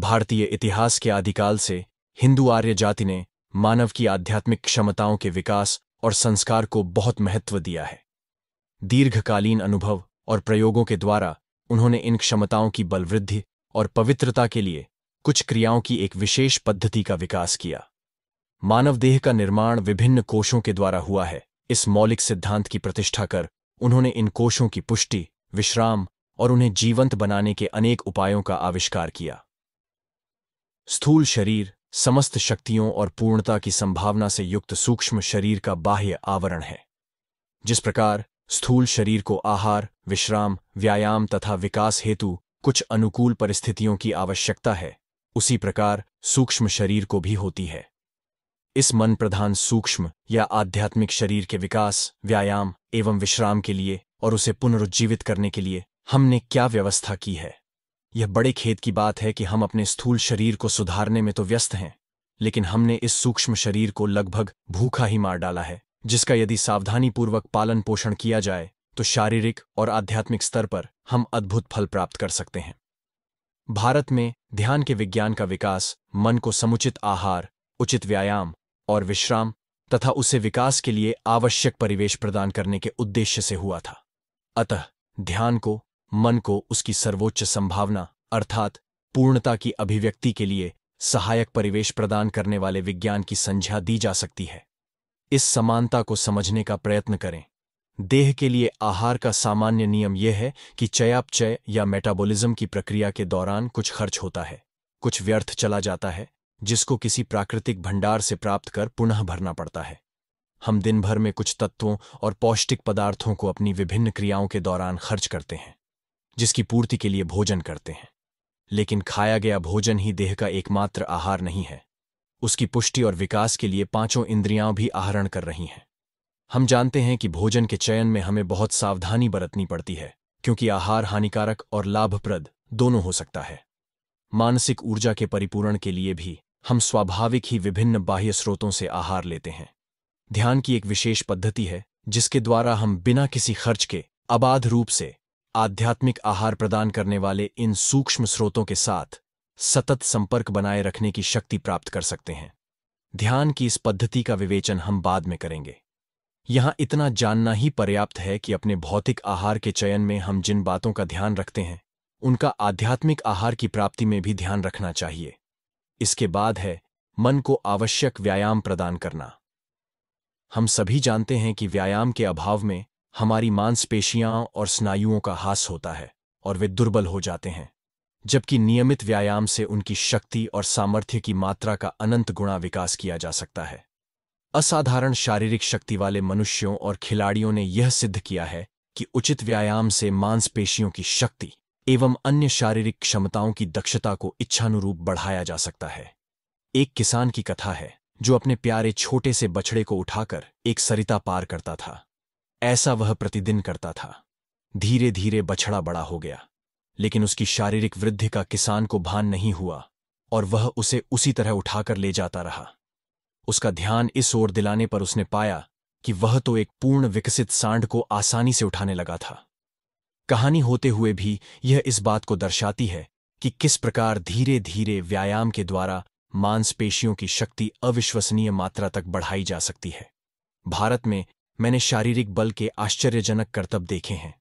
भारतीय इतिहास के आदिकाल से हिंदू आर्य जाति ने मानव की आध्यात्मिक क्षमताओं के विकास और संस्कार को बहुत महत्व दिया है दीर्घकालीन अनुभव और प्रयोगों के द्वारा उन्होंने इन क्षमताओं की बलवृद्धि और पवित्रता के लिए कुछ क्रियाओं की एक विशेष पद्धति का विकास किया मानव देह का निर्माण विभिन्न कोषों के द्वारा हुआ है इस मौलिक सिद्धांत की प्रतिष्ठा कर उन्होंने इन कोषों की पुष्टि विश्राम और उन्हें जीवंत बनाने के अनेक उपायों का आविष्कार किया स्थूल शरीर समस्त शक्तियों और पूर्णता की संभावना से युक्त सूक्ष्म शरीर का बाह्य आवरण है जिस प्रकार स्थूल शरीर को आहार विश्राम व्यायाम तथा विकास हेतु कुछ अनुकूल परिस्थितियों की आवश्यकता है उसी प्रकार सूक्ष्म शरीर को भी होती है इस मन प्रधान सूक्ष्म या आध्यात्मिक शरीर के विकास व्यायाम एवं विश्राम के लिए और उसे पुनरुज्जीवित करने के लिए हमने क्या व्यवस्था की है यह बड़े खेत की बात है कि हम अपने स्थूल शरीर को सुधारने में तो व्यस्त हैं लेकिन हमने इस सूक्ष्म शरीर को लगभग भूखा ही मार डाला है जिसका यदि सावधानीपूर्वक पालन पोषण किया जाए तो शारीरिक और आध्यात्मिक स्तर पर हम अद्भुत फल प्राप्त कर सकते हैं भारत में ध्यान के विज्ञान का विकास मन को समुचित आहार उचित व्यायाम और विश्राम तथा उसे विकास के लिए आवश्यक परिवेश प्रदान करने के उद्देश्य से हुआ था अतः ध्यान को मन को उसकी सर्वोच्च संभावना अर्थात पूर्णता की अभिव्यक्ति के लिए सहायक परिवेश प्रदान करने वाले विज्ञान की संज्ञा दी जा सकती है इस समानता को समझने का प्रयत्न करें देह के लिए आहार का सामान्य नियम यह है कि चयापचय या मेटाबॉलिज्म की प्रक्रिया के दौरान कुछ खर्च होता है कुछ व्यर्थ चला जाता है जिसको किसी प्राकृतिक भंडार से प्राप्त कर पुनः भरना पड़ता है हम दिन भर में कुछ तत्वों और पौष्टिक पदार्थों को अपनी विभिन्न क्रियाओं के दौरान खर्च करते हैं जिसकी पूर्ति के लिए भोजन करते हैं लेकिन खाया गया भोजन ही देह का एकमात्र आहार नहीं है उसकी पुष्टि और विकास के लिए पांचों इंद्रियां भी आहरण कर रही हैं हम जानते हैं कि भोजन के चयन में हमें बहुत सावधानी बरतनी पड़ती है क्योंकि आहार हानिकारक और लाभप्रद दोनों हो सकता है मानसिक ऊर्जा के परिपूरण के लिए भी हम स्वाभाविक ही विभिन्न बाह्य स्रोतों से आहार लेते हैं ध्यान की एक विशेष पद्धति है जिसके द्वारा हम बिना किसी खर्च के अबाध रूप से आध्यात्मिक आहार प्रदान करने वाले इन सूक्ष्म स्रोतों के साथ सतत संपर्क बनाए रखने की शक्ति प्राप्त कर सकते हैं ध्यान की इस पद्धति का विवेचन हम बाद में करेंगे यहां इतना जानना ही पर्याप्त है कि अपने भौतिक आहार के चयन में हम जिन बातों का ध्यान रखते हैं उनका आध्यात्मिक आहार की प्राप्ति में भी ध्यान रखना चाहिए इसके बाद है मन को आवश्यक व्यायाम प्रदान करना हम सभी जानते हैं कि व्यायाम के अभाव में हमारी मांसपेशियां और स्नायुओं का हास होता है और वे दुर्बल हो जाते हैं जबकि नियमित व्यायाम से उनकी शक्ति और सामर्थ्य की मात्रा का अनंत गुणा विकास किया जा सकता है असाधारण शारीरिक शक्ति वाले मनुष्यों और खिलाड़ियों ने यह सिद्ध किया है कि उचित व्यायाम से मांसपेशियों की शक्ति एवं अन्य शारीरिक क्षमताओं की दक्षता को इच्छानुरूप बढ़ाया जा सकता है एक किसान की कथा है जो अपने प्यारे छोटे से बछड़े को उठाकर एक सरिता पार करता था ऐसा वह प्रतिदिन करता था धीरे धीरे बछड़ा बड़ा हो गया लेकिन उसकी शारीरिक वृद्धि का किसान को भान नहीं हुआ और वह उसे उसी तरह उठाकर ले जाता रहा उसका ध्यान इस ओर दिलाने पर उसने पाया कि वह तो एक पूर्ण विकसित सांड को आसानी से उठाने लगा था कहानी होते हुए भी यह इस बात को दर्शाती है कि किस प्रकार धीरे धीरे व्यायाम के द्वारा मांसपेशियों की शक्ति अविश्वसनीय मात्रा तक बढ़ाई जा सकती है भारत में मैंने शारीरिक बल के आश्चर्यजनक करतब देखे हैं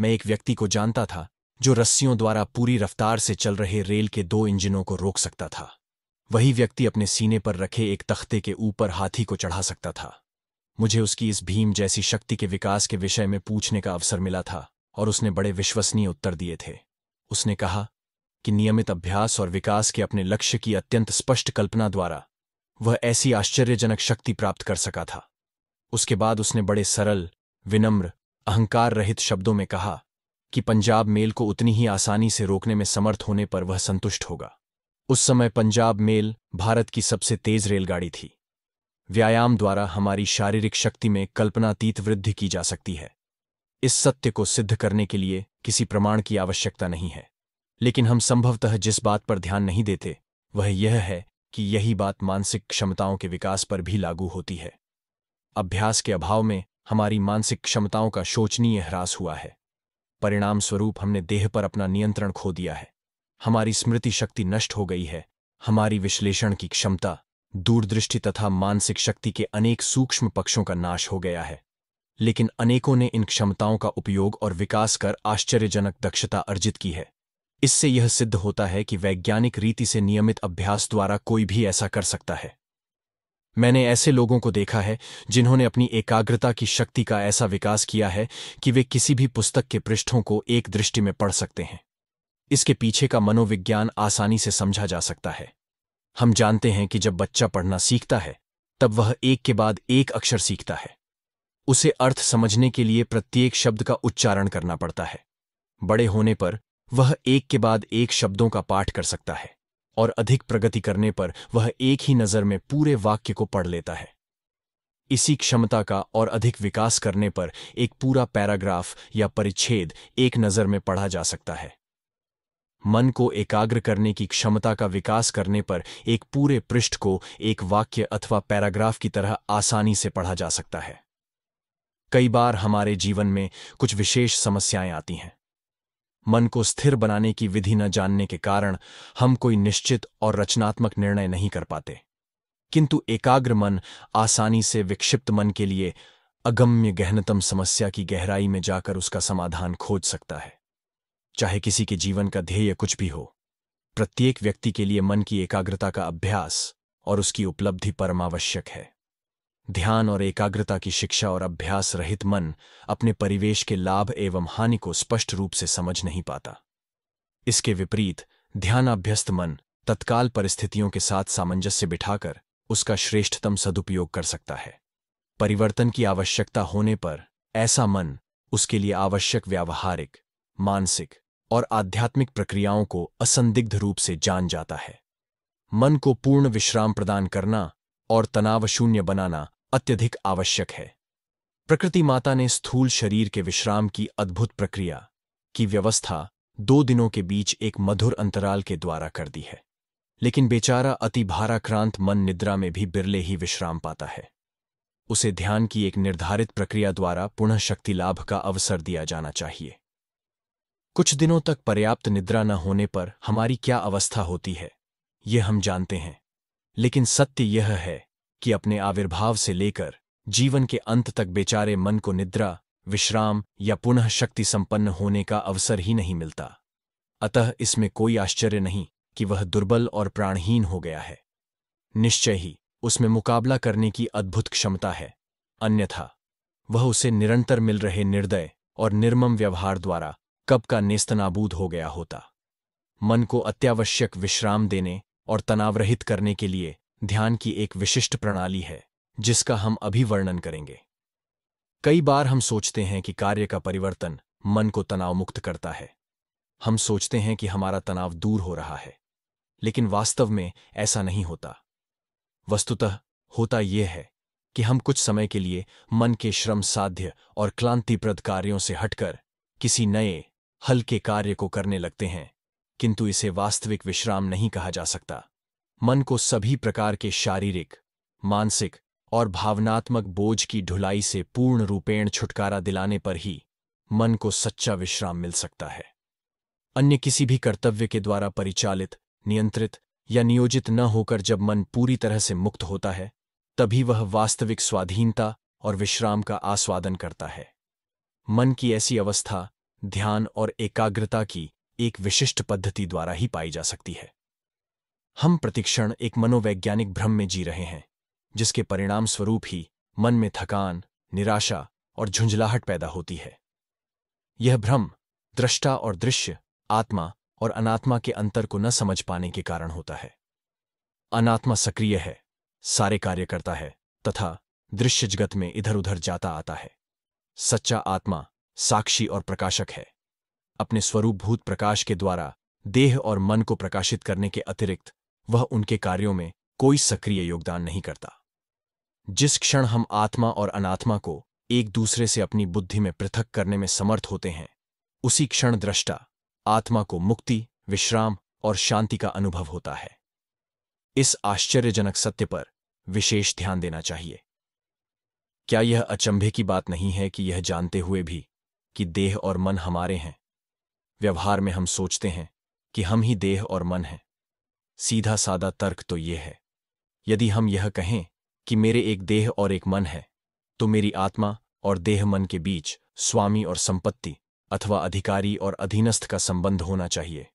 मैं एक व्यक्ति को जानता था जो रस्सियों द्वारा पूरी रफ्तार से चल रहे रेल के दो इंजनों को रोक सकता था वही व्यक्ति अपने सीने पर रखे एक तख्ते के ऊपर हाथी को चढ़ा सकता था मुझे उसकी इस भीम जैसी शक्ति के विकास के विषय में पूछने का अवसर मिला था और उसने बड़े विश्वसनीय उत्तर दिए थे उसने कहा कि नियमित अभ्यास और विकास के अपने लक्ष्य की अत्यंत स्पष्ट कल्पना द्वारा वह ऐसी आश्चर्यजनक शक्ति प्राप्त कर सका था उसके बाद उसने बड़े सरल विनम्र अहंकार रहित शब्दों में कहा कि पंजाब मेल को उतनी ही आसानी से रोकने में समर्थ होने पर वह संतुष्ट होगा उस समय पंजाब मेल भारत की सबसे तेज रेलगाड़ी थी व्यायाम द्वारा हमारी शारीरिक शक्ति में कल्पनातीत वृद्धि की जा सकती है इस सत्य को सिद्ध करने के लिए किसी प्रमाण की आवश्यकता नहीं है लेकिन हम संभवतः जिस बात पर ध्यान नहीं देते वह यह है कि यही बात मानसिक क्षमताओं के विकास पर भी लागू होती है अभ्यास के अभाव में हमारी मानसिक क्षमताओं का शोचनीय ह्रास हुआ है परिणाम स्वरूप हमने देह पर अपना नियंत्रण खो दिया है हमारी स्मृति शक्ति नष्ट हो गई है हमारी विश्लेषण की क्षमता दूरदृष्टि तथा मानसिक शक्ति के अनेक सूक्ष्म पक्षों का नाश हो गया है लेकिन अनेकों ने इन क्षमताओं का उपयोग और विकास कर आश्चर्यजनक दक्षता अर्जित की है इससे यह सिद्ध होता है कि वैज्ञानिक रीति से नियमित अभ्यास द्वारा कोई भी ऐसा कर सकता है मैंने ऐसे लोगों को देखा है जिन्होंने अपनी एकाग्रता की शक्ति का ऐसा विकास किया है कि वे किसी भी पुस्तक के पृष्ठों को एक दृष्टि में पढ़ सकते हैं इसके पीछे का मनोविज्ञान आसानी से समझा जा सकता है हम जानते हैं कि जब बच्चा पढ़ना सीखता है तब वह एक के बाद एक अक्षर सीखता है उसे अर्थ समझने के लिए प्रत्येक शब्द का उच्चारण करना पड़ता है बड़े होने पर वह एक के बाद एक शब्दों का पाठ कर सकता है और अधिक प्रगति करने पर वह एक ही नज़र में पूरे वाक्य को पढ़ लेता है इसी क्षमता का और अधिक विकास करने पर एक पूरा पैराग्राफ या परिच्छेद एक नज़र में पढ़ा जा सकता है मन को एकाग्र करने की क्षमता का विकास करने पर एक पूरे पृष्ठ को एक वाक्य अथवा पैराग्राफ की तरह आसानी से पढ़ा जा सकता है कई बार हमारे जीवन में कुछ विशेष समस्याएं आती हैं मन को स्थिर बनाने की विधि न जानने के कारण हम कोई निश्चित और रचनात्मक निर्णय नहीं कर पाते किंतु एकाग्र मन आसानी से विक्षिप्त मन के लिए अगम्य गहनतम समस्या की गहराई में जाकर उसका समाधान खोज सकता है चाहे किसी के जीवन का ध्येय कुछ भी हो प्रत्येक व्यक्ति के लिए मन की एकाग्रता का अभ्यास और उसकी उपलब्धि परमावश्यक है ध्यान और एकाग्रता की शिक्षा और अभ्यास रहित मन अपने परिवेश के लाभ एवं हानि को स्पष्ट रूप से समझ नहीं पाता इसके विपरीत ध्यानाभ्यस्त मन तत्काल परिस्थितियों के साथ सामंजस्य बिठाकर उसका श्रेष्ठतम सदुपयोग कर सकता है परिवर्तन की आवश्यकता होने पर ऐसा मन उसके लिए आवश्यक व्यावहारिक मानसिक और आध्यात्मिक प्रक्रियाओं को असंदिग्ध रूप से जान जाता है मन को पूर्ण विश्राम प्रदान करना और तनाव शून्य बनाना अत्यधिक आवश्यक है प्रकृति माता ने स्थूल शरीर के विश्राम की अद्भुत प्रक्रिया की व्यवस्था दो दिनों के बीच एक मधुर अंतराल के द्वारा कर दी है लेकिन बेचारा अति भाराक्रांत मन निद्रा में भी बिरले ही विश्राम पाता है उसे ध्यान की एक निर्धारित प्रक्रिया द्वारा पुनः शक्ति लाभ का अवसर दिया जाना चाहिए कुछ दिनों तक पर्याप्त निद्रा न होने पर हमारी क्या अवस्था होती है यह हम जानते हैं लेकिन सत्य यह है कि अपने आविर्भाव से लेकर जीवन के अंत तक बेचारे मन को निद्रा विश्राम या पुनः शक्ति संपन्न होने का अवसर ही नहीं मिलता अतः इसमें कोई आश्चर्य नहीं कि वह दुर्बल और प्राणहीन हो गया है निश्चय ही उसमें मुकाबला करने की अद्भुत क्षमता है अन्यथा वह उसे निरंतर मिल रहे निर्दय और निर्मम व्यवहार द्वारा कब का नेस्तनाबूद हो गया होता मन को अत्यावश्यक विश्राम देने और तनावरहित करने के लिए ध्यान की एक विशिष्ट प्रणाली है जिसका हम अभी वर्णन करेंगे कई बार हम सोचते हैं कि कार्य का परिवर्तन मन को तनाव मुक्त करता है हम सोचते हैं कि हमारा तनाव दूर हो रहा है लेकिन वास्तव में ऐसा नहीं होता वस्तुतः होता यह है कि हम कुछ समय के लिए मन के श्रम साध्य और क्लांतिप्रद कार्यों से हटकर किसी नए हल्के कार्य को करने लगते हैं किंतु इसे वास्तविक विश्राम नहीं कहा जा सकता मन को सभी प्रकार के शारीरिक मानसिक और भावनात्मक बोझ की ढुलाई से पूर्ण रूपेण छुटकारा दिलाने पर ही मन को सच्चा विश्राम मिल सकता है अन्य किसी भी कर्तव्य के द्वारा परिचालित नियंत्रित या नियोजित न होकर जब मन पूरी तरह से मुक्त होता है तभी वह वास्तविक स्वाधीनता और विश्राम का आस्वादन करता है मन की ऐसी अवस्था ध्यान और एकाग्रता की एक विशिष्ट पद्धति द्वारा ही पाई जा सकती है हम प्रतिक्षण एक मनोवैज्ञानिक भ्रम में जी रहे हैं जिसके परिणाम स्वरूप ही मन में थकान निराशा और झुंझलाहट पैदा होती है यह भ्रम दृष्टा और दृश्य आत्मा और अनात्मा के अंतर को न समझ पाने के कारण होता है अनात्मा सक्रिय है सारे कार्य करता है तथा दृश्य जगत में इधर उधर जाता आता है सच्चा आत्मा साक्षी और प्रकाशक है अपने स्वरूप भूत प्रकाश के द्वारा देह और मन को प्रकाशित करने के अतिरिक्त वह उनके कार्यों में कोई सक्रिय योगदान नहीं करता जिस क्षण हम आत्मा और अनात्मा को एक दूसरे से अपनी बुद्धि में पृथक करने में समर्थ होते हैं उसी क्षण दृष्टा आत्मा को मुक्ति विश्राम और शांति का अनुभव होता है इस आश्चर्यजनक सत्य पर विशेष ध्यान देना चाहिए क्या यह अचंभे की बात नहीं है कि यह जानते हुए भी कि देह और मन हमारे हैं व्यवहार में हम सोचते हैं कि हम ही देह और मन हैं सीधा सादा तर्क तो ये है यदि हम यह कहें कि मेरे एक देह और एक मन है तो मेरी आत्मा और देह मन के बीच स्वामी और संपत्ति अथवा अधिकारी और अधीनस्थ का संबंध होना चाहिए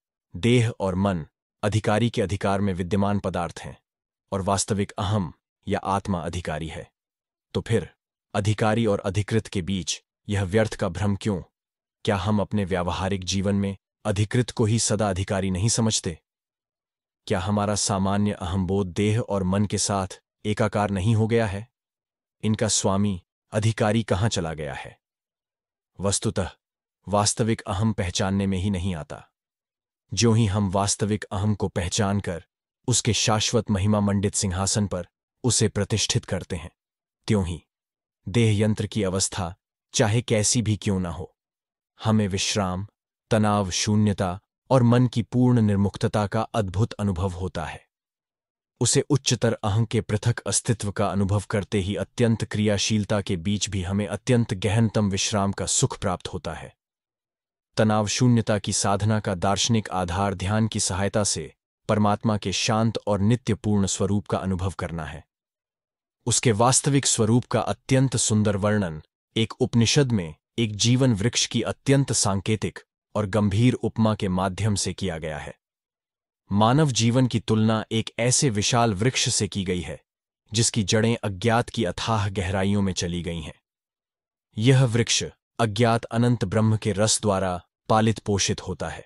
देह और मन अधिकारी के अधिकार में विद्यमान पदार्थ हैं और वास्तविक अहम या आत्मा अधिकारी है तो फिर अधिकारी और अधिकृत के बीच यह व्यर्थ का भ्रम क्यों क्या हम अपने व्यावहारिक जीवन में अधिकृत को ही सदा अधिकारी नहीं समझते क्या हमारा सामान्य अहमबोध देह और मन के साथ एकाकार नहीं हो गया है इनका स्वामी अधिकारी कहाँ चला गया है वस्तुतः वास्तविक अहम पहचानने में ही नहीं आता जो ही हम वास्तविक अहम को पहचान कर उसके शाश्वत महिमा मंडित सिंहासन पर उसे प्रतिष्ठित करते हैं त्यों ही देह यंत्र की अवस्था चाहे कैसी भी क्यों ना हो हमें विश्राम तनाव शून्यता और मन की पूर्ण निर्मुक्तता का अद्भुत अनुभव होता है उसे उच्चतर अहं के पृथक अस्तित्व का अनुभव करते ही अत्यंत क्रियाशीलता के बीच भी हमें अत्यंत गहनतम विश्राम का सुख प्राप्त होता है तनाव शून्यता की साधना का दार्शनिक आधार ध्यान की सहायता से परमात्मा के शांत और नित्य पूर्ण स्वरूप का अनुभव करना है उसके वास्तविक स्वरूप का अत्यंत सुंदर वर्णन एक उपनिषद में एक जीवन वृक्ष की अत्यंत सांकेतिक और गंभीर उपमा के माध्यम से किया गया है मानव जीवन की तुलना एक ऐसे विशाल वृक्ष से की गई है जिसकी जड़ें अज्ञात की अथाह गहराइयों में चली गई हैं यह वृक्ष अज्ञात अनंत ब्रह्म के रस द्वारा पालित पोषित होता है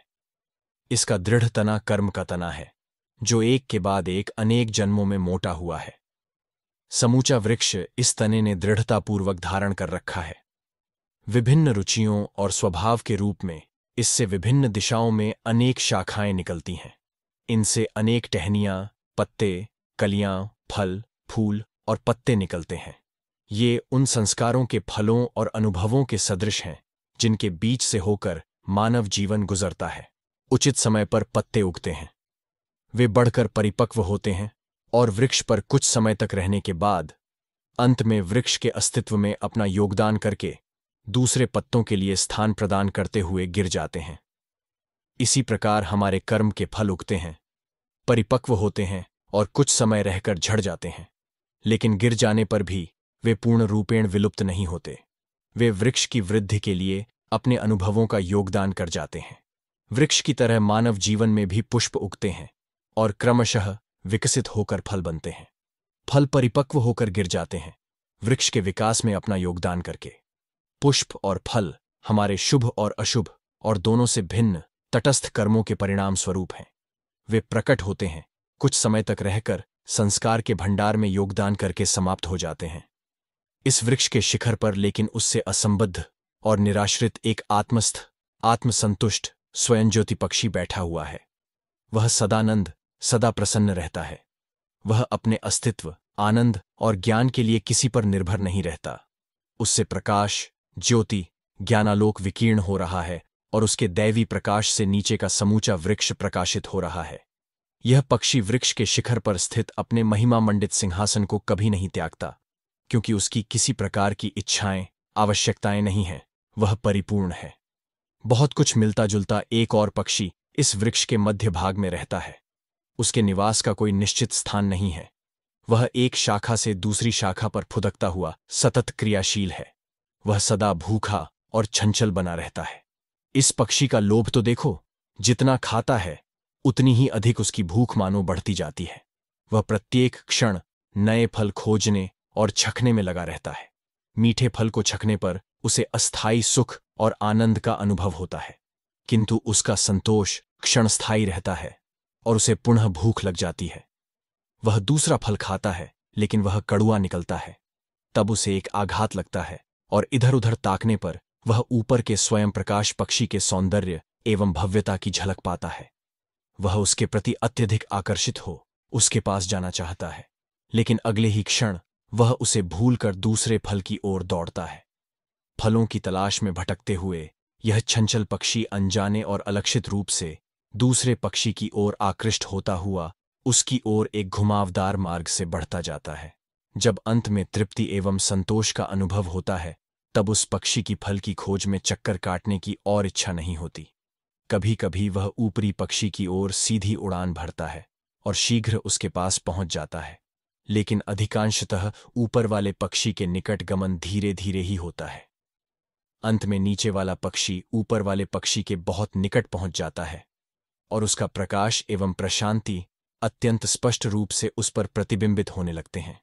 इसका दृढ़ तना कर्म का तना है जो एक के बाद एक अनेक जन्मों में मोटा हुआ है समूचा वृक्ष इस तने ने दृढ़तापूर्वक धारण कर रखा है विभिन्न रुचियों और स्वभाव के रूप में इससे विभिन्न दिशाओं में अनेक शाखाएं निकलती हैं इनसे अनेक टहनियां पत्ते कलियां फल फूल और पत्ते निकलते हैं ये उन संस्कारों के फलों और अनुभवों के सदृश हैं जिनके बीच से होकर मानव जीवन गुजरता है उचित समय पर पत्ते उगते हैं वे बढ़कर परिपक्व होते हैं और वृक्ष पर कुछ समय तक रहने के बाद अंत में वृक्ष के अस्तित्व में अपना योगदान करके दूसरे पत्तों के लिए स्थान प्रदान करते हुए गिर जाते हैं इसी प्रकार हमारे कर्म के फल उगते हैं परिपक्व होते हैं और कुछ समय रहकर झड़ जाते हैं लेकिन गिर जाने पर भी वे पूर्ण रूपेण विलुप्त नहीं होते वे वृक्ष की वृद्धि के लिए अपने अनुभवों का योगदान कर जाते हैं वृक्ष की तरह मानव जीवन में भी पुष्प उगते हैं और क्रमशः विकसित होकर फल बनते हैं फल परिपक्व होकर गिर जाते हैं वृक्ष के विकास में अपना योगदान करके पुष्प और फल हमारे शुभ और अशुभ और दोनों से भिन्न तटस्थ कर्मों के परिणाम स्वरूप हैं वे प्रकट होते हैं कुछ समय तक रहकर संस्कार के भंडार में योगदान करके समाप्त हो जाते हैं इस वृक्ष के शिखर पर लेकिन उससे असंबद्ध और निराश्रित एक आत्मस्थ आत्मसंतुष्ट स्वयं ज्योति पक्षी बैठा हुआ है वह सदानंद सदा प्रसन्न रहता है वह अपने अस्तित्व आनंद और ज्ञान के लिए किसी पर निर्भर नहीं रहता उससे प्रकाश ज्योति ज्ञानालोक विकीर्ण हो रहा है और उसके दैवी प्रकाश से नीचे का समूचा वृक्ष प्रकाशित हो रहा है यह पक्षी वृक्ष के शिखर पर स्थित अपने महिमा मंडित सिंहासन को कभी नहीं त्यागता क्योंकि उसकी किसी प्रकार की इच्छाएं आवश्यकताएं नहीं हैं वह परिपूर्ण है बहुत कुछ मिलता जुलता एक और पक्षी इस वृक्ष के मध्य भाग में रहता है उसके निवास का कोई निश्चित स्थान नहीं है वह एक शाखा से दूसरी शाखा पर फुदकता हुआ सतत क्रियाशील है वह सदा भूखा और छंचल बना रहता है इस पक्षी का लोभ तो देखो जितना खाता है उतनी ही अधिक उसकी भूख मानो बढ़ती जाती है वह प्रत्येक क्षण नए फल खोजने और छकने में लगा रहता है मीठे फल को छकने पर उसे अस्थायी सुख और आनंद का अनुभव होता है किंतु उसका संतोष क्षणस्थायी रहता है और उसे पुनः भूख लग जाती है वह दूसरा फल खाता है लेकिन वह कड़ुआ निकलता है तब उसे एक आघात लगता है और इधर उधर ताकने पर वह ऊपर के स्वयं प्रकाश पक्षी के सौंदर्य एवं भव्यता की झलक पाता है वह उसके प्रति अत्यधिक आकर्षित हो उसके पास जाना चाहता है लेकिन अगले ही क्षण वह उसे भूलकर दूसरे फल की ओर दौड़ता है फलों की तलाश में भटकते हुए यह छंचल पक्षी अनजाने और अलक्षित रूप से दूसरे पक्षी की ओर आकृष्ट होता हुआ उसकी ओर एक घुमावदार मार्ग से बढ़ता जाता है जब अंत में तृप्ति एवं संतोष का अनुभव होता है तब उस पक्षी की फल की खोज में चक्कर काटने की और इच्छा नहीं होती कभी कभी वह ऊपरी पक्षी की ओर सीधी उड़ान भरता है और शीघ्र उसके पास पहुंच जाता है लेकिन अधिकांशतः ऊपर वाले पक्षी के निकट गमन धीरे धीरे ही होता है अंत में नीचे वाला पक्षी ऊपर वाले पक्षी के बहुत निकट पहुंच जाता है और उसका प्रकाश एवं प्रशांति अत्यंत स्पष्ट रूप से उस पर प्रतिबिंबित होने लगते हैं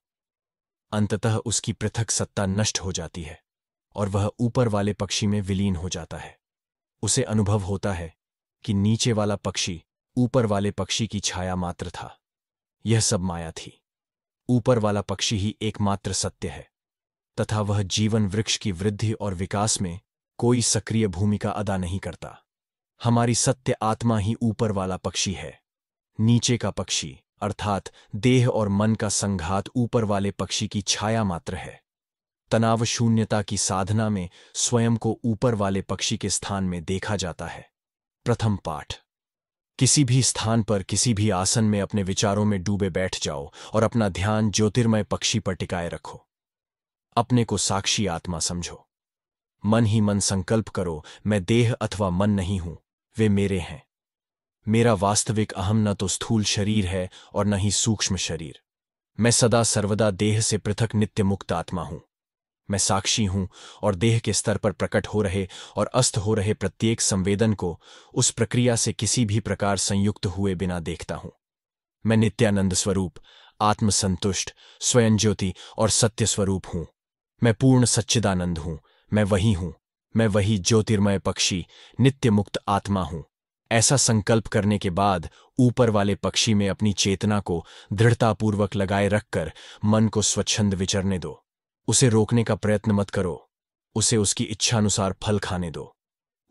अंततः उसकी पृथक सत्ता नष्ट हो जाती है और वह ऊपर वाले पक्षी में विलीन हो जाता है उसे अनुभव होता है कि नीचे वाला पक्षी ऊपर वाले पक्षी की छाया मात्र था यह सब माया थी ऊपर वाला पक्षी ही एकमात्र सत्य है तथा वह जीवन वृक्ष की वृद्धि और विकास में कोई सक्रिय भूमिका अदा नहीं करता हमारी सत्य आत्मा ही ऊपर वाला पक्षी है नीचे का पक्षी अर्थात देह और मन का संघात ऊपर वाले पक्षी की छाया मात्र है तनाव शून्यता की साधना में स्वयं को ऊपर वाले पक्षी के स्थान में देखा जाता है प्रथम पाठ किसी भी स्थान पर किसी भी आसन में अपने विचारों में डूबे बैठ जाओ और अपना ध्यान ज्योतिर्मय पक्षी पर टिकाए रखो अपने को साक्षी आत्मा समझो मन ही मन संकल्प करो मैं देह अथवा मन नहीं हूं वे मेरे हैं मेरा वास्तविक अहम न तो स्थूल शरीर है और न ही सूक्ष्म शरीर मैं सदा सर्वदा देह से पृथक नित्य मुक्त आत्मा हूं मैं साक्षी हूं और देह के स्तर पर प्रकट हो रहे और अस्त हो रहे प्रत्येक संवेदन को उस प्रक्रिया से किसी भी प्रकार संयुक्त हुए बिना देखता हूं मैं नित्यानंद स्वरूप आत्मसंतुष्ट स्वयं ज्योति और सत्य स्वरूप हूं मैं पूर्ण सच्चिदानंद हूं मैं वही हूं मैं वही ज्योतिर्मय पक्षी नित्य मुक्त आत्मा हूं ऐसा संकल्प करने के बाद ऊपर वाले पक्षी में अपनी चेतना को दृढ़तापूर्वक लगाए रखकर मन को स्वच्छंद विचरने दो उसे रोकने का प्रयत्न मत करो उसे उसकी इच्छानुसार फल खाने दो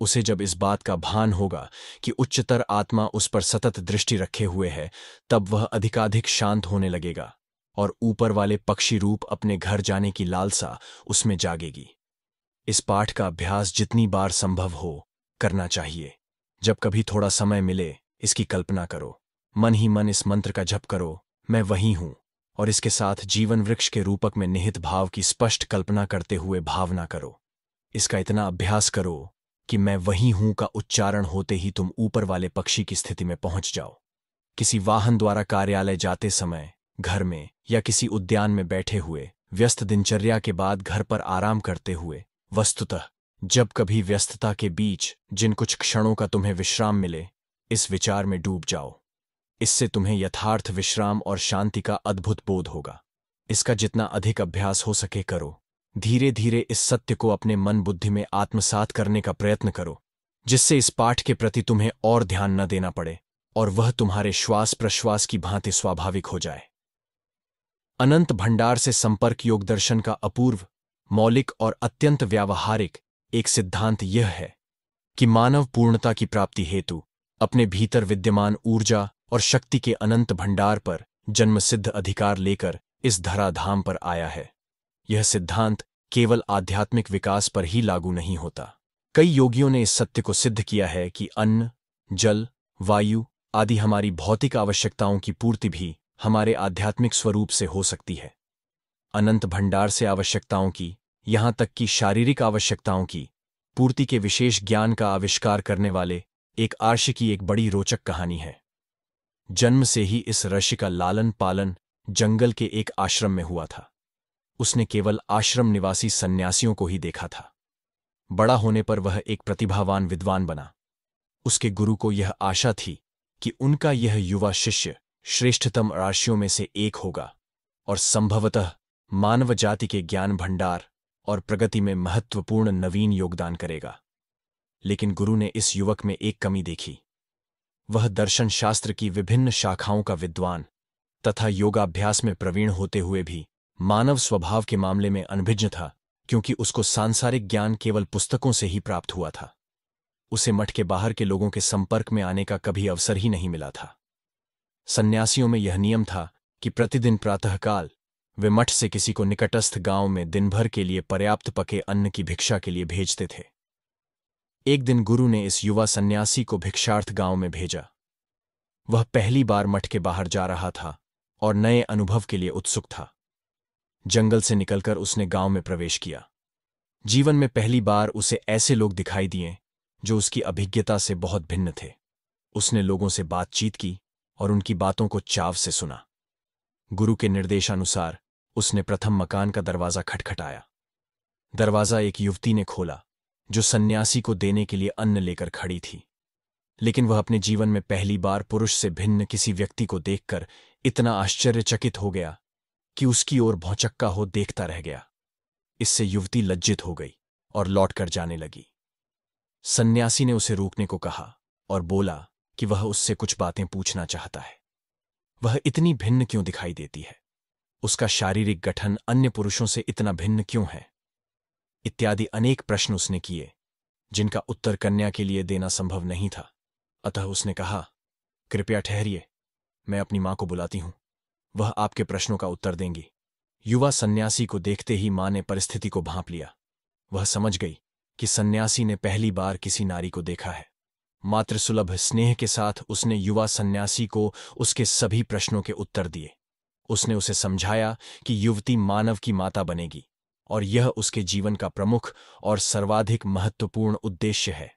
उसे जब इस बात का भान होगा कि उच्चतर आत्मा उस पर सतत दृष्टि रखे हुए है तब वह अधिकाधिक शांत होने लगेगा और ऊपर वाले पक्षी रूप अपने घर जाने की लालसा उसमें जागेगी इस पाठ का अभ्यास जितनी बार संभव हो करना चाहिए जब कभी थोड़ा समय मिले इसकी कल्पना करो मन ही मन इस मंत्र का जप करो मैं वही हूं और इसके साथ जीवन वृक्ष के रूपक में निहित भाव की स्पष्ट कल्पना करते हुए भावना करो इसका इतना अभ्यास करो कि मैं वही हूं का उच्चारण होते ही तुम ऊपर वाले पक्षी की स्थिति में पहुंच जाओ किसी वाहन द्वारा कार्यालय जाते समय घर में या किसी उद्यान में बैठे हुए व्यस्त दिनचर्या के बाद घर पर आराम करते हुए वस्तुतः जब कभी व्यस्तता के बीच जिन कुछ क्षणों का तुम्हें विश्राम मिले इस विचार में डूब जाओ इससे तुम्हें यथार्थ विश्राम और शांति का अद्भुत बोध होगा इसका जितना अधिक अभ्यास हो सके करो धीरे धीरे इस सत्य को अपने मन बुद्धि में आत्मसात करने का प्रयत्न करो जिससे इस पाठ के प्रति तुम्हें और ध्यान न देना पड़े और वह तुम्हारे श्वास प्रश्वास की भांति स्वाभाविक हो जाए अनंत भंडार से संपर्क योग दर्शन का अपूर्व मौलिक और अत्यंत व्यावहारिक एक सिद्धांत यह है कि मानव पूर्णता की प्राप्ति हेतु अपने भीतर विद्यमान ऊर्जा और शक्ति के अनंत भंडार पर जन्मसिद्ध अधिकार लेकर इस धराधाम पर आया है यह सिद्धांत केवल आध्यात्मिक विकास पर ही लागू नहीं होता कई योगियों ने इस सत्य को सिद्ध किया है कि अन्न जल वायु आदि हमारी भौतिक आवश्यकताओं की पूर्ति भी हमारे आध्यात्मिक स्वरूप से हो सकती है अनंत भंडार से आवश्यकताओं की यहां तक कि शारीरिक आवश्यकताओं की पूर्ति के विशेष ज्ञान का आविष्कार करने वाले एक आर्श की एक बड़ी रोचक कहानी है जन्म से ही इस ऋषि का लालन पालन जंगल के एक आश्रम में हुआ था उसने केवल आश्रम निवासी सन्यासियों को ही देखा था बड़ा होने पर वह एक प्रतिभावान विद्वान बना उसके गुरु को यह आशा थी कि उनका यह युवा शिष्य श्रेष्ठतम राशियों में से एक होगा और संभवतः मानव जाति के ज्ञान भंडार और प्रगति में महत्वपूर्ण नवीन योगदान करेगा लेकिन गुरु ने इस युवक में एक कमी देखी वह दर्शन शास्त्र की विभिन्न शाखाओं का विद्वान तथा योगाभ्यास में प्रवीण होते हुए भी मानव स्वभाव के मामले में अनभिज्ञ था क्योंकि उसको सांसारिक ज्ञान केवल पुस्तकों से ही प्राप्त हुआ था उसे मठ के बाहर के लोगों के संपर्क में आने का कभी अवसर ही नहीं मिला था सन्यासियों में यह नियम था कि प्रतिदिन प्रातःकाल वे मठ से किसी को निकटस्थ गांव में दिन भर के लिए पर्याप्त पके अन्न की भिक्षा के लिए भेजते थे एक दिन गुरु ने इस युवा सन्यासी को भिक्षार्थ गांव में भेजा वह पहली बार मठ के बाहर जा रहा था और नए अनुभव के लिए उत्सुक था जंगल से निकलकर उसने गांव में प्रवेश किया जीवन में पहली बार उसे ऐसे लोग दिखाई दिए जो उसकी अभिज्ञता से बहुत भिन्न थे उसने लोगों से बातचीत की और उनकी बातों को चाव से सुना गुरु के निर्देशानुसार उसने प्रथम मकान का दरवाजा खटखटाया दरवाजा एक युवती ने खोला जो सन्यासी को देने के लिए अन्न लेकर खड़ी थी लेकिन वह अपने जीवन में पहली बार पुरुष से भिन्न किसी व्यक्ति को देखकर इतना आश्चर्यचकित हो गया कि उसकी ओर भौचक्का हो देखता रह गया इससे युवती लज्जित हो गई और लौटकर जाने लगी सन्यासी ने उसे रोकने को कहा और बोला कि वह उससे कुछ बातें पूछना चाहता है वह इतनी भिन्न क्यों दिखाई देती है उसका शारीरिक गठन अन्य पुरुषों से इतना भिन्न क्यों है इत्यादि अनेक प्रश्न उसने किए जिनका उत्तर कन्या के लिए देना संभव नहीं था अतः उसने कहा कृपया ठहरिए मैं अपनी मां को बुलाती हूं वह आपके प्रश्नों का उत्तर देंगी युवा सन्यासी को देखते ही मां ने परिस्थिति को भांप लिया वह समझ गई कि सन्यासी ने पहली बार किसी नारी को देखा है मातृसुलभ स्नेह के साथ उसने युवा सन्यासी को उसके सभी प्रश्नों के उत्तर दिए उसने उसे समझाया कि युवती मानव की माता बनेगी और यह उसके जीवन का प्रमुख और सर्वाधिक महत्वपूर्ण उद्देश्य है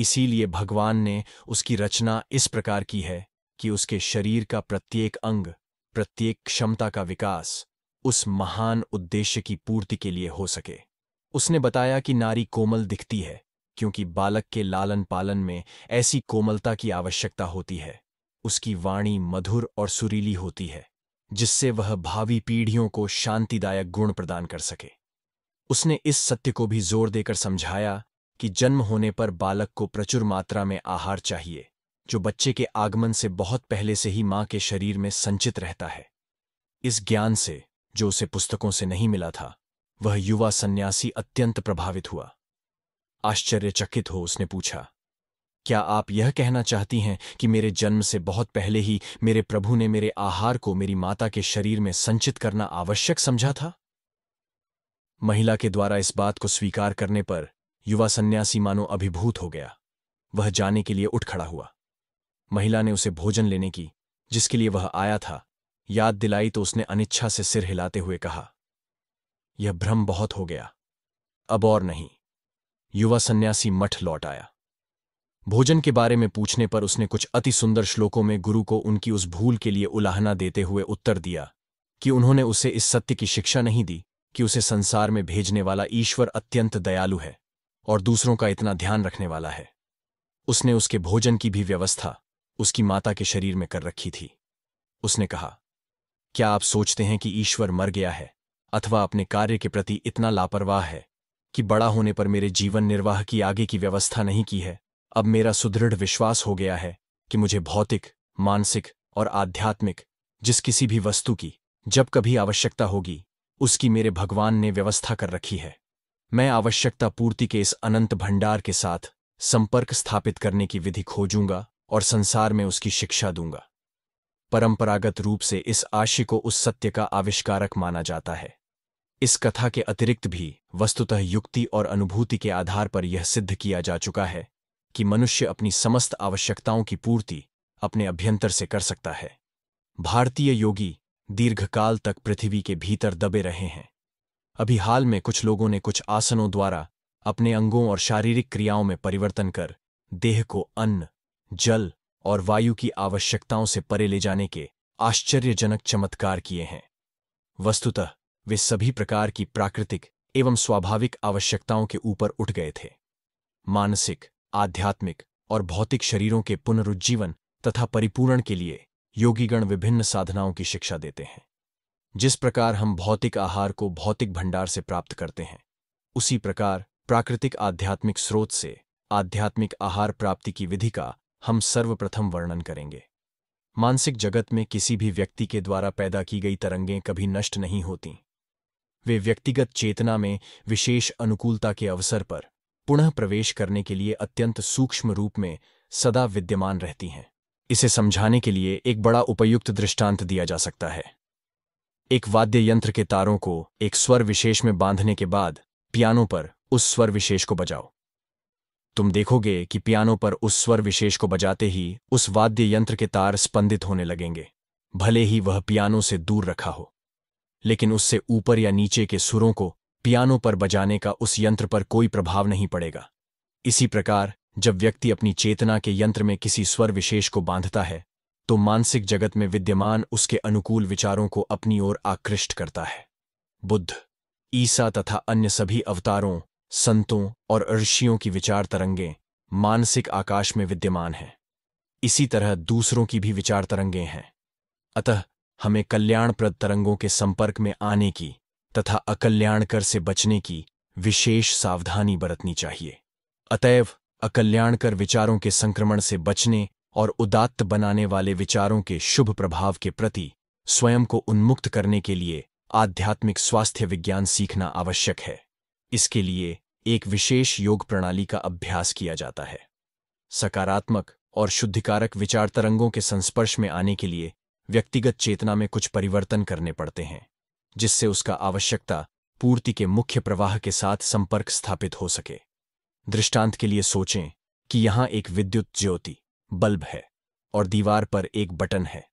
इसीलिए भगवान ने उसकी रचना इस प्रकार की है कि उसके शरीर का प्रत्येक अंग प्रत्येक क्षमता का विकास उस महान उद्देश्य की पूर्ति के लिए हो सके उसने बताया कि नारी कोमल दिखती है क्योंकि बालक के लालन पालन में ऐसी कोमलता की आवश्यकता होती है उसकी वाणी मधुर और सुरीली होती है जिससे वह भावी पीढ़ियों को शांतिदायक गुण प्रदान कर सके उसने इस सत्य को भी जोर देकर समझाया कि जन्म होने पर बालक को प्रचुर मात्रा में आहार चाहिए जो बच्चे के आगमन से बहुत पहले से ही मां के शरीर में संचित रहता है इस ज्ञान से जो उसे पुस्तकों से नहीं मिला था वह युवा सन्यासी अत्यंत प्रभावित हुआ आश्चर्यचकित हो उसने पूछा क्या आप यह कहना चाहती हैं कि मेरे जन्म से बहुत पहले ही मेरे प्रभु ने मेरे आहार को मेरी माता के शरीर में संचित करना आवश्यक समझा था महिला के द्वारा इस बात को स्वीकार करने पर युवा सन्यासी मानो अभिभूत हो गया वह जाने के लिए उठ खड़ा हुआ महिला ने उसे भोजन लेने की जिसके लिए वह आया था याद दिलाई तो उसने अनिच्छा से सिर हिलाते हुए कहा यह भ्रम बहुत हो गया अब और नहीं युवा सन्यासी मठ लौट आया भोजन के बारे में पूछने पर उसने कुछ अति सुंदर श्लोकों में गुरु को उनकी उस भूल के लिए उलाहना देते हुए उत्तर दिया कि उन्होंने उसे इस सत्य की शिक्षा नहीं दी कि उसे संसार में भेजने वाला ईश्वर अत्यंत दयालु है और दूसरों का इतना ध्यान रखने वाला है उसने उसके भोजन की भी व्यवस्था उसकी माता के शरीर में कर रखी थी उसने कहा क्या आप सोचते हैं कि ईश्वर मर गया है अथवा अपने कार्य के प्रति इतना लापरवाह है कि बड़ा होने पर मेरे जीवन निर्वाह की आगे की व्यवस्था नहीं की है अब मेरा सुदृढ़ विश्वास हो गया है कि मुझे भौतिक मानसिक और आध्यात्मिक जिस किसी भी वस्तु की जब कभी आवश्यकता होगी उसकी मेरे भगवान ने व्यवस्था कर रखी है मैं आवश्यकता पूर्ति के इस अनंत भंडार के साथ संपर्क स्थापित करने की विधि खोजूंगा और संसार में उसकी शिक्षा दूंगा परंपरागत रूप से इस आशय को उस सत्य का आविष्कारक माना जाता है इस कथा के अतिरिक्त भी वस्तुतः युक्ति और अनुभूति के आधार पर यह सिद्ध किया जा चुका है कि मनुष्य अपनी समस्त आवश्यकताओं की पूर्ति अपने अभ्यंतर से कर सकता है भारतीय योगी दीर्घकाल तक पृथ्वी के भीतर दबे रहे हैं अभी हाल में कुछ लोगों ने कुछ आसनों द्वारा अपने अंगों और शारीरिक क्रियाओं में परिवर्तन कर देह को अन्न जल और वायु की आवश्यकताओं से परे ले जाने के आश्चर्यजनक चमत्कार किए हैं वस्तुतः वे सभी प्रकार की प्राकृतिक एवं स्वाभाविक आवश्यकताओं के ऊपर उठ गए थे मानसिक आध्यात्मिक और भौतिक शरीरों के पुनरुज्जीवन तथा परिपूर्ण के लिए योगीगण विभिन्न साधनाओं की शिक्षा देते हैं जिस प्रकार हम भौतिक आहार को भौतिक भंडार से प्राप्त करते हैं उसी प्रकार प्राकृतिक आध्यात्मिक स्रोत से आध्यात्मिक आहार प्राप्ति की विधि का हम सर्वप्रथम वर्णन करेंगे मानसिक जगत में किसी भी व्यक्ति के द्वारा पैदा की गई तरंगें कभी नष्ट नहीं होती वे व्यक्तिगत चेतना में विशेष अनुकूलता के अवसर पर पुनः प्रवेश करने के लिए अत्यंत सूक्ष्म रूप में सदा विद्यमान रहती हैं इसे समझाने के लिए एक बड़ा उपयुक्त दृष्टांत दिया जा सकता है एक वाद्य यंत्र के तारों को एक स्वर विशेष में बांधने के बाद पियानो पर उस स्वर विशेष को बजाओ तुम देखोगे कि पियानो पर उस स्वर विशेष को बजाते ही उस वाद्य यंत्र के तार स्पंदित होने लगेंगे भले ही वह पियानो से दूर रखा हो लेकिन उससे ऊपर या नीचे के सुरों को पियानो पर बजाने का उस यंत्र पर कोई प्रभाव नहीं पड़ेगा इसी प्रकार जब व्यक्ति अपनी चेतना के यंत्र में किसी स्वर विशेष को बांधता है तो मानसिक जगत में विद्यमान उसके अनुकूल विचारों को अपनी ओर आकृष्ट करता है बुद्ध ईसा तथा अन्य सभी अवतारों संतों और ऋषियों की विचार तरंगे मानसिक आकाश में विद्यमान हैं इसी तरह दूसरों की भी विचार तरंगे हैं अतः हमें कल्याणप्रद तरंगों के संपर्क में आने की तथा अकल्याणकर से बचने की विशेष सावधानी बरतनी चाहिए अतएव अकल्याणकर विचारों के संक्रमण से बचने और उदात्त बनाने वाले विचारों के शुभ प्रभाव के प्रति स्वयं को उन्मुक्त करने के लिए आध्यात्मिक स्वास्थ्य विज्ञान सीखना आवश्यक है इसके लिए एक विशेष योग प्रणाली का अभ्यास किया जाता है सकारात्मक और शुद्धिकारक विचार तरंगों के संस्पर्श में आने के लिए व्यक्तिगत चेतना में कुछ परिवर्तन करने पड़ते हैं जिससे उसका आवश्यकता पूर्ति के मुख्य प्रवाह के साथ संपर्क स्थापित हो सके दृष्टांत के लिए सोचें कि यहां एक विद्युत ज्योति बल्ब है और दीवार पर एक बटन है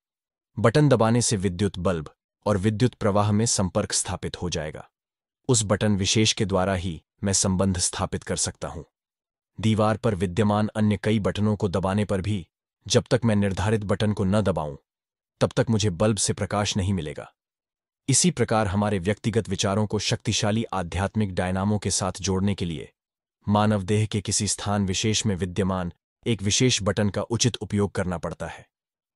बटन दबाने से विद्युत बल्ब और विद्युत प्रवाह में संपर्क स्थापित हो जाएगा उस बटन विशेष के द्वारा ही मैं संबंध स्थापित कर सकता हूं दीवार पर विद्यमान अन्य कई बटनों को दबाने पर भी जब तक मैं निर्धारित बटन को न दबाऊं तब तक मुझे बल्ब से प्रकाश नहीं मिलेगा इसी प्रकार हमारे व्यक्तिगत विचारों को शक्तिशाली आध्यात्मिक डायनामों के साथ जोड़ने के लिए मानव देह के किसी स्थान विशेष में विद्यमान एक विशेष बटन का उचित उपयोग करना पड़ता है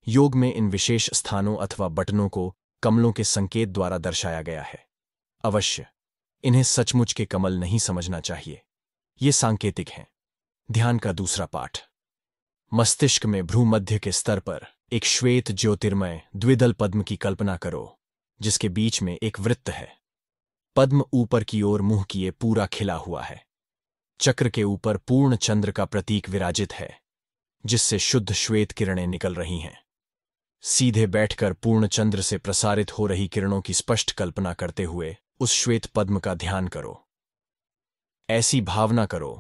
योग में इन विशेष स्थानों अथवा बटनों को कमलों के संकेत द्वारा दर्शाया गया है अवश्य इन्हें सचमुच के कमल नहीं समझना चाहिए ये सांकेतिक हैं ध्यान का दूसरा पाठ मस्तिष्क में भ्रूमध्य के स्तर पर एक श्वेत ज्योतिर्मय द्विदल पद्म की कल्पना करो जिसके बीच में एक वृत्त है पद्म ऊपर की ओर मुंह किए पूरा खिला हुआ है चक्र के ऊपर पूर्ण चंद्र का प्रतीक विराजित है जिससे शुद्ध श्वेत किरणें निकल रही हैं सीधे बैठकर पूर्ण चंद्र से प्रसारित हो रही किरणों की स्पष्ट कल्पना करते हुए उस श्वेत पद्म का ध्यान करो ऐसी भावना करो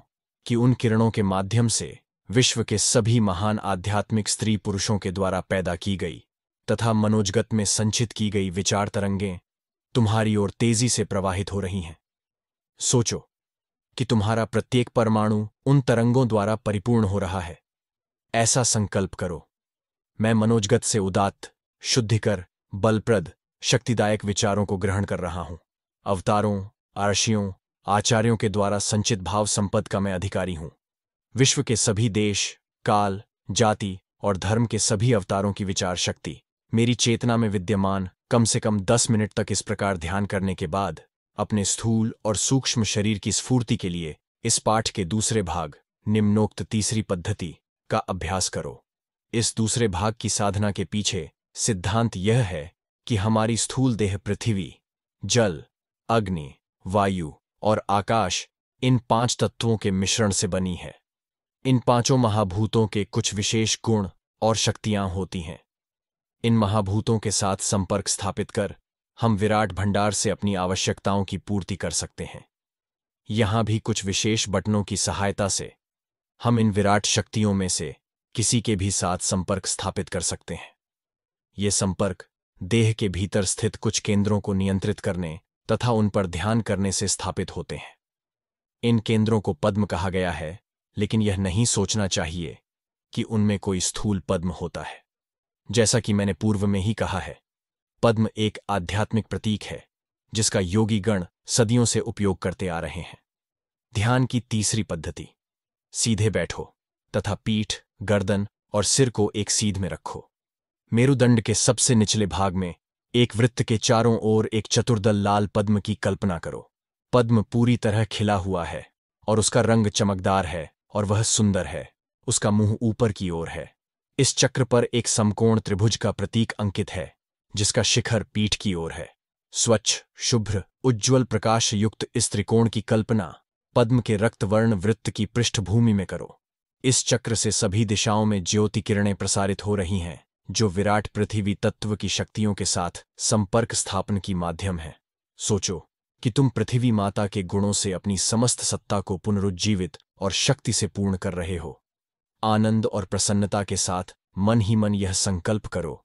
कि उन किरणों के माध्यम से विश्व के सभी महान आध्यात्मिक स्त्री पुरुषों के द्वारा पैदा की गई तथा मनोजगत में संचित की गई विचार तरंगें तुम्हारी ओर तेजी से प्रवाहित हो रही हैं सोचो कि तुम्हारा प्रत्येक परमाणु उन तरंगों द्वारा परिपूर्ण हो रहा है ऐसा संकल्प करो मैं मनोजगत से उदात्त शुद्धिकर बलप्रद शक्तिदायक विचारों को ग्रहण कर रहा हूं अवतारों आर्षियों आचार्यों के द्वारा संचित भाव संपद का मैं अधिकारी हूं विश्व के सभी देश काल जाति और धर्म के सभी अवतारों की विचार शक्ति मेरी चेतना में विद्यमान कम से कम दस मिनट तक इस प्रकार ध्यान करने के बाद अपने स्थूल और सूक्ष्म शरीर की स्फूर्ति के लिए इस पाठ के दूसरे भाग निम्नोक्त तीसरी पद्धति का अभ्यास करो इस दूसरे भाग की साधना के पीछे सिद्धांत यह है कि हमारी स्थूल देह पृथ्वी जल अग्नि वायु और आकाश इन पांच तत्वों के मिश्रण से बनी है इन पांचों महाभूतों के कुछ विशेष गुण और शक्तियां होती हैं इन महाभूतों के साथ संपर्क स्थापित कर हम विराट भंडार से अपनी आवश्यकताओं की पूर्ति कर सकते हैं यहां भी कुछ विशेष बटनों की सहायता से हम इन विराट शक्तियों में से किसी के भी साथ संपर्क स्थापित कर सकते हैं ये संपर्क देह के भीतर स्थित कुछ केंद्रों को नियंत्रित करने तथा उन पर ध्यान करने से स्थापित होते हैं इन केंद्रों को पद्म कहा गया है लेकिन यह नहीं सोचना चाहिए कि उनमें कोई स्थूल पद्म होता है जैसा कि मैंने पूर्व में ही कहा है पद्म एक आध्यात्मिक प्रतीक है जिसका योगी गण सदियों से उपयोग करते आ रहे हैं ध्यान की तीसरी पद्धति सीधे बैठो तथा पीठ गर्दन और सिर को एक सीध में रखो मेरुदंड के सबसे निचले भाग में एक वृत्त के चारों ओर एक चतुर्दल लाल पद्म की कल्पना करो पद्म पूरी तरह खिला हुआ है और उसका रंग चमकदार है और वह सुंदर है उसका मुंह ऊपर की ओर है इस चक्र पर एक समकोण त्रिभुज का प्रतीक अंकित है जिसका शिखर पीठ की ओर है स्वच्छ शुभ्र उज्ज्वल प्रकाश युक्त इस त्रिकोण की कल्पना पद्म के रक्तवर्ण वृत्त की पृष्ठभूमि में करो इस चक्र से सभी दिशाओं में ज्योति किरणें प्रसारित हो रही हैं जो विराट पृथ्वी तत्व की शक्तियों के साथ संपर्क स्थापन की माध्यम है सोचो कि तुम पृथ्वी माता के गुणों से अपनी समस्त सत्ता को पुनरुज्जीवित और शक्ति से पूर्ण कर रहे हो आनंद और प्रसन्नता के साथ मन ही मन यह संकल्प करो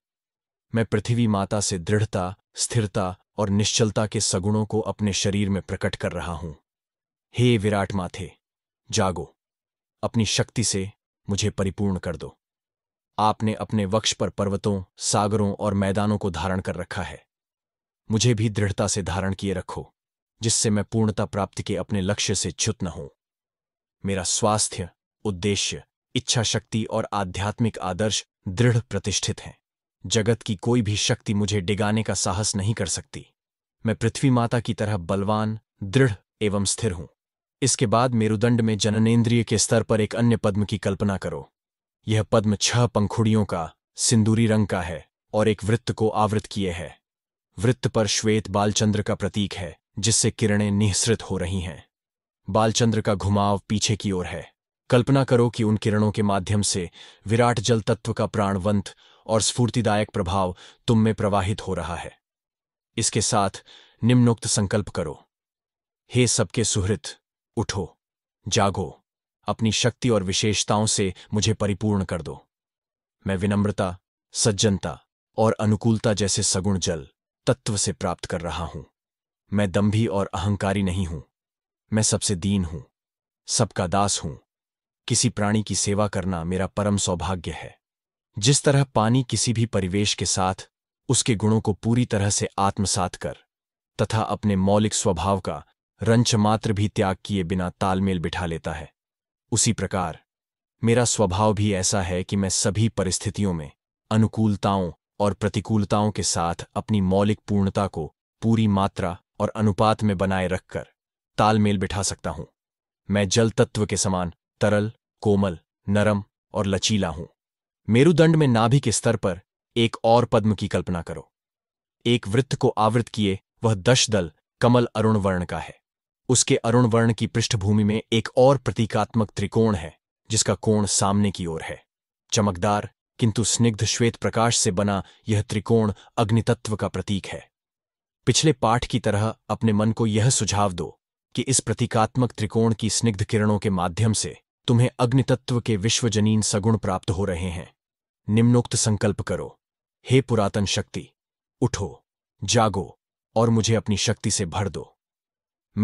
मैं पृथ्वी माता से दृढ़ता स्थिरता और निश्चलता के सगुणों को अपने शरीर में प्रकट कर रहा हूं हे विराट माथे जागो अपनी शक्ति से मुझे परिपूर्ण कर दो आपने अपने वक्ष पर पर्वतों सागरों और मैदानों को धारण कर रखा है मुझे भी दृढ़ता से धारण किए रखो जिससे मैं पूर्णता प्राप्ति के अपने लक्ष्य से च्युत न हूं मेरा स्वास्थ्य उद्देश्य इच्छा शक्ति और आध्यात्मिक आदर्श दृढ़ प्रतिष्ठित हैं जगत की कोई भी शक्ति मुझे डिगाने का साहस नहीं कर सकती मैं पृथ्वी माता की तरह बलवान दृढ़ एवं स्थिर हूं इसके बाद मेरुदंड में जननेन्द्रिय के स्तर पर एक अन्य पद्म की कल्पना करो यह पद्म छह पंखुड़ियों का सिंदूरी रंग का है और एक वृत्त को आवृत किए है वृत्त पर श्वेत बालचंद्र का प्रतीक है जिससे किरणें निःसृत हो रही हैं बालचंद्र का घुमाव पीछे की ओर है कल्पना करो कि उन किरणों के माध्यम से विराट जल तत्व का प्राणवंत और स्फूर्तिदायक प्रभाव तुम में प्रवाहित हो रहा है इसके साथ निम्नोक्त संकल्प करो हे सबके सुहृत उठो जागो अपनी शक्ति और विशेषताओं से मुझे परिपूर्ण कर दो मैं विनम्रता सज्जनता और अनुकूलता जैसे सगुण जल तत्व से प्राप्त कर रहा हूं मैं दम्भी और अहंकारी नहीं हूं मैं सबसे दीन हूं सबका दास हूं किसी प्राणी की सेवा करना मेरा परम सौभाग्य है जिस तरह पानी किसी भी परिवेश के साथ उसके गुणों को पूरी तरह से आत्मसात कर तथा अपने मौलिक स्वभाव का रंचमात्र भी त्याग किए बिना तालमेल बिठा लेता है उसी प्रकार मेरा स्वभाव भी ऐसा है कि मैं सभी परिस्थितियों में अनुकूलताओं और प्रतिकूलताओं के साथ अपनी मौलिक पूर्णता को पूरी मात्रा और अनुपात में बनाए रखकर तालमेल बिठा सकता हूं मैं जल तत्व के समान तरल कोमल नरम और लचीला हूं मेरुदंड में नाभि के स्तर पर एक और पद्म की कल्पना करो एक वृत्त को आवृत किए वह दश दल कमल अरुण वर्ण का है उसके अरुण वर्ण की पृष्ठभूमि में एक और प्रतीकात्मक त्रिकोण है जिसका कोण सामने की ओर है चमकदार किंतु स्निग्ध श्वेत प्रकाश से बना यह त्रिकोण अग्नितत्व का प्रतीक है पिछले पाठ की तरह अपने मन को यह सुझाव दो कि इस प्रतीकात्मक त्रिकोण की स्निग्ध किरणों के माध्यम से तुम्हें अग्नितत्व के विश्वजनीन सगुण प्राप्त हो रहे हैं निम्नोक्त संकल्प करो हे पुरातन शक्ति उठो जागो और मुझे अपनी शक्ति से भर दो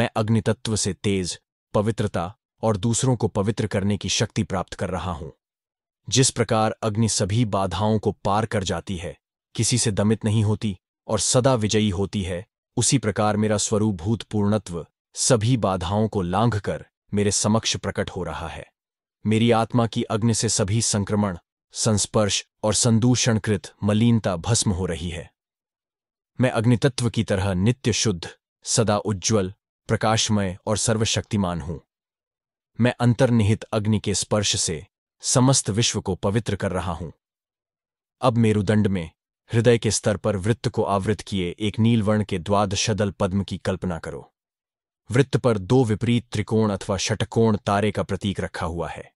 मैं अग्नितत्व से तेज पवित्रता और दूसरों को पवित्र करने की शक्ति प्राप्त कर रहा हूं जिस प्रकार अग्नि सभी बाधाओं को पार कर जाती है किसी से दमित नहीं होती और सदा विजयी होती है उसी प्रकार मेरा स्वरूप भूत पूर्णत्व सभी बाधाओं को लांघ कर मेरे समक्ष प्रकट हो रहा है मेरी आत्मा की अग्नि से सभी संक्रमण संस्पर्श और संदूषणकृत मलिनता भस्म हो रही है मैं अग्नितत्व की तरह नित्य शुद्ध सदा उज्ज्वल प्रकाशमय और सर्वशक्तिमान हूं मैं अंतर्निहित अग्नि के स्पर्श से समस्त विश्व को पवित्र कर रहा हूं अब मेरुदंड में हृदय के स्तर पर वृत्त को आवृत किए एक नीलवर्ण के द्वादशदल पद्म की कल्पना करो वृत्त पर दो विपरीत त्रिकोण अथवा षटकोण तारे का प्रतीक रखा हुआ है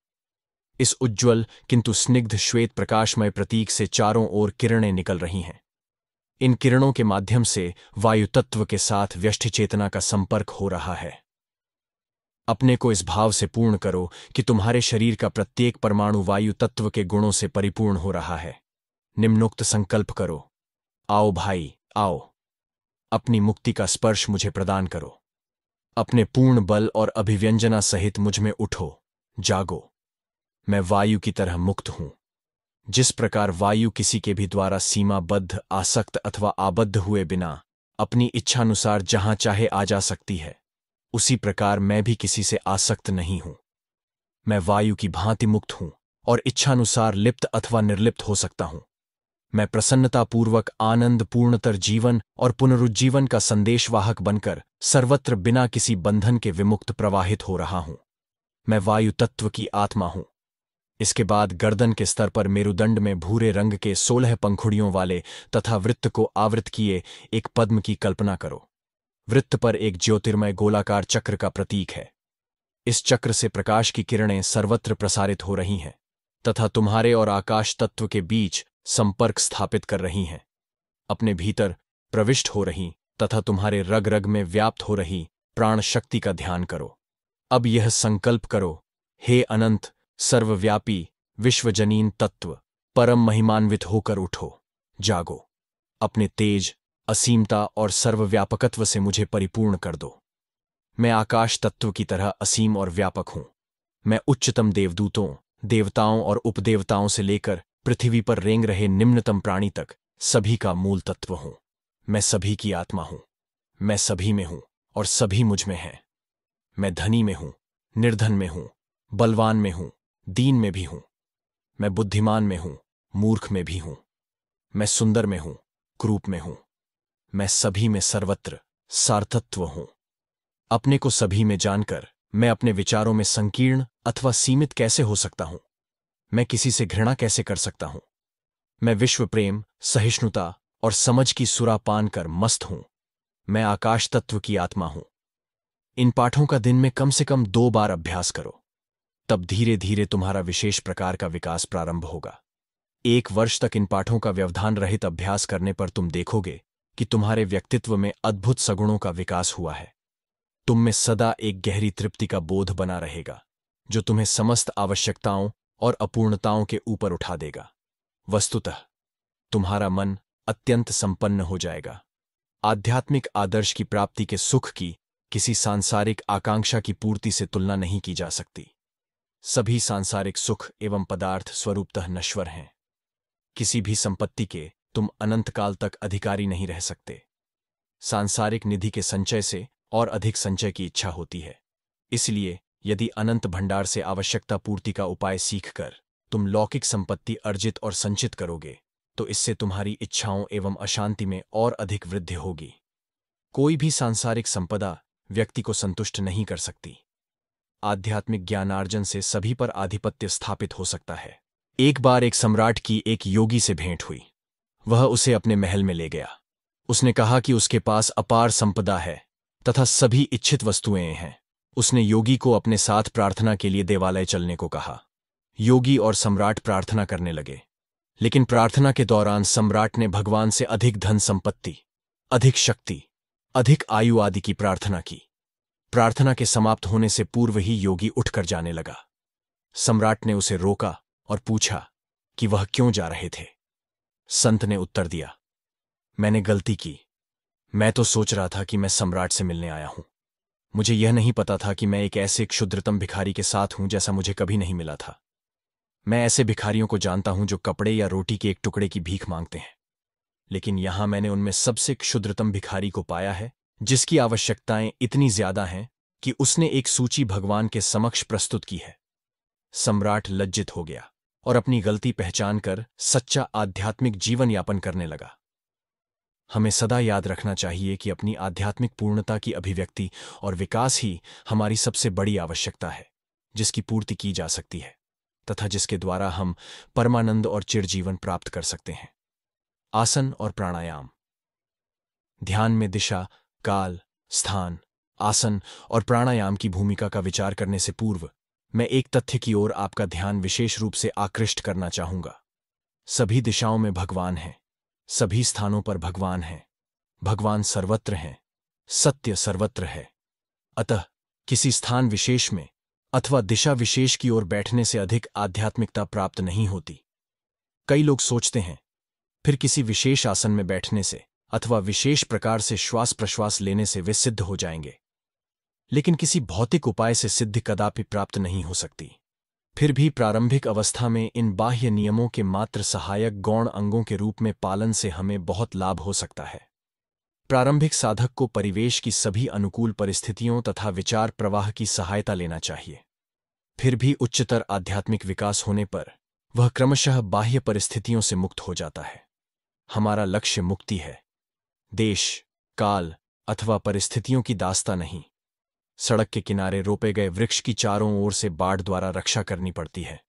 इस उज्ज्वल किंतु स्निग्ध श्वेत प्रकाशमय प्रतीक से चारों ओर किरणें निकल रही हैं इन किरणों के माध्यम से वायु तत्व के साथ व्यष्टि चेतना का संपर्क हो रहा है अपने को इस भाव से पूर्ण करो कि तुम्हारे शरीर का प्रत्येक परमाणु वायु तत्व के गुणों से परिपूर्ण हो रहा है निम्नोक्त संकल्प करो आओ भाई आओ अपनी मुक्ति का स्पर्श मुझे प्रदान करो अपने पूर्ण बल और अभिव्यंजना सहित मुझ में उठो जागो मैं वायु की तरह मुक्त हूं जिस प्रकार वायु किसी के भी द्वारा सीमाबद्ध आसक्त अथवा आबद्ध हुए बिना अपनी इच्छानुसार जहां चाहे आ जा सकती है उसी प्रकार मैं भी किसी से आसक्त नहीं हूं मैं वायु की भांति मुक्त हूं और इच्छानुसार लिप्त अथवा निर्लिप्त हो सकता हूं मैं प्रसन्नतापूर्वक आनंद पूर्णतर जीवन और पुनरुज्जीवन का संदेशवाहक बनकर सर्वत्र बिना किसी बंधन के विमुक्त प्रवाहित हो रहा हूं मैं वायु तत्व की आत्मा हूं इसके बाद गर्दन के स्तर पर मेरुदंड में भूरे रंग के सोलह पंखुड़ियों वाले तथा वृत्त को आवृत किए एक पद्म की कल्पना करो वृत्त पर एक ज्योतिर्मय गोलाकार चक्र का प्रतीक है इस चक्र से प्रकाश की किरणें सर्वत्र प्रसारित हो रही हैं तथा तुम्हारे और आकाश तत्व के बीच संपर्क स्थापित कर रही हैं अपने भीतर प्रविष्ट हो रही तथा तुम्हारे रग रग में व्याप्त हो रही प्राण शक्ति का ध्यान करो अब यह संकल्प करो हे अनंत सर्वव्यापी विश्वजनीन तत्व परम महिमान्वित होकर उठो जागो अपने तेज असीमता और सर्वव्यापकत्व से मुझे परिपूर्ण कर दो मैं आकाश तत्व की तरह असीम और व्यापक हूं मैं उच्चतम देवदूतों देवताओं और उपदेवताओं से लेकर पृथ्वी पर रेंग रहे निम्नतम प्राणी तक सभी का मूल तत्व हूं मैं सभी की आत्मा हूं मैं सभी में हूं और सभी मुझ में हैं मैं धनी में हूं निर्धन में हूं बलवान में हूं दीन में भी हूं मैं बुद्धिमान में हूं मूर्ख में भी हूं मैं सुंदर में हूं क्रूप में हूं मैं सभी में सर्वत्र सार्थत्व हूं अपने को सभी में जानकर मैं अपने विचारों में संकीर्ण अथवा सीमित कैसे हो सकता हूं मैं किसी से घृणा कैसे कर सकता हूं मैं विश्व प्रेम सहिष्णुता और समझ की सुरा पान कर मस्त हूं मैं आकाश तत्व की आत्मा हूं इन पाठों का दिन में कम से कम दो बार अभ्यास करो तब धीरे धीरे तुम्हारा विशेष प्रकार का विकास प्रारंभ होगा एक वर्ष तक इन पाठों का व्यवधान रहित अभ्यास करने पर तुम देखोगे कि तुम्हारे व्यक्तित्व में अद्भुत सगुणों का विकास हुआ है तुम में सदा एक गहरी तृप्ति का बोध बना रहेगा जो तुम्हें समस्त आवश्यकताओं और अपूर्णताओं के ऊपर उठा देगा वस्तुतः तुम्हारा मन अत्यंत संपन्न हो जाएगा आध्यात्मिक आदर्श की प्राप्ति के सुख की किसी सांसारिक आकांक्षा की पूर्ति से तुलना नहीं की जा सकती सभी सांसारिक सुख एवं पदार्थ स्वरूपतः नश्वर हैं किसी भी संपत्ति के तुम अनंत काल तक अधिकारी नहीं रह सकते सांसारिक निधि के संचय से और अधिक संचय की इच्छा होती है इसलिए यदि अनंत भंडार से आवश्यकता पूर्ति का उपाय सीखकर तुम लौकिक संपत्ति अर्जित और संचित करोगे तो इससे तुम्हारी इच्छाओं एवं अशांति में और अधिक वृद्धि होगी कोई भी सांसारिक संपदा व्यक्ति को संतुष्ट नहीं कर सकती आध्यात्मिक ज्ञानार्जन से सभी पर आधिपत्य स्थापित हो सकता है एक बार एक सम्राट की एक योगी से भेंट हुई वह उसे अपने महल में ले गया उसने कहा कि उसके पास अपार संपदा है तथा सभी इच्छित वस्तुएं हैं उसने योगी को अपने साथ प्रार्थना के लिए देवालय चलने को कहा योगी और सम्राट प्रार्थना करने लगे लेकिन प्रार्थना के दौरान सम्राट ने भगवान से अधिक धन संपत्ति अधिक शक्ति अधिक आयु आदि की प्रार्थना की प्रार्थना के समाप्त होने से पूर्व ही योगी उठकर जाने लगा सम्राट ने उसे रोका और पूछा कि वह क्यों जा रहे थे संत ने उत्तर दिया मैंने गलती की मैं तो सोच रहा था कि मैं सम्राट से मिलने आया हूं मुझे यह नहीं पता था कि मैं एक ऐसे क्षुद्रतम भिखारी के साथ हूं जैसा मुझे कभी नहीं मिला था मैं ऐसे भिखारियों को जानता हूं जो कपड़े या रोटी के एक टुकड़े की भीख मांगते हैं लेकिन यहां मैंने उनमें सबसे क्षुद्रतम भिखारी को पाया है जिसकी आवश्यकताएं इतनी ज्यादा हैं कि उसने एक सूची भगवान के समक्ष प्रस्तुत की है सम्राट लज्जित हो गया और अपनी गलती पहचान कर सच्चा आध्यात्मिक जीवन यापन करने लगा हमें सदा याद रखना चाहिए कि अपनी आध्यात्मिक पूर्णता की अभिव्यक्ति और विकास ही हमारी सबसे बड़ी आवश्यकता है जिसकी पूर्ति की जा सकती है तथा जिसके द्वारा हम परमानंद और चिरजीवन प्राप्त कर सकते हैं आसन और प्राणायाम ध्यान में दिशा काल स्थान आसन और प्राणायाम की भूमिका का विचार करने से पूर्व मैं एक तथ्य की ओर आपका ध्यान विशेष रूप से आकृष्ट करना चाहूंगा सभी दिशाओं में भगवान हैं सभी स्थानों पर भगवान हैं भगवान सर्वत्र हैं सत्य सर्वत्र है अतः किसी स्थान विशेष में अथवा दिशा विशेष की ओर बैठने से अधिक आध्यात्मिकता प्राप्त नहीं होती कई लोग सोचते हैं फिर किसी विशेष आसन में बैठने से अथवा विशेष प्रकार से श्वास प्रश्वास लेने से वे सिद्ध हो जाएंगे लेकिन किसी भौतिक उपाय से सिद्धि कदापि प्राप्त नहीं हो सकती फिर भी प्रारंभिक अवस्था में इन बाह्य नियमों के मात्र सहायक गौण अंगों के रूप में पालन से हमें बहुत लाभ हो सकता है प्रारंभिक साधक को परिवेश की सभी अनुकूल परिस्थितियों तथा विचार प्रवाह की सहायता लेना चाहिए फिर भी उच्चतर आध्यात्मिक विकास होने पर वह क्रमशः बाह्य परिस्थितियों से मुक्त हो जाता है हमारा लक्ष्य मुक्ति है देश काल अथवा परिस्थितियों की दास्ता नहीं सड़क के किनारे रोपे गए वृक्ष की चारों ओर से बाढ़ द्वारा रक्षा करनी पड़ती है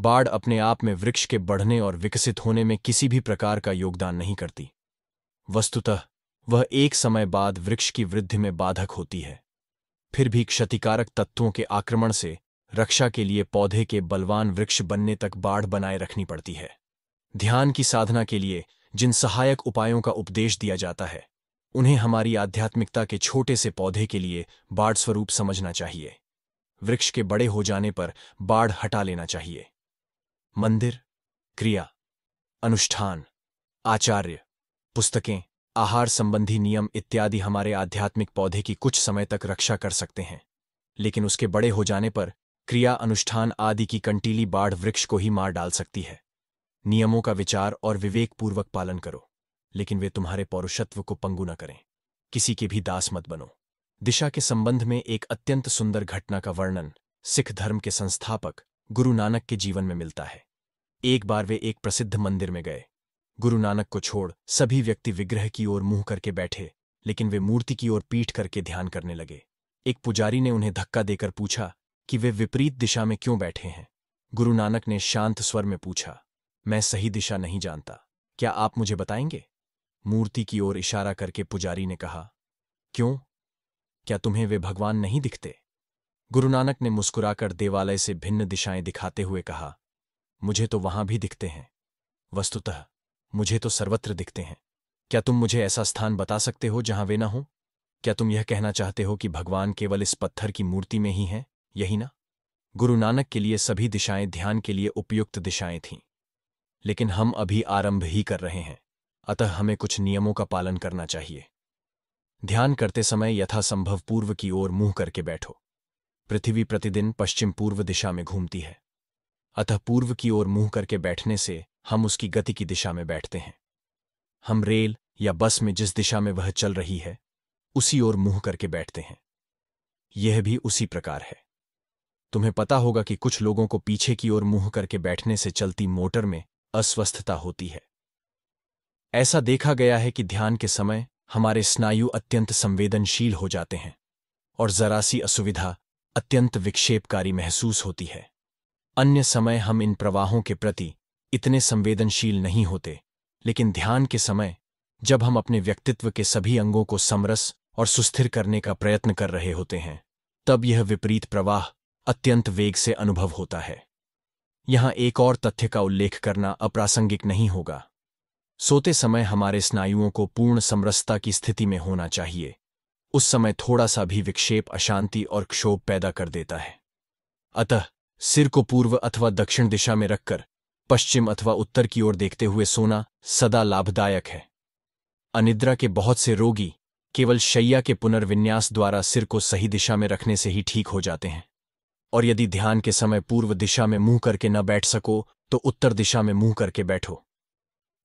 बाढ़ अपने आप में वृक्ष के बढ़ने और विकसित होने में किसी भी प्रकार का योगदान नहीं करती वस्तुतः वह एक समय बाद वृक्ष की वृद्धि में बाधक होती है फिर भी क्षतिकारक तत्वों के आक्रमण से रक्षा के लिए पौधे के बलवान वृक्ष बनने तक बाढ़ बनाए रखनी पड़ती है ध्यान की साधना के लिए जिन सहायक उपायों का उपदेश दिया जाता है उन्हें हमारी आध्यात्मिकता के छोटे से पौधे के लिए बाढ़ स्वरूप समझना चाहिए वृक्ष के बड़े हो जाने पर बाढ़ हटा लेना चाहिए मंदिर क्रिया अनुष्ठान आचार्य पुस्तकें आहार संबंधी नियम इत्यादि हमारे आध्यात्मिक पौधे की कुछ समय तक रक्षा कर सकते हैं लेकिन उसके बड़े हो जाने पर क्रिया अनुष्ठान आदि की कंटीली बाढ़ वृक्ष को ही मार डाल सकती है नियमों का विचार और विवेकपूर्वक पालन करो लेकिन वे तुम्हारे पौरुषत्व को पंगु न करें किसी के भी दास मत बनो दिशा के संबंध में एक अत्यंत सुंदर घटना का वर्णन सिख धर्म के संस्थापक गुरु नानक के जीवन में मिलता है एक बार वे एक प्रसिद्ध मंदिर में गए गुरु नानक को छोड़ सभी व्यक्ति विग्रह की ओर मुंह करके बैठे लेकिन वे मूर्ति की ओर पीठ करके ध्यान करने लगे एक पुजारी ने उन्हें धक्का देकर पूछा कि वे विपरीत दिशा में क्यों बैठे हैं गुरु नानक ने शांत स्वर में पूछा मैं सही दिशा नहीं जानता क्या आप मुझे बताएंगे मूर्ति की ओर इशारा करके पुजारी ने कहा क्यों क्या तुम्हें वे भगवान नहीं दिखते गुरु नानक ने मुस्कुराकर देवालय से भिन्न दिशाएं दिखाते हुए कहा मुझे तो वहां भी दिखते हैं वस्तुतः मुझे तो सर्वत्र दिखते हैं क्या तुम मुझे ऐसा स्थान बता सकते हो जहां वे न हो क्या तुम यह कहना चाहते हो कि भगवान केवल इस पत्थर की मूर्ति में ही हैं यही ना गुरु नानक के लिए सभी दिशाएं ध्यान के लिए उपयुक्त दिशाएं थीं लेकिन हम अभी आरंभ ही कर रहे हैं अतः हमें कुछ नियमों का पालन करना चाहिए ध्यान करते समय यथासंभव पूर्व की ओर मुंह करके बैठो पृथ्वी प्रतिदिन पश्चिम पूर्व दिशा में घूमती है अतः पूर्व की ओर मुंह करके बैठने से हम उसकी गति की दिशा में बैठते हैं हम रेल या बस में जिस दिशा में वह चल रही है उसी ओर मुंह करके बैठते हैं यह भी उसी प्रकार है तुम्हें पता होगा कि कुछ लोगों को पीछे की ओर मुंह करके बैठने से चलती मोटर में अस्वस्थता होती है ऐसा देखा गया है कि ध्यान के समय हमारे स्नायु अत्यंत संवेदनशील हो जाते हैं और जरा सी असुविधा अत्यंत विक्षेपकारी महसूस होती है अन्य समय हम इन प्रवाहों के प्रति इतने संवेदनशील नहीं होते लेकिन ध्यान के समय जब हम अपने व्यक्तित्व के सभी अंगों को समरस और सुस्थिर करने का प्रयत्न कर रहे होते हैं तब यह विपरीत प्रवाह अत्यंत वेग से अनुभव होता है यहां एक और तथ्य का उल्लेख करना अप्रासंगिक नहीं होगा सोते समय हमारे स्नायुओं को पूर्ण समरसता की स्थिति में होना चाहिए उस समय थोड़ा सा भी विक्षेप अशांति और क्षोभ पैदा कर देता है अतः सिर को पूर्व अथवा दक्षिण दिशा में रखकर पश्चिम अथवा उत्तर की ओर देखते हुए सोना सदा लाभदायक है अनिद्रा के बहुत से रोगी केवल शैया के पुनर्विन्यास द्वारा सिर को सही दिशा में रखने से ही ठीक हो जाते हैं और यदि ध्यान के समय पूर्व दिशा में मुंह करके न बैठ सको तो उत्तर दिशा में मुंह करके बैठो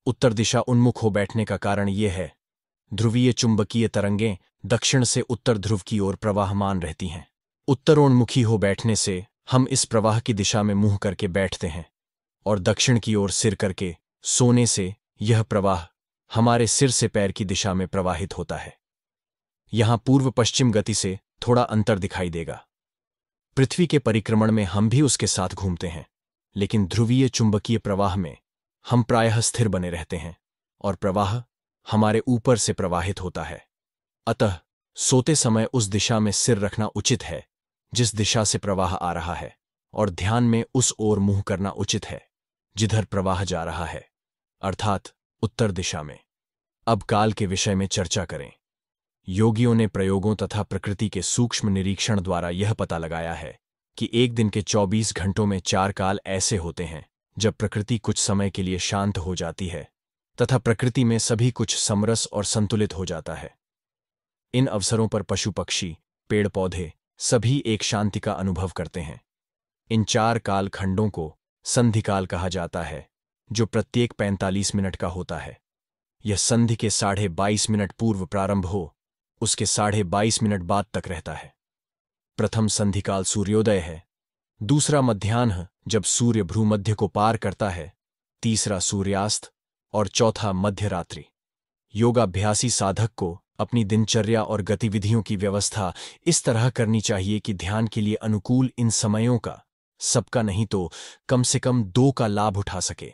उत्तर दिशा उन्मुख हो बैठने का कारण ये है ध्रुवीय चुंबकीय तरंगें दक्षिण से उत्तर ध्रुव की ओर प्रवाहमान रहती हैं उत्तरोन्मुखी हो बैठने से हम इस प्रवाह की दिशा में मुंह करके बैठते हैं और दक्षिण की ओर सिर करके सोने से यह प्रवाह हमारे सिर से पैर की दिशा में प्रवाहित होता है यहां पूर्व पश्चिम गति से थोड़ा अंतर दिखाई देगा पृथ्वी के परिक्रमण में हम भी उसके साथ घूमते हैं लेकिन ध्रुवीय चुंबकीय प्रवाह में हम प्रायः स्थिर बने रहते हैं और प्रवाह हमारे ऊपर से प्रवाहित होता है अतः सोते समय उस दिशा में सिर रखना उचित है जिस दिशा से प्रवाह आ रहा है और ध्यान में उस ओर मुंह करना उचित है जिधर प्रवाह जा रहा है अर्थात उत्तर दिशा में अब काल के विषय में चर्चा करें योगियों ने प्रयोगों तथा प्रकृति के सूक्ष्म निरीक्षण द्वारा यह पता लगाया है कि एक दिन के 24 घंटों में चार काल ऐसे होते हैं जब प्रकृति कुछ समय के लिए शांत हो जाती है तथा प्रकृति में सभी कुछ समरस और संतुलित हो जाता है इन अवसरों पर पशु पक्षी पेड़ पौधे सभी एक शांति का अनुभव करते हैं इन चार कालखंडों को संधिकाल कहा जाता है जो प्रत्येक 45 मिनट का होता है यह संधि के साढ़े बाईस मिनट पूर्व प्रारंभ हो उसके साढ़े बाईस मिनट बाद तक रहता है प्रथम संधिकाल सूर्योदय है दूसरा मध्यान्ह जब सूर्य भ्रूमध्य को पार करता है तीसरा सूर्यास्त और चौथा मध्यरात्रि योगाभ्यासी साधक को अपनी दिनचर्या और गतिविधियों की व्यवस्था इस तरह करनी चाहिए कि ध्यान के लिए अनुकूल इन समयों का सबका नहीं तो कम से कम दो का लाभ उठा सके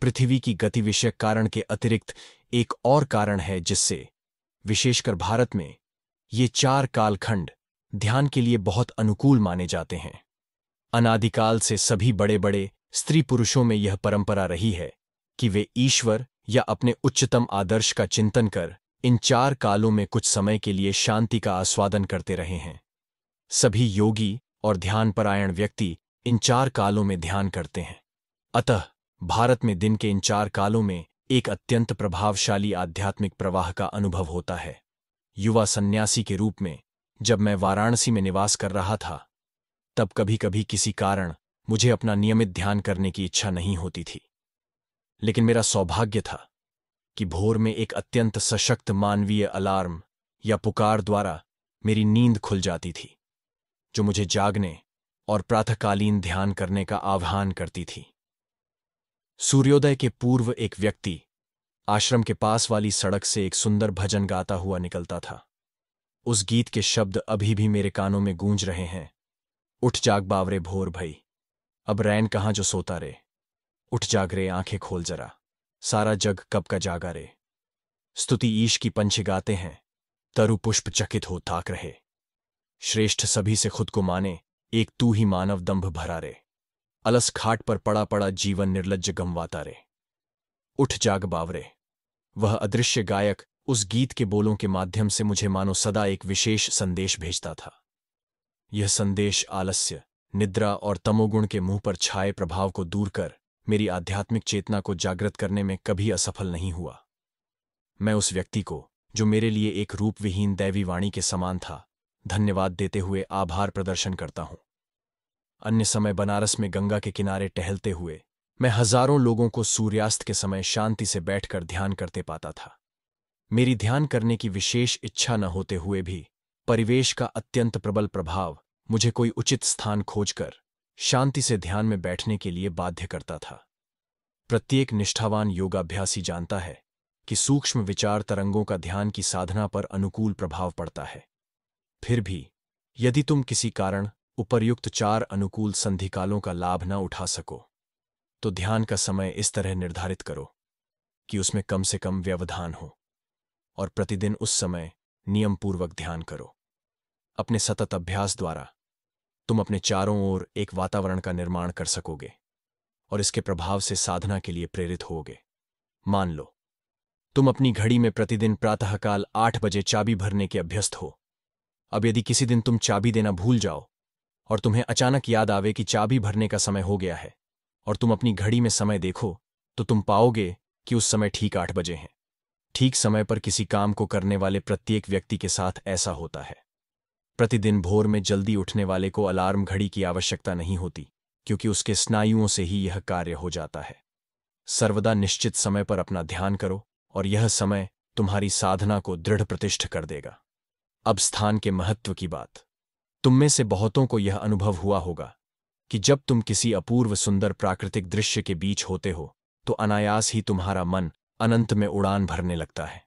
पृथ्वी की गति विषयक कारण के अतिरिक्त एक और कारण है जिससे विशेषकर भारत में ये चार कालखंड ध्यान के लिए बहुत अनुकूल माने जाते हैं अनादिकाल से सभी बड़े बड़े स्त्री पुरुषों में यह परंपरा रही है कि वे ईश्वर या अपने उच्चतम आदर्श का चिंतन कर इन चार कालों में कुछ समय के लिए शांति का आस्वादन करते रहे हैं सभी योगी और ध्यानपरायण व्यक्ति इन चार कालों में ध्यान करते हैं अतः भारत में दिन के इन चार कालों में एक अत्यंत प्रभावशाली आध्यात्मिक प्रवाह का अनुभव होता है युवा सन्यासी के रूप में जब मैं वाराणसी में निवास कर रहा था तब कभी कभी किसी कारण मुझे अपना नियमित ध्यान करने की इच्छा नहीं होती थी लेकिन मेरा सौभाग्य था कि भोर में एक अत्यंत सशक्त मानवीय अलार्म या पुकार द्वारा मेरी नींद खुल जाती थी जो मुझे जागने और प्रातःकालीन ध्यान करने का आह्वान करती थी सूर्योदय के पूर्व एक व्यक्ति आश्रम के पास वाली सड़क से एक सुंदर भजन गाता हुआ निकलता था उस गीत के शब्द अभी भी मेरे कानों में गूंज रहे हैं उठ जाग बावरे भोर भई अब रैन कहाँ जो सोता रे उठ जाग रे आंखें खोल जरा सारा जग कब का जागा रे स्तुति ईश की पंच गाते हैं तरु पुष्प चकित हो ताक रहे श्रेष्ठ सभी से खुद को माने एक तू ही मानव दंभ भरा रे अलस खाट पर पड़ा पड़ा जीवन निर्लज गमवाता रे उठ जाग बावरे वह अदृश्य गायक उस गीत के बोलों के माध्यम से मुझे मानो सदा एक विशेष संदेश भेजता था यह संदेश आलस्य निद्रा और तमोगुण के मुंह पर छाए प्रभाव को दूर कर मेरी आध्यात्मिक चेतना को जागृत करने में कभी असफल नहीं हुआ मैं उस व्यक्ति को जो मेरे लिए एक रूपविहीन दैवी वाणी के समान था धन्यवाद देते हुए आभार प्रदर्शन करता हूं अन्य समय बनारस में गंगा के किनारे टहलते हुए मैं हजारों लोगों को सूर्यास्त के समय शांति से बैठकर ध्यान करते पाता था मेरी ध्यान करने की विशेष इच्छा न होते हुए भी परिवेश का अत्यंत प्रबल प्रभाव मुझे कोई उचित स्थान खोजकर शांति से ध्यान में बैठने के लिए बाध्य करता था प्रत्येक निष्ठावान योगाभ्यासी जानता है कि सूक्ष्म विचार तरंगों का ध्यान की साधना पर अनुकूल प्रभाव पड़ता है फिर भी यदि तुम किसी कारण उपर्युक्त चार अनुकूल संधिकालों का लाभ न उठा सको तो ध्यान का समय इस तरह निर्धारित करो कि उसमें कम से कम व्यवधान हो और प्रतिदिन उस समय नियमपूर्वक ध्यान करो अपने सतत अभ्यास द्वारा तुम अपने चारों ओर एक वातावरण का निर्माण कर सकोगे और इसके प्रभाव से साधना के लिए प्रेरित होगे मान लो तुम अपनी घड़ी में प्रतिदिन प्रातःकाल आठ बजे चाबी भरने के अभ्यस्त हो अब यदि किसी दिन तुम चाबी देना भूल जाओ और तुम्हें अचानक याद आवे कि चाबी भरने का समय हो गया है और तुम अपनी घड़ी में समय देखो तो तुम पाओगे कि उस समय ठीक आठ बजे हैं ठीक समय पर किसी काम को करने वाले प्रत्येक व्यक्ति के साथ ऐसा होता है प्रतिदिन भोर में जल्दी उठने वाले को अलार्म घड़ी की आवश्यकता नहीं होती क्योंकि उसके स्नायुओं से ही यह कार्य हो जाता है सर्वदा निश्चित समय पर अपना ध्यान करो और यह समय तुम्हारी साधना को दृढ़ प्रतिष्ठ कर देगा अब स्थान के महत्व की बात तुम में से बहुतों को यह अनुभव हुआ होगा कि जब तुम किसी अपूर्व सुंदर प्राकृतिक दृश्य के बीच होते हो तो अनायास ही तुम्हारा मन अनंत में उड़ान भरने लगता है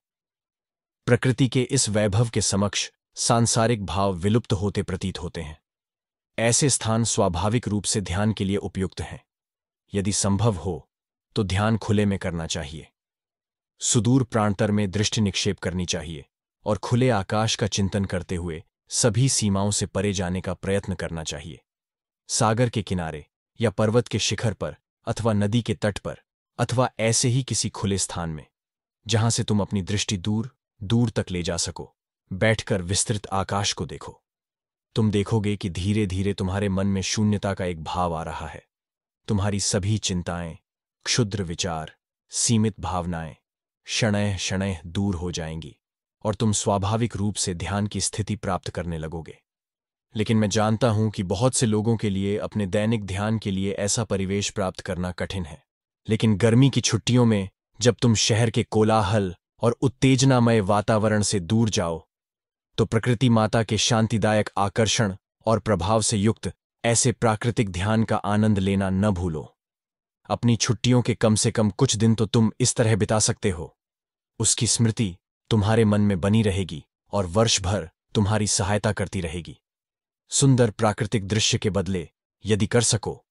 प्रकृति के इस वैभव के समक्ष सांसारिक भाव विलुप्त होते प्रतीत होते हैं ऐसे स्थान स्वाभाविक रूप से ध्यान के लिए उपयुक्त हैं यदि संभव हो तो ध्यान खुले में करना चाहिए सुदूर प्रांतर में दृष्टि निक्षेप करनी चाहिए और खुले आकाश का चिंतन करते हुए सभी सीमाओं से परे जाने का प्रयत्न करना चाहिए सागर के किनारे या पर्वत के शिखर पर अथवा नदी के तट पर अथवा ऐसे ही किसी खुले स्थान में जहां से तुम अपनी दृष्टि दूर दूर तक ले जा सको बैठकर विस्तृत आकाश को देखो तुम देखोगे कि धीरे धीरे तुम्हारे मन में शून्यता का एक भाव आ रहा है तुम्हारी सभी चिंताएं क्षुद्र विचार सीमित भावनाएं शणय शणय दूर हो जाएंगी और तुम स्वाभाविक रूप से ध्यान की स्थिति प्राप्त करने लगोगे लेकिन मैं जानता हूं कि बहुत से लोगों के लिए अपने दैनिक ध्यान के लिए ऐसा परिवेश प्राप्त करना कठिन है लेकिन गर्मी की छुट्टियों में जब तुम शहर के कोलाहल और उत्तेजनामय वातावरण से दूर जाओ तो प्रकृति माता के शांतिदायक आकर्षण और प्रभाव से युक्त ऐसे प्राकृतिक ध्यान का आनंद लेना न भूलो अपनी छुट्टियों के कम से कम कुछ दिन तो तुम इस तरह बिता सकते हो उसकी स्मृति तुम्हारे मन में बनी रहेगी और वर्ष भर तुम्हारी सहायता करती रहेगी सुंदर प्राकृतिक दृश्य के बदले यदि कर सको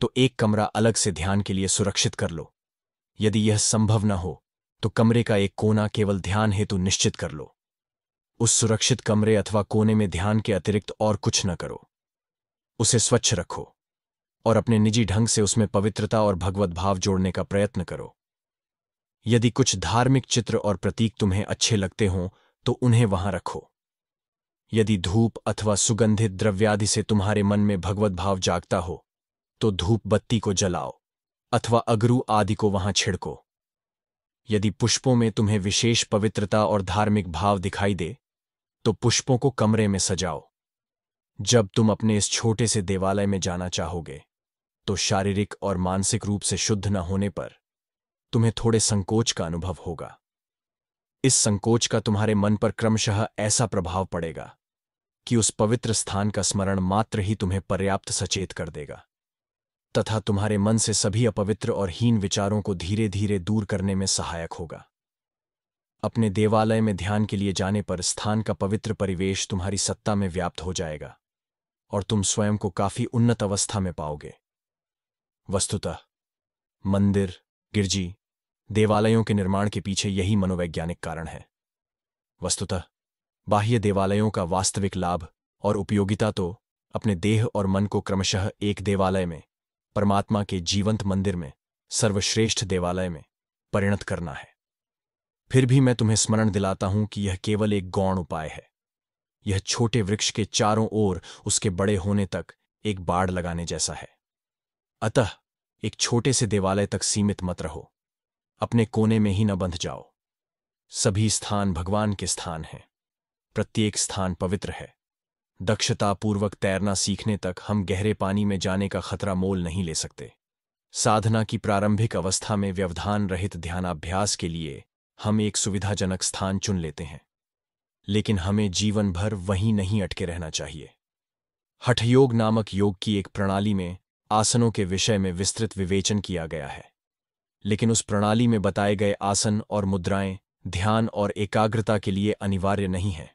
तो एक कमरा अलग से ध्यान के लिए सुरक्षित कर लो यदि यह संभव न हो तो कमरे का एक कोना केवल ध्यान हेतु निश्चित कर लो उस सुरक्षित कमरे अथवा कोने में ध्यान के अतिरिक्त और कुछ न करो उसे स्वच्छ रखो और अपने निजी ढंग से उसमें पवित्रता और भगवत भाव जोड़ने का प्रयत्न करो यदि कुछ धार्मिक चित्र और प्रतीक तुम्हें अच्छे लगते हों तो उन्हें वहां रखो यदि धूप अथवा सुगंधित द्रव्यादि से तुम्हारे मन में भगवत भाव जागता हो तो धूप बत्ती को जलाओ अथवा अगरू आदि को वहां छिड़को यदि पुष्पों में तुम्हें विशेष पवित्रता और धार्मिक भाव दिखाई दे तो पुष्पों को कमरे में सजाओ जब तुम अपने इस छोटे से देवालय में जाना चाहोगे तो शारीरिक और मानसिक रूप से शुद्ध न होने पर तुम्हें थोड़े संकोच का अनुभव होगा इस संकोच का तुम्हारे मन पर क्रमशः ऐसा प्रभाव पड़ेगा कि उस पवित्र स्थान का स्मरण मात्र ही तुम्हें पर्याप्त सचेत कर देगा तथा तुम्हारे मन से सभी अपवित्र और हीन विचारों को धीरे धीरे दूर करने में सहायक होगा अपने देवालय में ध्यान के लिए जाने पर स्थान का पवित्र परिवेश तुम्हारी सत्ता में व्याप्त हो जाएगा और तुम स्वयं को काफी उन्नत अवस्था में पाओगे वस्तुतः मंदिर गिरजी देवालयों के निर्माण के पीछे यही मनोवैज्ञानिक कारण है वस्तुतः बाह्य देवालयों का वास्तविक लाभ और उपयोगिता तो अपने देह और मन को क्रमशः एक देवालय में परमात्मा के जीवंत मंदिर में सर्वश्रेष्ठ देवालय में परिणत करना है फिर भी मैं तुम्हें स्मरण दिलाता हूं कि यह केवल एक गौण उपाय है यह छोटे वृक्ष के चारों ओर उसके बड़े होने तक एक बाढ़ लगाने जैसा है अतः एक छोटे से देवालय तक सीमित मत रहो अपने कोने में ही न बंध जाओ सभी स्थान भगवान के स्थान हैं प्रत्येक स्थान पवित्र है दक्षतापूर्वक तैरना सीखने तक हम गहरे पानी में जाने का खतरा मोल नहीं ले सकते साधना की प्रारंभिक अवस्था में व्यवधान रहित ध्यानाभ्यास के लिए हम एक सुविधाजनक स्थान चुन लेते हैं लेकिन हमें जीवन भर वहीं नहीं अटके रहना चाहिए हठयोग नामक योग की एक प्रणाली में आसनों के विषय में विस्तृत विवेचन किया गया है लेकिन उस प्रणाली में बताए गए आसन और मुद्राएं ध्यान और एकाग्रता के लिए अनिवार्य नहीं है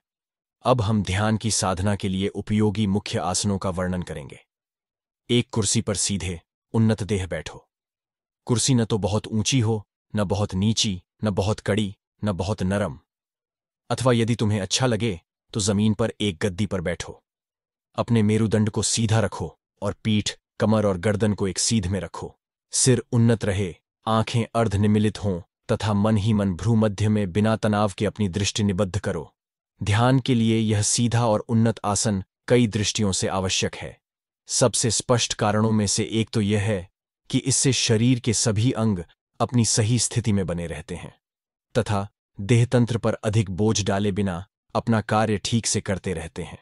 अब हम ध्यान की साधना के लिए उपयोगी मुख्य आसनों का वर्णन करेंगे एक कुर्सी पर सीधे उन्नत देह बैठो कुर्सी न तो बहुत ऊंची हो न बहुत नीची न बहुत कड़ी न बहुत नरम अथवा यदि तुम्हें अच्छा लगे तो जमीन पर एक गद्दी पर बैठो अपने मेरुदंड को सीधा रखो और पीठ कमर और गर्दन को एक सीध में रखो सिर उन्नत रहे आंखें अर्धनिमिलित हों तथा मन ही मन भ्रूमध्य में बिना तनाव के अपनी दृष्टि निबद्ध करो ध्यान के लिए यह सीधा और उन्नत आसन कई दृष्टियों से आवश्यक है सबसे स्पष्ट कारणों में से एक तो यह है कि इससे शरीर के सभी अंग अपनी सही स्थिति में बने रहते हैं तथा देहतंत्र पर अधिक बोझ डाले बिना अपना कार्य ठीक से करते रहते हैं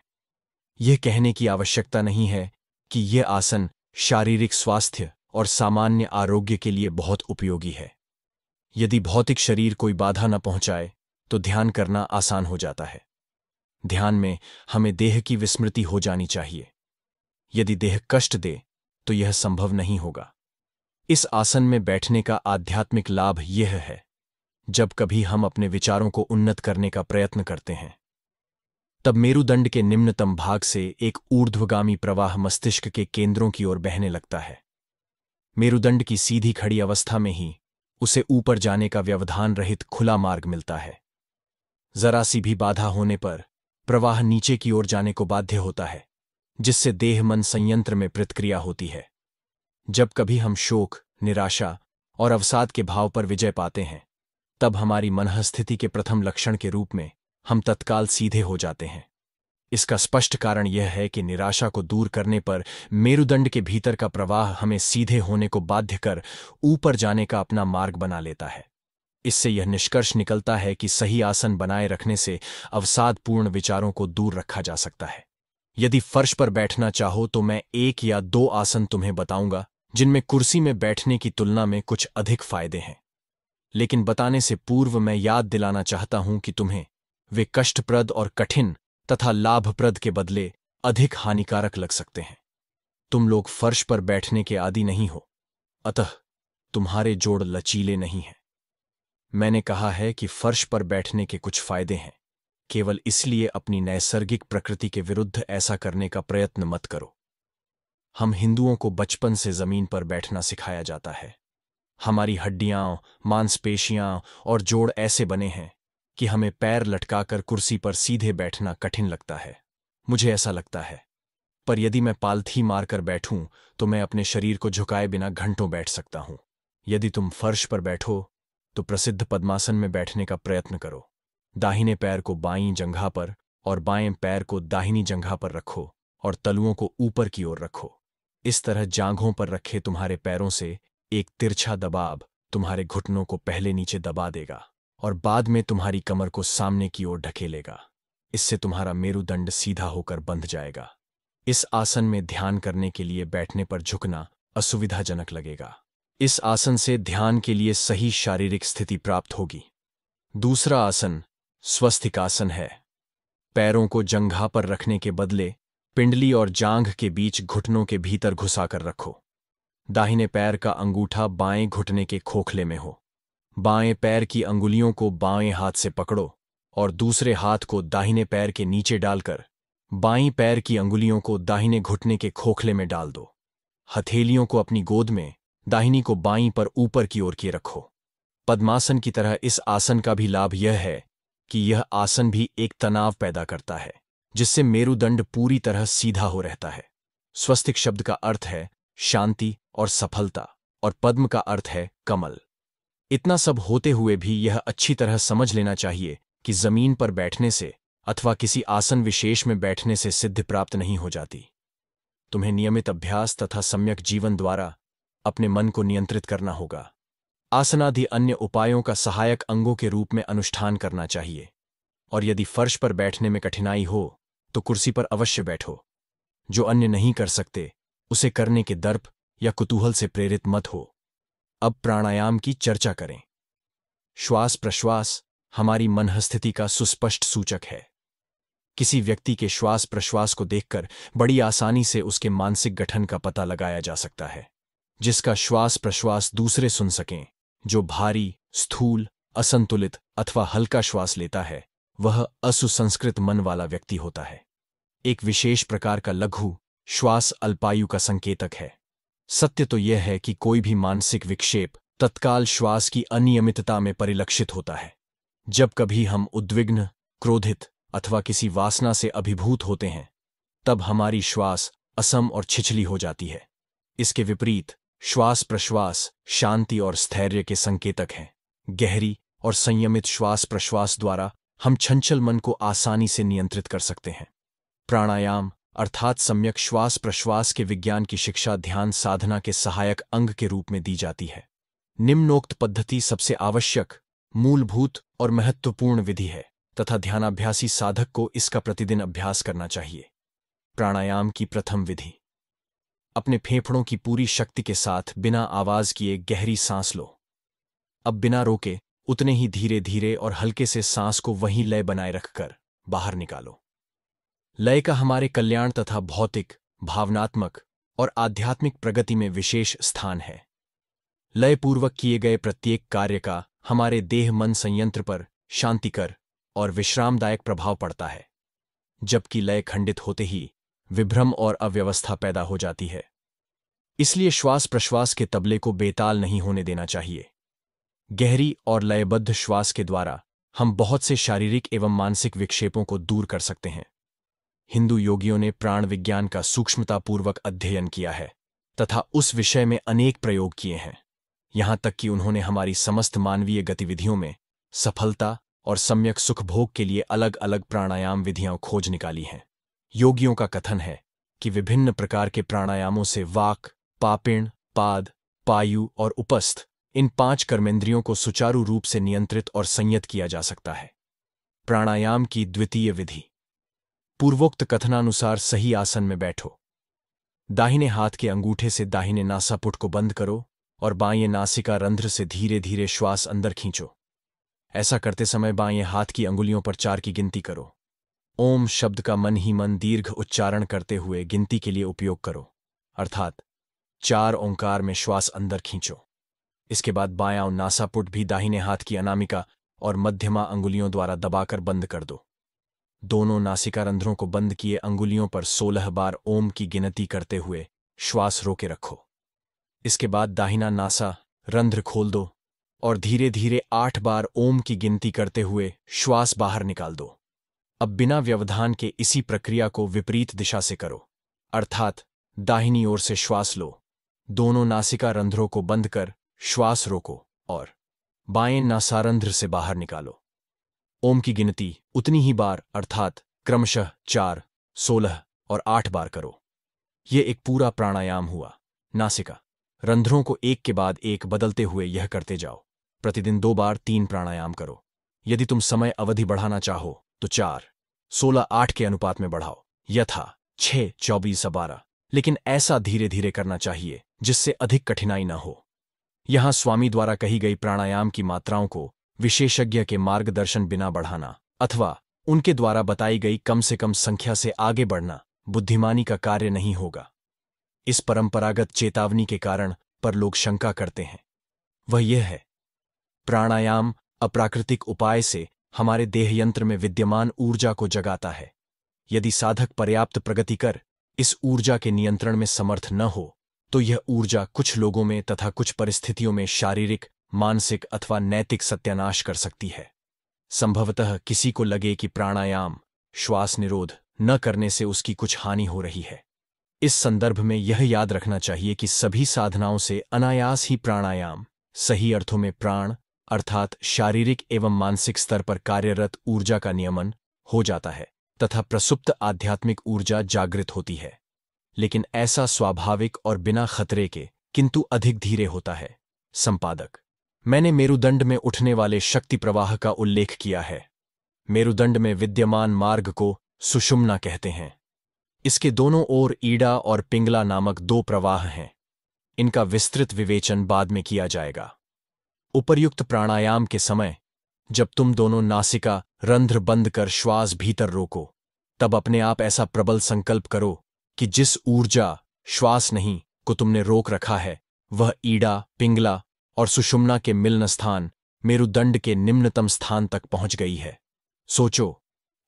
यह कहने की आवश्यकता नहीं है कि यह आसन शारीरिक स्वास्थ्य और सामान्य आरोग्य के लिए बहुत उपयोगी है यदि भौतिक शरीर कोई बाधा न पहुंचाए तो ध्यान करना आसान हो जाता है ध्यान में हमें देह की विस्मृति हो जानी चाहिए यदि देह कष्ट दे तो यह संभव नहीं होगा इस आसन में बैठने का आध्यात्मिक लाभ यह है जब कभी हम अपने विचारों को उन्नत करने का प्रयत्न करते हैं तब मेरुदंड के निम्नतम भाग से एक ऊर्ध्वगामी प्रवाह मस्तिष्क के केंद्रों की ओर बहने लगता है मेरुदंड की सीधी खड़ी अवस्था में ही उसे ऊपर जाने का व्यवधान रहित खुला मार्ग मिलता है जरा सी भी बाधा होने पर प्रवाह नीचे की ओर जाने को बाध्य होता है जिससे देह मन संयंत्र में प्रतिक्रिया होती है जब कभी हम शोक निराशा और अवसाद के भाव पर विजय पाते हैं तब हमारी मनहस्थिति के प्रथम लक्षण के रूप में हम तत्काल सीधे हो जाते हैं इसका स्पष्ट कारण यह है कि निराशा को दूर करने पर मेरुदंड के भीतर का प्रवाह हमें सीधे होने को बाध्य कर ऊपर जाने का अपना मार्ग बना लेता है इससे यह निष्कर्ष निकलता है कि सही आसन बनाए रखने से अवसादपूर्ण विचारों को दूर रखा जा सकता है यदि फर्श पर बैठना चाहो तो मैं एक या दो आसन तुम्हें बताऊंगा जिनमें कुर्सी में बैठने की तुलना में कुछ अधिक फायदे हैं लेकिन बताने से पूर्व मैं याद दिलाना चाहता हूं कि तुम्हें वे कष्टप्रद और कठिन तथा लाभप्रद के बदले अधिक हानिकारक लग सकते हैं तुम लोग फर्श पर बैठने के आदि नहीं हो अतः तुम्हारे जोड़ लचीले नहीं हैं मैंने कहा है कि फर्श पर बैठने के कुछ फायदे हैं केवल इसलिए अपनी नैसर्गिक प्रकृति के विरुद्ध ऐसा करने का प्रयत्न मत करो हम हिंदुओं को बचपन से जमीन पर बैठना सिखाया जाता है हमारी हड्डियां मांसपेशियां और जोड़ ऐसे बने हैं कि हमें पैर लटकाकर कुर्सी पर सीधे बैठना कठिन लगता है मुझे ऐसा लगता है पर यदि मैं पालथी मारकर बैठूं तो मैं अपने शरीर को झुकाए बिना घंटों बैठ सकता हूं यदि तुम फर्श पर बैठो तो प्रसिद्ध पद्मासन में बैठने का प्रयत्न करो दाहिने पैर को बाई जंघा पर और बाएं पैर को दाहिनी जंघा पर रखो और तलुओं को ऊपर की ओर रखो इस तरह जांघों पर रखे तुम्हारे पैरों से एक तिरछा दबाव तुम्हारे घुटनों को पहले नीचे दबा देगा और बाद में तुम्हारी कमर को सामने की ओर ढकेलेगा इससे तुम्हारा मेरुदंड सीधा होकर बंध जाएगा इस आसन में ध्यान करने के लिए बैठने पर झुकना असुविधाजनक लगेगा इस आसन से ध्यान के लिए सही शारीरिक स्थिति प्राप्त होगी दूसरा आसन स्वस्थिकासन है पैरों को जंघा पर रखने के बदले पिंडली और जांघ के बीच घुटनों के भीतर घुसाकर रखो दाहिने पैर का अंगूठा बाएं घुटने के खोखले में हो बाएं पैर की अंगुलियों को बाएं हाथ से पकड़ो और दूसरे हाथ को दाहिने पैर के नीचे डालकर बाई पैर की अंगुलियों को दाहिने घुटने के खोखले में डाल दो हथेलियों को अपनी गोद में दाहिनी को बाईं पर ऊपर की ओर किए रखो पद्मासन की तरह इस आसन का भी लाभ यह है कि यह आसन भी एक तनाव पैदा करता है जिससे मेरुदंड पूरी तरह सीधा हो रहता है स्वस्तिक शब्द का अर्थ है शांति और सफलता और पद्म का अर्थ है कमल इतना सब होते हुए भी यह अच्छी तरह समझ लेना चाहिए कि जमीन पर बैठने से अथवा किसी आसन विशेष में बैठने से सिद्धि प्राप्त नहीं हो जाती तुम्हें नियमित अभ्यास तथा सम्यक जीवन द्वारा अपने मन को नियंत्रित करना होगा आसनादि अन्य उपायों का सहायक अंगों के रूप में अनुष्ठान करना चाहिए और यदि फर्श पर बैठने में कठिनाई हो तो कुर्सी पर अवश्य बैठो जो अन्य नहीं कर सकते उसे करने के दर्प या कुतूहल से प्रेरित मत हो अब प्राणायाम की चर्चा करें श्वास प्रश्वास हमारी मनहस्थिति का सुस्पष्ट सूचक है किसी व्यक्ति के श्वास प्रश्वास को देखकर बड़ी आसानी से उसके मानसिक गठन का पता लगाया जा सकता है जिसका श्वास प्रश्वास दूसरे सुन सकें जो भारी स्थूल असंतुलित अथवा हल्का श्वास लेता है वह असुसंस्कृत मन वाला व्यक्ति होता है एक विशेष प्रकार का लघु श्वास अल्पायु का संकेतक है सत्य तो यह है कि कोई भी मानसिक विक्षेप तत्काल श्वास की अनियमितता में परिलक्षित होता है जब कभी हम उद्विग्न क्रोधित अथवा किसी वासना से अभिभूत होते हैं तब हमारी श्वास असम और छिछली हो जाती है इसके विपरीत श्वास प्रश्वास शांति और स्थैर्य के संकेतक हैं गहरी और संयमित श्वास प्रश्वास द्वारा हम छंचल मन को आसानी से नियंत्रित कर सकते हैं प्राणायाम अर्थात सम्यक श्वास प्रश्वास के विज्ञान की शिक्षा ध्यान साधना के सहायक अंग के रूप में दी जाती है निम्नोक्त पद्धति सबसे आवश्यक मूलभूत और महत्वपूर्ण विधि है तथा ध्यानाभ्यासी साधक को इसका प्रतिदिन अभ्यास करना चाहिए प्राणायाम की प्रथम विधि अपने फेफड़ों की पूरी शक्ति के साथ बिना आवाज किए गहरी सांस लो अब बिना रोके उतने ही धीरे धीरे और हल्के से सांस को वहीं लय बनाए रखकर बाहर निकालो लय का हमारे कल्याण तथा भौतिक भावनात्मक और आध्यात्मिक प्रगति में विशेष स्थान है लयपूर्वक किए गए प्रत्येक कार्य का हमारे देह मन संयंत्र पर शांतिकर और विश्रामदायक प्रभाव पड़ता है जबकि लय खंडित होते ही विभ्रम और अव्यवस्था पैदा हो जाती है इसलिए श्वास प्रश्वास के तबले को बेताल नहीं होने देना चाहिए गहरी और लयबद्ध श्वास के द्वारा हम बहुत से शारीरिक एवं मानसिक विक्षेपों को दूर कर सकते हैं हिंदू योगियों ने प्राण विज्ञान का सूक्ष्मतापूर्वक अध्ययन किया है तथा उस विषय में अनेक प्रयोग किए हैं यहां तक कि उन्होंने हमारी समस्त मानवीय गतिविधियों में सफलता और सम्यक सुखभोग के लिए अलग अलग प्राणायाम विधियां खोज निकाली हैं योगियों का कथन है कि विभिन्न प्रकार के प्राणायामों से वाक पापिण पाद पायु और उपस्थ इन पांच कर्मेंद्रियों को सुचारू रूप से नियंत्रित और संयत किया जा सकता है प्राणायाम की द्वितीय विधि पूर्वोक्त कथनानुसार सही आसन में बैठो दाहिने हाथ के अंगूठे से दाहिने नासापुट को बंद करो और बाएं नासिका रंध्र से धीरे धीरे श्वास अंदर खींचो ऐसा करते समय बाएं हाथ की अंगुलियों पर चार की गिनती करो ओम शब्द का मन ही मन दीर्घ उच्चारण करते हुए गिनती के लिए उपयोग करो अर्थात चार ओंकार में श्वास अंदर खींचो इसके बाद बायां और नासापुट भी दाहिने हाथ की अनामिका और मध्यमा अंगुलियों द्वारा दबाकर बंद कर दो दोनों नासिका रंध्रों को बंद किए अंगुलियों पर सोलह बार ओम की गिनती करते हुए श्वास रोके रखो इसके बाद दाहिना नासा रंध्र खोल दो और धीरे धीरे आठ बार ओम की गिनती करते हुए श्वास बाहर निकाल दो अब बिना व्यवधान के इसी प्रक्रिया को विपरीत दिशा से करो अर्थात दाहिनी ओर से श्वास लो दोनों नासिका रंध्रों को बंद कर श्वास रोको और बाएं नासारंध्र से बाहर निकालो ओम की गिनती उतनी ही बार अर्थात क्रमशः चार सोलह और आठ बार करो ये एक पूरा प्राणायाम हुआ नासिका रंध्रों को एक के बाद एक बदलते हुए यह करते जाओ प्रतिदिन दो बार तीन प्राणायाम करो यदि तुम समय अवधि बढ़ाना चाहो तो चार सोलह आठ के अनुपात में बढ़ाओ यथा छह चौबीस बारह लेकिन ऐसा धीरे धीरे करना चाहिए जिससे अधिक कठिनाई न हो यहां स्वामी द्वारा कही गई प्राणायाम की मात्राओं को विशेषज्ञ के मार्गदर्शन बिना बढ़ाना अथवा उनके द्वारा बताई गई कम से कम संख्या से आगे बढ़ना बुद्धिमानी का कार्य नहीं होगा इस परंपरागत चेतावनी के कारण पर लोग शंका करते हैं वह यह है प्राणायाम अप्राकृतिक उपाय से हमारे देह यंत्र में विद्यमान ऊर्जा को जगाता है यदि साधक पर्याप्त प्रगति कर इस ऊर्जा के नियंत्रण में समर्थ न हो तो यह ऊर्जा कुछ लोगों में तथा कुछ परिस्थितियों में शारीरिक मानसिक अथवा नैतिक सत्यानाश कर सकती है संभवतः किसी को लगे कि प्राणायाम श्वास निरोध न करने से उसकी कुछ हानि हो रही है इस संदर्भ में यह याद रखना चाहिए कि सभी साधनाओं से अनायास ही प्राणायाम सही अर्थों में प्राण अर्थात शारीरिक एवं मानसिक स्तर पर कार्यरत ऊर्जा का नियमन हो जाता है तथा प्रसुप्त आध्यात्मिक ऊर्जा जागृत होती है लेकिन ऐसा स्वाभाविक और बिना खतरे के किंतु अधिक धीरे होता है संपादक मैंने मेरुदंड में उठने वाले शक्ति प्रवाह का उल्लेख किया है मेरुदंड में विद्यमान मार्ग को सुषुम्ना कहते हैं इसके दोनों ओर ईडा और पिंगला नामक दो प्रवाह हैं इनका विस्तृत विवेचन बाद में किया जाएगा उपर्युक्त प्राणायाम के समय जब तुम दोनों नासिका रंध्र बंद कर श्वास भीतर रोको तब अपने आप ऐसा प्रबल संकल्प करो कि जिस ऊर्जा श्वास नहीं को तुमने रोक रखा है वह ईड़ा पिंगला और सुषुम्ना के मिलन स्थान मेरुदंड के निम्नतम स्थान तक पहुंच गई है सोचो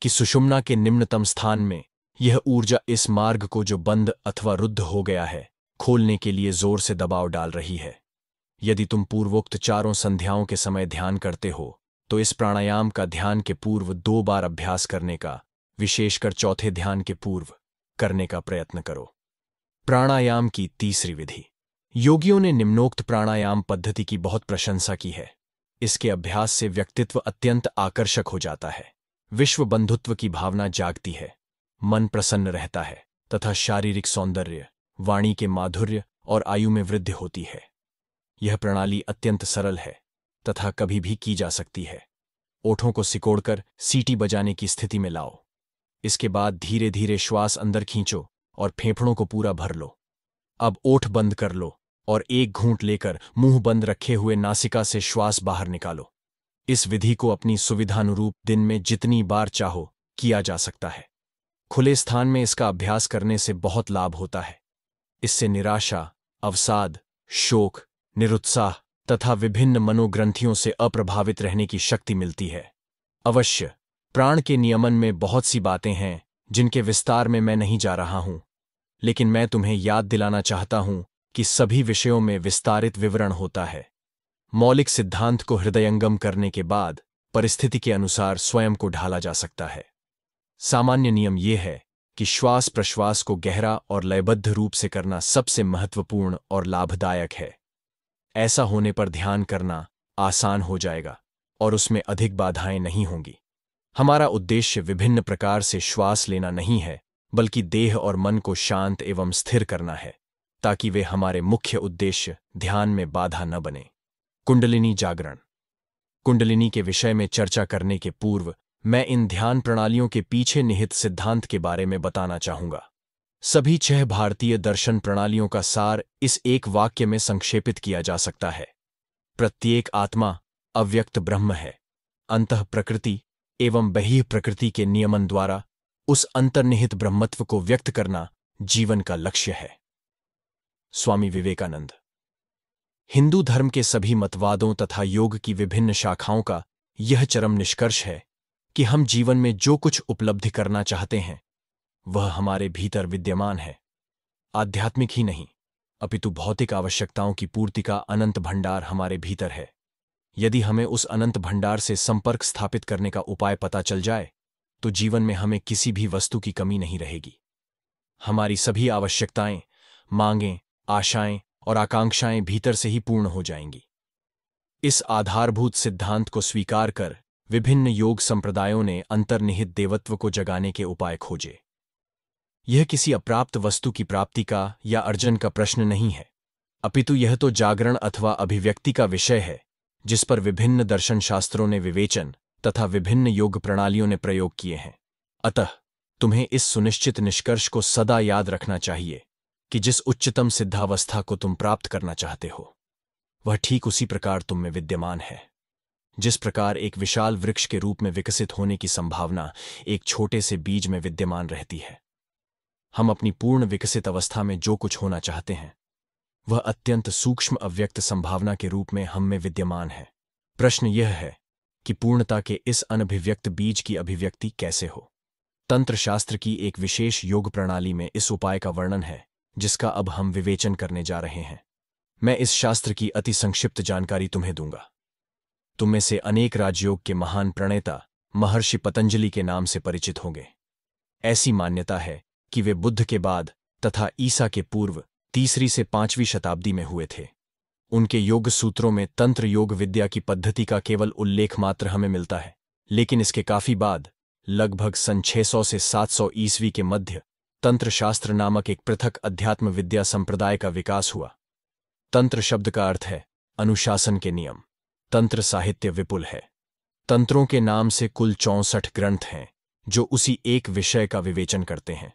कि सुषुम्ना के निम्नतम स्थान में यह ऊर्जा इस मार्ग को जो बंद अथवा रुद्ध हो गया है खोलने के लिए जोर से दबाव डाल रही है यदि तुम पूर्वोक्त चारों संध्याओं के समय ध्यान करते हो तो इस प्राणायाम का ध्यान के पूर्व दो बार अभ्यास करने का विशेषकर चौथे ध्यान के पूर्व करने का प्रयत्न करो प्राणायाम की तीसरी विधि योगियों ने निम्नोक्त प्राणायाम पद्धति की बहुत प्रशंसा की है इसके अभ्यास से व्यक्तित्व अत्यंत आकर्षक हो जाता है विश्व बंधुत्व की भावना जागती है मन प्रसन्न रहता है तथा शारीरिक सौंदर्य वाणी के माधुर्य और आयु में वृद्धि होती है यह प्रणाली अत्यंत सरल है तथा कभी भी की जा सकती है ओठों को सिकोड़कर सीटी बजाने की स्थिति में लाओ इसके बाद धीरे धीरे श्वास अंदर खींचो और फेफड़ों को पूरा भर लो अब ओठ बंद कर लो और एक घूंट लेकर मुंह बंद रखे हुए नासिका से श्वास बाहर निकालो इस विधि को अपनी सुविधानुरूप दिन में जितनी बार चाहो किया जा सकता है खुले स्थान में इसका अभ्यास करने से बहुत लाभ होता है इससे निराशा अवसाद शोक निरुत्साह तथा विभिन्न मनोग्रंथियों से अप्रभावित रहने की शक्ति मिलती है अवश्य प्राण के नियमन में बहुत सी बातें हैं जिनके विस्तार में मैं नहीं जा रहा हूं लेकिन मैं तुम्हें याद दिलाना चाहता हूं कि सभी विषयों में विस्तारित विवरण होता है मौलिक सिद्धांत को हृदयंगम करने के बाद परिस्थिति के अनुसार स्वयं को ढाला जा सकता है सामान्य नियम यह है कि श्वास प्रश्वास को गहरा और लयबद्ध रूप से करना सबसे महत्वपूर्ण और लाभदायक है ऐसा होने पर ध्यान करना आसान हो जाएगा और उसमें अधिक बाधाएं नहीं होंगी हमारा उद्देश्य विभिन्न प्रकार से श्वास लेना नहीं है बल्कि देह और मन को शांत एवं स्थिर करना है ताकि वे हमारे मुख्य उद्देश्य ध्यान में बाधा न बने कुंडलिनी जागरण कुंडलिनी के विषय में चर्चा करने के पूर्व मैं इन ध्यान प्रणालियों के पीछे निहित सिद्धांत के बारे में बताना चाहूंगा सभी छह भारतीय दर्शन प्रणालियों का सार इस एक वाक्य में संक्षेपित किया जा सकता है प्रत्येक आत्मा अव्यक्त ब्रह्म है अंत प्रकृति एवं बही प्रकृति के नियमन द्वारा उस अंतर्निहित ब्रह्मत्व को व्यक्त करना जीवन का लक्ष्य है स्वामी विवेकानंद हिंदू धर्म के सभी मतवादों तथा योग की विभिन्न शाखाओं का यह चरम निष्कर्ष है कि हम जीवन में जो कुछ उपलब्धि करना चाहते हैं वह हमारे भीतर विद्यमान है आध्यात्मिक ही नहीं अपितु भौतिक आवश्यकताओं की पूर्ति का अनंत भंडार हमारे भीतर है यदि हमें उस अनंत भंडार से संपर्क स्थापित करने का उपाय पता चल जाए तो जीवन में हमें किसी भी वस्तु की कमी नहीं रहेगी हमारी सभी आवश्यकताएं मांगें आशाएं और आकांक्षाएं भीतर से ही पूर्ण हो जाएंगी इस आधारभूत सिद्धांत को स्वीकार कर विभिन्न योग संप्रदायों ने अंतर्निहित देवत्व को जगाने के उपाय खोजे यह किसी अप्राप्त वस्तु की प्राप्ति का या अर्जन का प्रश्न नहीं है अपितु यह तो जागरण अथवा अभिव्यक्ति का विषय है जिस पर विभिन्न दर्शन शास्त्रों ने विवेचन तथा विभिन्न योग प्रणालियों ने प्रयोग किए हैं अतः तुम्हें इस सुनिश्चित निष्कर्ष को सदा याद रखना चाहिए कि जिस उच्चतम सिद्धावस्था को तुम प्राप्त करना चाहते हो वह ठीक उसी प्रकार तुम में विद्यमान है जिस प्रकार एक विशाल वृक्ष के रूप में विकसित होने की संभावना एक छोटे से बीज में विद्यमान रहती है हम अपनी पूर्ण विकसित अवस्था में जो कुछ होना चाहते हैं वह अत्यंत सूक्ष्म अव्यक्त संभावना के रूप में हम में विद्यमान है प्रश्न यह है कि पूर्णता के इस अनभिव्यक्त बीज की अभिव्यक्ति कैसे हो तंत्र शास्त्र की एक विशेष योग प्रणाली में इस उपाय का वर्णन है जिसका अब हम विवेचन करने जा रहे हैं मैं इस शास्त्र की अति संक्षिप्त जानकारी तुम्हें दूंगा तुम्हें से अनेक राजयोग के महान प्रणेता महर्षि पतंजलि के नाम से परिचित होंगे ऐसी मान्यता है कि वे बुद्ध के बाद तथा ईसा के पूर्व तीसरी से पांचवीं शताब्दी में हुए थे उनके योग सूत्रों में तंत्र योग विद्या की पद्धति का केवल उल्लेख मात्र हमें मिलता है लेकिन इसके काफी बाद लगभग सन 600 से 700 ईस्वी के मध्य तंत्रशास्त्र नामक एक पृथक अध्यात्म विद्या संप्रदाय का विकास हुआ तंत्र शब्द का अर्थ है अनुशासन के नियम तंत्र साहित्य विपुल है तंत्रों के नाम से कुल चौंसठ ग्रंथ हैं जो उसी एक विषय का विवेचन करते हैं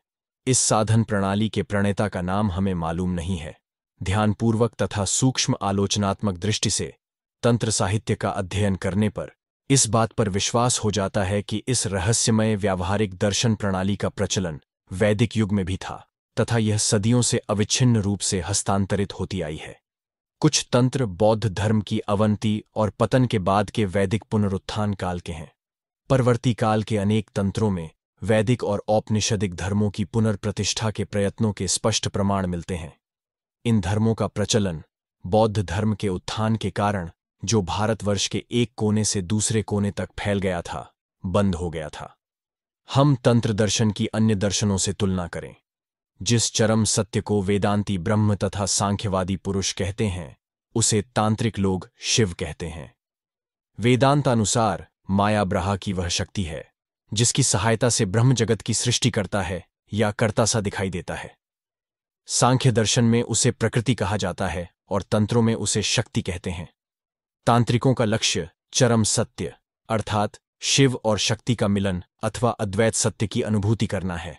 इस साधन प्रणाली के प्रणेता का नाम हमें मालूम नहीं है ध्यानपूर्वक तथा सूक्ष्म आलोचनात्मक दृष्टि से तंत्र साहित्य का अध्ययन करने पर इस बात पर विश्वास हो जाता है कि इस रहस्यमय व्यावहारिक दर्शन प्रणाली का प्रचलन वैदिक युग में भी था तथा यह सदियों से अविच्छिन्न रूप से हस्तांतरित होती आई है कुछ तंत्र बौद्ध धर्म की अवंति और पतन के बाद के वैदिक पुनरुत्थान काल के हैं परवर्ती काल के अनेक तंत्रों में वैदिक और औपनिषदिक धर्मों की पुनर्प्रतिष्ठा के प्रयत्नों के स्पष्ट प्रमाण मिलते हैं इन धर्मों का प्रचलन बौद्ध धर्म के उत्थान के कारण जो भारतवर्ष के एक कोने से दूसरे कोने तक फैल गया था बंद हो गया था हम तंत्र दर्शन की अन्य दर्शनों से तुलना करें जिस चरम सत्य को वेदांती ब्रह्म तथा सांख्यवादी पुरुष कहते हैं उसे तांत्रिक लोग शिव कहते हैं वेदांतानुसार माया ब्रहा की वह शक्ति है जिसकी सहायता से ब्रह्म जगत की सृष्टि करता है या करता सा दिखाई देता है सांख्य दर्शन में उसे प्रकृति कहा जाता है और तंत्रों में उसे शक्ति कहते हैं तांत्रिकों का लक्ष्य चरम सत्य अर्थात शिव और शक्ति का मिलन अथवा अद्वैत सत्य की अनुभूति करना है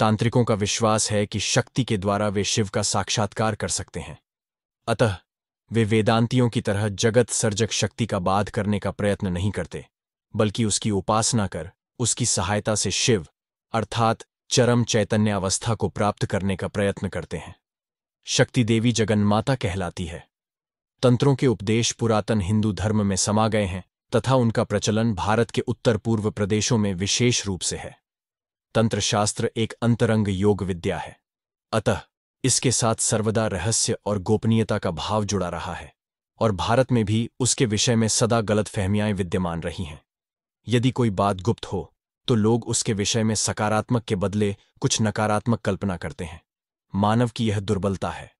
तांत्रिकों का विश्वास है कि शक्ति के द्वारा वे शिव का साक्षात्कार कर सकते हैं अतः वे वेदांतियों की तरह जगत सर्जक शक्ति का बाध करने का प्रयत्न नहीं करते बल्कि उसकी उपासना कर उसकी सहायता से शिव अर्थात चरम चैतन्य अवस्था को प्राप्त करने का प्रयत्न करते हैं शक्ति देवी जगन्माता कहलाती है तंत्रों के उपदेश पुरातन हिंदू धर्म में समा गए हैं तथा उनका प्रचलन भारत के उत्तर पूर्व प्रदेशों में विशेष रूप से है तंत्रशास्त्र एक अंतरंग योग विद्या है अतः इसके साथ सर्वदा रहस्य और गोपनीयता का भाव जुड़ा रहा है और भारत में भी उसके विषय में सदा गलत फहमियाएं विद्यमान रही हैं यदि कोई बात गुप्त हो तो लोग उसके विषय में सकारात्मक के बदले कुछ नकारात्मक कल्पना करते हैं मानव की यह दुर्बलता है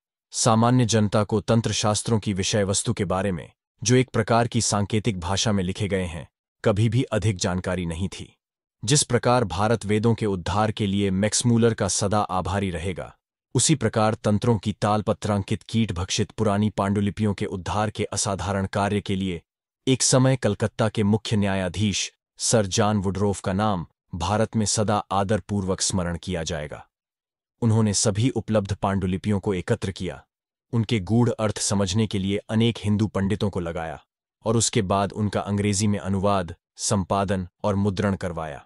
सामान्य जनता को तंत्र शास्त्रों की विषय वस्तु के बारे में जो एक प्रकार की सांकेतिक भाषा में लिखे गए हैं कभी भी अधिक जानकारी नहीं थी जिस प्रकार भारत वेदों के उद्धार के लिए मैक्समूलर का सदा आभारी रहेगा उसी प्रकार तंत्रों की तालपत्रांकित कीट भक्षित पुरानी पांडुलिपियों के उद्धार के असाधारण कार्य के लिए एक समय कलकत्ता के मुख्य न्यायाधीश सर जॉन वुड्रोफ का नाम भारत में सदा आदरपूर्वक स्मरण किया जाएगा उन्होंने सभी उपलब्ध पांडुलिपियों को एकत्र किया उनके गूढ़ अर्थ समझने के लिए अनेक हिंदू पंडितों को लगाया और उसके बाद उनका अंग्रेजी में अनुवाद संपादन और मुद्रण करवाया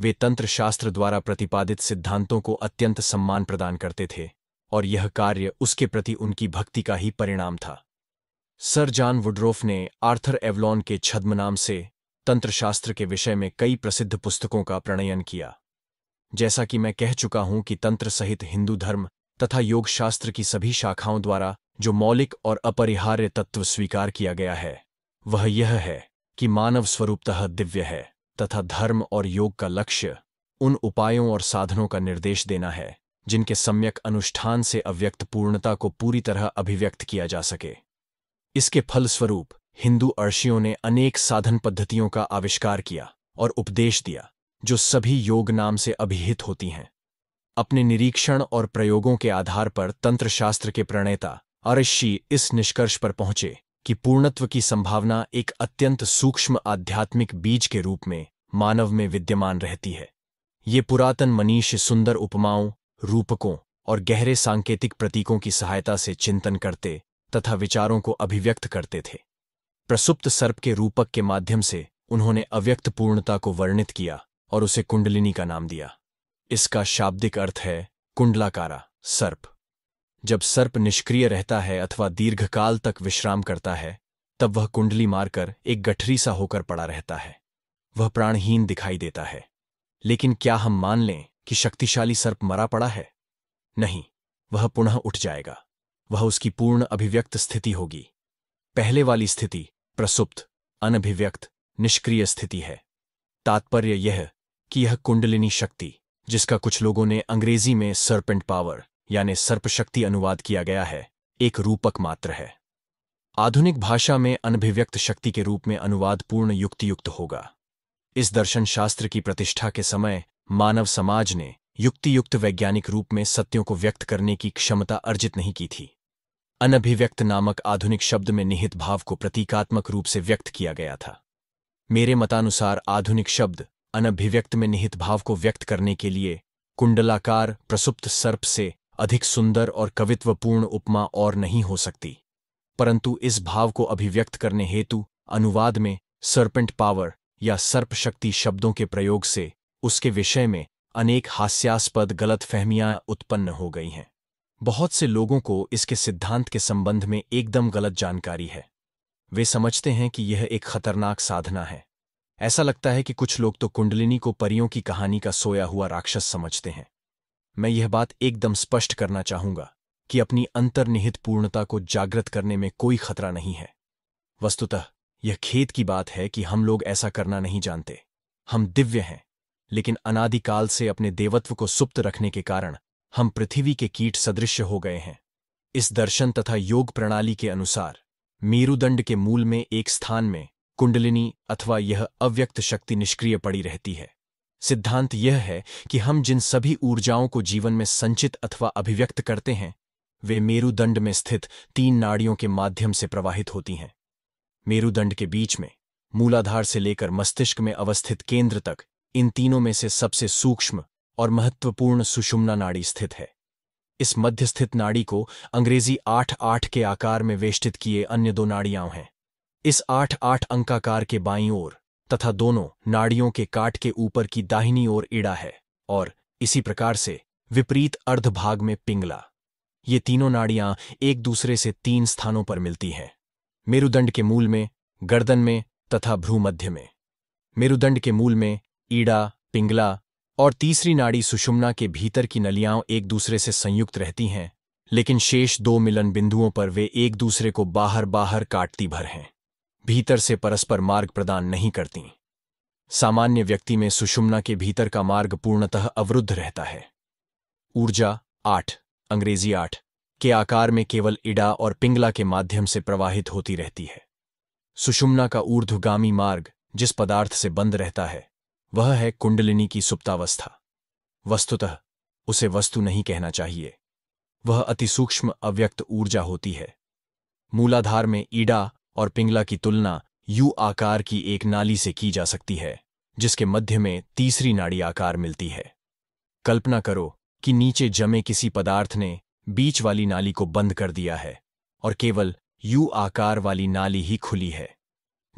वे तंत्र शास्त्र द्वारा प्रतिपादित सिद्धांतों को अत्यंत सम्मान प्रदान करते थे और यह कार्य उसके प्रति उनकी भक्ति का ही परिणाम था सर जॉन वुड्रोफ ने आर्थर एवलॉन के छद्म नाम से तंत्रशास्त्र के विषय में कई प्रसिद्ध पुस्तकों का प्रणयन किया जैसा कि मैं कह चुका हूं कि तंत्र सहित हिंदू धर्म तथा योगशास्त्र की सभी शाखाओं द्वारा जो मौलिक और अपरिहार्य तत्व स्वीकार किया गया है वह यह है कि मानव स्वरूपतः दिव्य है तथा धर्म और योग का लक्ष्य उन उपायों और साधनों का निर्देश देना है जिनके सम्यक अनुष्ठान से अव्यक्त पूर्णता को पूरी तरह अभिव्यक्त किया जा सके इसके फलस्वरूप हिंदू अर्शियों ने अनेक साधन पद्धतियों का आविष्कार किया और उपदेश दिया जो सभी योग नाम से अभिहित होती हैं अपने निरीक्षण और प्रयोगों के आधार पर तंत्रशास्त्र के प्रणेता अर्षि इस निष्कर्ष पर पहुंचे कि पूर्णत्व की संभावना एक अत्यंत सूक्ष्म आध्यात्मिक बीज के रूप में मानव में विद्यमान रहती है ये पुरातन मनीष सुंदर उपमाओं रूपकों और गहरे सांकेतिक प्रतीकों की सहायता से चिंतन करते तथा विचारों को अभिव्यक्त करते थे प्रसुप्त सर्प के रूपक के माध्यम से उन्होंने अव्यक्त पूर्णता को वर्णित किया और उसे कुंडलिनी का नाम दिया इसका शाब्दिक अर्थ है कुंडलाकारा सर्प जब सर्प निष्क्रिय रहता है अथवा दीर्घकाल तक विश्राम करता है तब वह कुंडली मारकर एक गठरी सा होकर पड़ा रहता है वह प्राणहीन दिखाई देता है लेकिन क्या हम मान लें कि शक्तिशाली सर्प मरा पड़ा है नहीं वह पुनः उठ जाएगा वह उसकी पूर्ण अभिव्यक्त स्थिति होगी पहले वाली स्थिति प्रसुप्त अनभिव्यक्त निष्क्रिय स्थिति है तात्पर्य यह कि यह कुंडलिनी शक्ति जिसका कुछ लोगों ने अंग्रेजी में सर्पेंट पावर यानी सर्पशक्ति अनुवाद किया गया है एक रूपक मात्र है आधुनिक भाषा में अनभिव्यक्त शक्ति के रूप में अनुवाद पूर्ण युक्तियुक्त होगा इस दर्शन शास्त्र की प्रतिष्ठा के समय मानव समाज ने युक्तियुक्त वैज्ञानिक रूप में सत्यों को व्यक्त करने की क्षमता अर्जित नहीं की थी अनभिव्यक्त नामक आधुनिक शब्द में निहित भाव को प्रतीकात्मक रूप से व्यक्त किया गया था मेरे मतानुसार आधुनिक शब्द अनभिव्यक्त में निहित भाव को व्यक्त करने के लिए कुंडलाकार प्रसुप्त सर्प से अधिक सुंदर और कवित्वपूर्ण उपमा और नहीं हो सकती परंतु इस भाव को अभिव्यक्त करने हेतु अनुवाद में सर्पेंट पावर या सर्प शक्ति शब्दों के प्रयोग से उसके विषय में अनेक हास्यास्पद गलतफहमियां उत्पन्न हो गई हैं बहुत से लोगों को इसके सिद्धांत के संबंध में एकदम गलत जानकारी है वे समझते हैं कि यह एक खतरनाक साधना है ऐसा लगता है कि कुछ लोग तो कुंडलिनी को परियों की कहानी का सोया हुआ राक्षस समझते हैं मैं यह बात एकदम स्पष्ट करना चाहूंगा कि अपनी अंतर्निहित पूर्णता को जागृत करने में कोई खतरा नहीं है वस्तुतः यह खेत की बात है कि हम लोग ऐसा करना नहीं जानते हम दिव्य हैं लेकिन अनादिकाल से अपने देवत्व को सुप्त रखने के कारण हम पृथ्वी के कीट सदृश हो गए हैं इस दर्शन तथा योग प्रणाली के अनुसार मेरुदंड के मूल में एक स्थान में कुंडलिनी अथवा यह अव्यक्त शक्ति निष्क्रिय पड़ी रहती है सिद्धांत यह है कि हम जिन सभी ऊर्जाओं को जीवन में संचित अथवा अभिव्यक्त करते हैं वे मेरुदंड में स्थित तीन नाड़ियों के माध्यम से प्रवाहित होती हैं मेरुदंड के बीच में मूलाधार से लेकर मस्तिष्क में अवस्थित केंद्र तक इन तीनों में से सबसे सूक्ष्म और महत्वपूर्ण सुषुम्ना नाड़ी स्थित है इस मध्य स्थित नाड़ी को अंग्रेजी आठ आठ के आकार में वेष्टित किए अन्य दो नाड़ियां हैं इस आठ आठ अंकाकार के बाईं ओर तथा दोनों नाड़ियों के काट के ऊपर की दाहिनी ओर इड़ा है और इसी प्रकार से विपरीत अर्धभाग में पिंगला ये तीनों नाड़ियां एक दूसरे से तीन स्थानों पर मिलती हैं मेरुदंड के मूल में गर्दन में तथा भ्रूमध्य में मेरुदंड के मूल में ईड़ा पिंगला और तीसरी नाड़ी सुषुम्ना के भीतर की नलियां एक दूसरे से संयुक्त रहती हैं लेकिन शेष दो मिलन बिंदुओं पर वे एक दूसरे को बाहर बाहर काटती भर हैं भीतर से परस्पर मार्ग प्रदान नहीं करती सामान्य व्यक्ति में सुषुम्ना के भीतर का मार्ग पूर्णतः अवरुद्ध रहता है ऊर्जा आठ अंग्रेजी आठ के आकार में केवल इडा और पिंगला के माध्यम से प्रवाहित होती रहती है सुषुम्ना का ऊर्ध्वगामी मार्ग जिस पदार्थ से बंद रहता है वह है कुंडलिनी की सुप्तावस्था वस्तुतः उसे वस्तु नहीं कहना चाहिए वह अतिसूक्ष्म अव्यक्त ऊर्जा होती है मूलाधार में ईडा और पिंगला की तुलना यू आकार की एक नाली से की जा सकती है जिसके मध्य में तीसरी नाड़ी आकार मिलती है कल्पना करो कि नीचे जमे किसी पदार्थ ने बीच वाली नाली को बंद कर दिया है और केवल यू आकार वाली नाली ही खुली है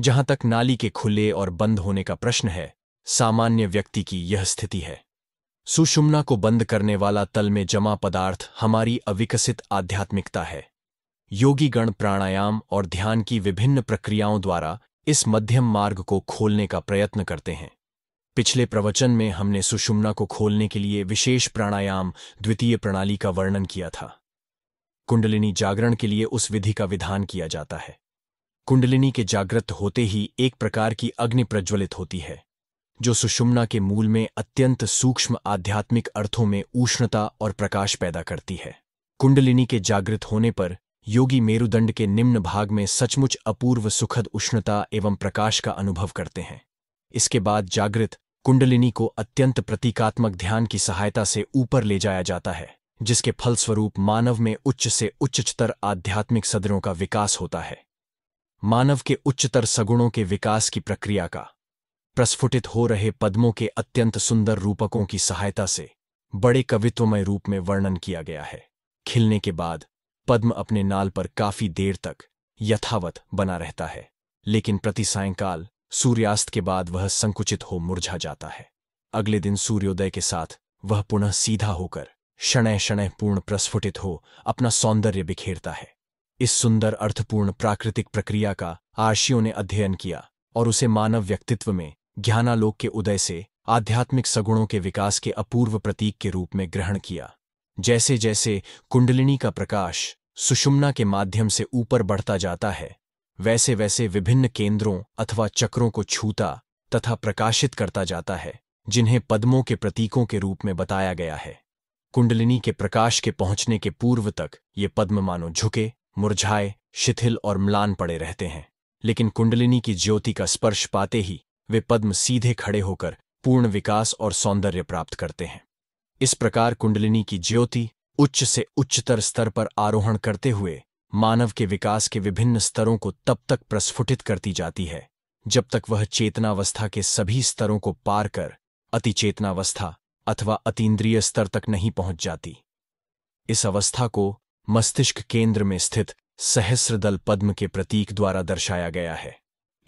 जहां तक नाली के खुले और बंद होने का प्रश्न है सामान्य व्यक्ति की यह स्थिति है सुषुम्ना को बंद करने वाला तल में जमा पदार्थ हमारी अविकसित आध्यात्मिकता है योगीगण प्राणायाम और ध्यान की विभिन्न प्रक्रियाओं द्वारा इस मध्यम मार्ग को खोलने का प्रयत्न करते हैं पिछले प्रवचन में हमने सुषुम्ना को खोलने के लिए विशेष प्राणायाम द्वितीय प्रणाली का वर्णन किया था कुंडलिनी जागरण के लिए उस विधि का विधान किया जाता है कुंडलिनी के जागृत होते ही एक प्रकार की अग्नि प्रज्वलित होती है जो सुषुम्ना के मूल में अत्यंत सूक्ष्म आध्यात्मिक अर्थों में उष्णता और प्रकाश पैदा करती है कुंडलिनी के जागृत होने पर योगी मेरुदंड के निम्न भाग में सचमुच अपूर्व सुखद उष्णता एवं प्रकाश का अनुभव करते हैं इसके बाद जागृत कुंडलिनी को अत्यंत प्रतीकात्मक ध्यान की सहायता से ऊपर ले जाया जाता है जिसके फलस्वरूप मानव में उच्च से उच्चतर आध्यात्मिक सदरों का विकास होता है मानव के उच्चतर सगुणों के विकास की प्रक्रिया का प्रस्फुटित हो रहे पद्मों के अत्यंत सुंदर रूपकों की सहायता से बड़े कवित्वमय रूप में वर्णन किया गया है खिलने के बाद पद्म अपने नाल पर काफी देर तक यथावत बना रहता है लेकिन प्रति सायंकाल सूर्यास्त के बाद वह संकुचित हो मुरझा जाता है अगले दिन सूर्योदय के साथ वह पुनः सीधा होकर शणय शणय पूर्ण प्रस्फुटित हो अपना सौंदर्य बिखेरता है इस सुंदर अर्थपूर्ण प्राकृतिक प्रक्रिया का आर्शियों ने अध्ययन किया और उसे मानव व्यक्तित्व में ज्ञानालोक के उदय से आध्यात्मिक सगुणों के विकास के अपूर्व प्रतीक के रूप में ग्रहण किया जैसे जैसे कुंडलिनी का प्रकाश सुषुम्ना के माध्यम से ऊपर बढ़ता जाता है वैसे वैसे विभिन्न केंद्रों अथवा चक्रों को छूता तथा प्रकाशित करता जाता है जिन्हें पद्मों के प्रतीकों के रूप में बताया गया है कुंडलिनी के प्रकाश के पहुंचने के पूर्व तक ये पद्म मानो झुके मुरझाए शिथिल और म्लान पड़े रहते हैं लेकिन कुंडलिनी की ज्योति का स्पर्श पाते ही वे पद्म सीधे खड़े होकर पूर्ण विकास और सौंदर्य प्राप्त करते हैं इस प्रकार कुंडलिनी की ज्योति उच्च से उच्चतर स्तर पर आरोहण करते हुए मानव के विकास के विभिन्न स्तरों को तब तक प्रस्फुटित करती जाती है जब तक वह चेतनावस्था के सभी स्तरों को पार कर अति चेतनावस्था अथवा अतीन्द्रिय स्तर तक नहीं पहुंच जाती इस अवस्था को मस्तिष्क केंद्र में स्थित सहस्रदल पद्म के प्रतीक द्वारा दर्शाया गया है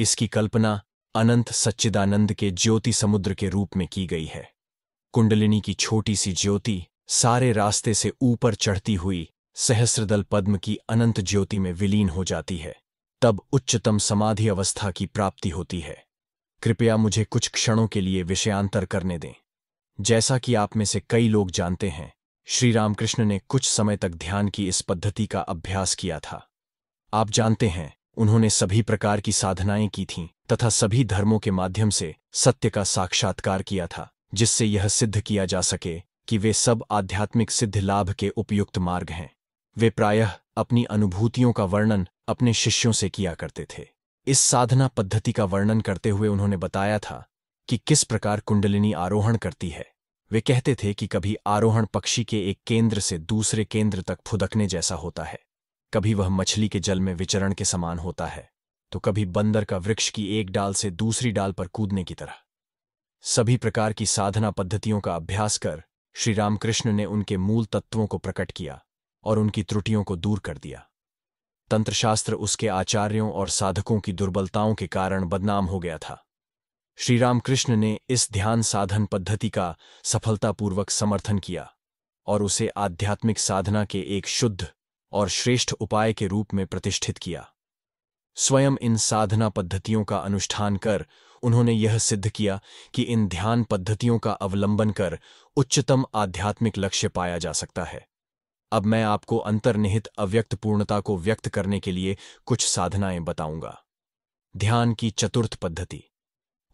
इसकी कल्पना अनंत सच्चिदानंद के ज्योति समुद्र के रूप में की गई है कुंडलिनी की छोटी सी ज्योति सारे रास्ते से ऊपर चढ़ती हुई सहस्रदल पद्म की अनंत ज्योति में विलीन हो जाती है तब उच्चतम समाधि अवस्था की प्राप्ति होती है कृपया मुझे कुछ क्षणों के लिए विषयांतर करने दें जैसा कि आप में से कई लोग जानते हैं श्री रामकृष्ण ने कुछ समय तक ध्यान की इस पद्धति का अभ्यास किया था आप जानते हैं उन्होंने सभी प्रकार की साधनाएं की थीं तथा सभी धर्मों के माध्यम से सत्य का साक्षात्कार किया था जिससे यह सिद्ध किया जा सके कि वे सब आध्यात्मिक सिद्ध लाभ के उपयुक्त मार्ग हैं वे प्रायः अपनी अनुभूतियों का वर्णन अपने शिष्यों से किया करते थे इस साधना पद्धति का वर्णन करते हुए उन्होंने बताया था कि किस प्रकार कुंडलिनी आरोहण करती है वे कहते थे कि कभी आरोहण पक्षी के एक केंद्र से दूसरे केंद्र तक फुदकने जैसा होता है कभी वह मछली के जल में विचरण के समान होता है तो कभी बंदर का वृक्ष की एक डाल से दूसरी डाल पर कूदने की तरह सभी प्रकार की साधना पद्धतियों का अभ्यास कर श्री रामकृष्ण ने उनके मूल तत्वों को प्रकट किया और उनकी त्रुटियों को दूर कर दिया तंत्रशास्त्र उसके आचार्यों और साधकों की दुर्बलताओं के कारण बदनाम हो गया था श्री रामकृष्ण ने इस ध्यान साधन पद्धति का सफलतापूर्वक समर्थन किया और उसे आध्यात्मिक साधना के एक शुद्ध और श्रेष्ठ उपाय के रूप में प्रतिष्ठित किया स्वयं इन साधना पद्धतियों का अनुष्ठान कर उन्होंने यह सिद्ध किया कि इन ध्यान पद्धतियों का अवलंबन कर उच्चतम आध्यात्मिक लक्ष्य पाया जा सकता है अब मैं आपको अंतर्निहित अव्यक्त पूर्णता को व्यक्त करने के लिए कुछ साधनाएं बताऊंगा ध्यान की चतुर्थ पद्धति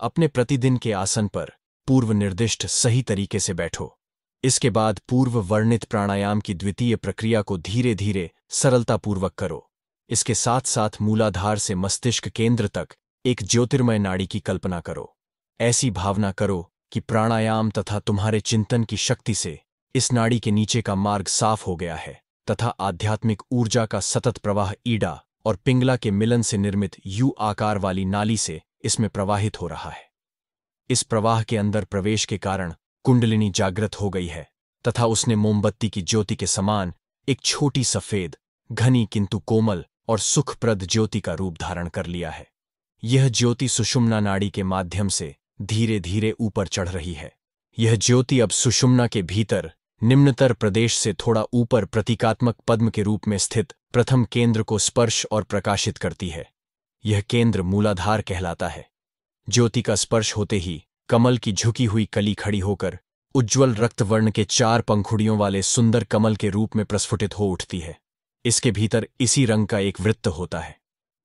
अपने प्रतिदिन के आसन पर पूर्व निर्दिष्ट सही तरीके से बैठो इसके बाद पूर्व वर्णित प्राणायाम की द्वितीय प्रक्रिया को धीरे धीरे सरलतापूर्वक करो इसके साथ साथ मूलाधार से मस्तिष्क केंद्र तक एक ज्योतिर्मय नाड़ी की कल्पना करो ऐसी भावना करो कि प्राणायाम तथा तुम्हारे चिंतन की शक्ति से इस नाड़ी के नीचे का मार्ग साफ हो गया है तथा आध्यात्मिक ऊर्जा का सतत प्रवाह ईडा और पिंगला के मिलन से निर्मित यू आकार वाली नाली से इसमें प्रवाहित हो रहा है इस प्रवाह के अंदर प्रवेश के कारण कुंडलिनी जागृत हो गई है तथा उसने मोमबत्ती की ज्योति के समान एक छोटी सफेद घनी किंतु कोमल और सुखप्रद ज्योति का रूप धारण कर लिया है यह ज्योति सुषुम्ना नाड़ी के माध्यम से धीरे धीरे ऊपर चढ़ रही है यह ज्योति अब सुषुम्ना के भीतर निम्नतर प्रदेश से थोड़ा ऊपर प्रतीकात्मक पद्म के रूप में स्थित प्रथम केंद्र को स्पर्श और प्रकाशित करती है यह केंद्र मूलाधार कहलाता है ज्योति का स्पर्श होते ही कमल की झुकी हुई कली खड़ी होकर उज्ज्वल रक्तवर्ण के चार पंखुड़ियों वाले सुंदर कमल के रूप में प्रस्फुटित हो उठती है इसके भीतर इसी रंग का एक वृत्त होता है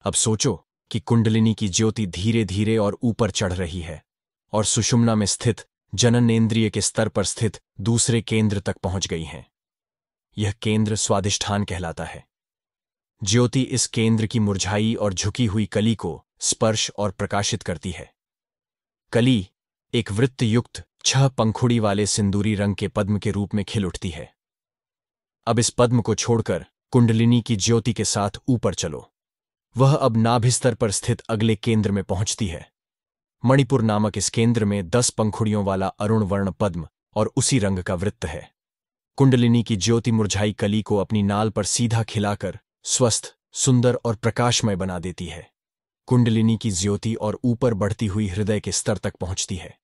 अब सोचो कि कुंडलिनी की ज्योति धीरे धीरे और ऊपर चढ़ रही है और सुषुम्ना में स्थित जननेन्द्रिय के स्तर पर स्थित दूसरे केंद्र तक पहुंच गई हैं यह केंद्र स्वादिष्ठान कहलाता है ज्योति इस केंद्र की मुरझाई और झुकी हुई कली को स्पर्श और प्रकाशित करती है कली एक वृत्त युक्त छह पंखुड़ी वाले सिंदूरी रंग के पद्म के रूप में खिल उठती है अब इस पद्म को छोड़कर कुंडलिनी की ज्योति के साथ ऊपर चलो वह अब नाभिस्तर पर स्थित अगले केंद्र में पहुंचती है मणिपुर नामक इस केंद्र में दस पंखुड़ियों वाला अरुण वर्ण पद्म और उसी रंग का वृत्त है कुंडलिनी की ज्योति मुरझाई कली को अपनी नाल पर सीधा खिलाकर स्वस्थ सुंदर और प्रकाशमय बना देती है कुंडलिनी की ज्योति और ऊपर बढ़ती हुई हृदय के स्तर तक पहुंचती है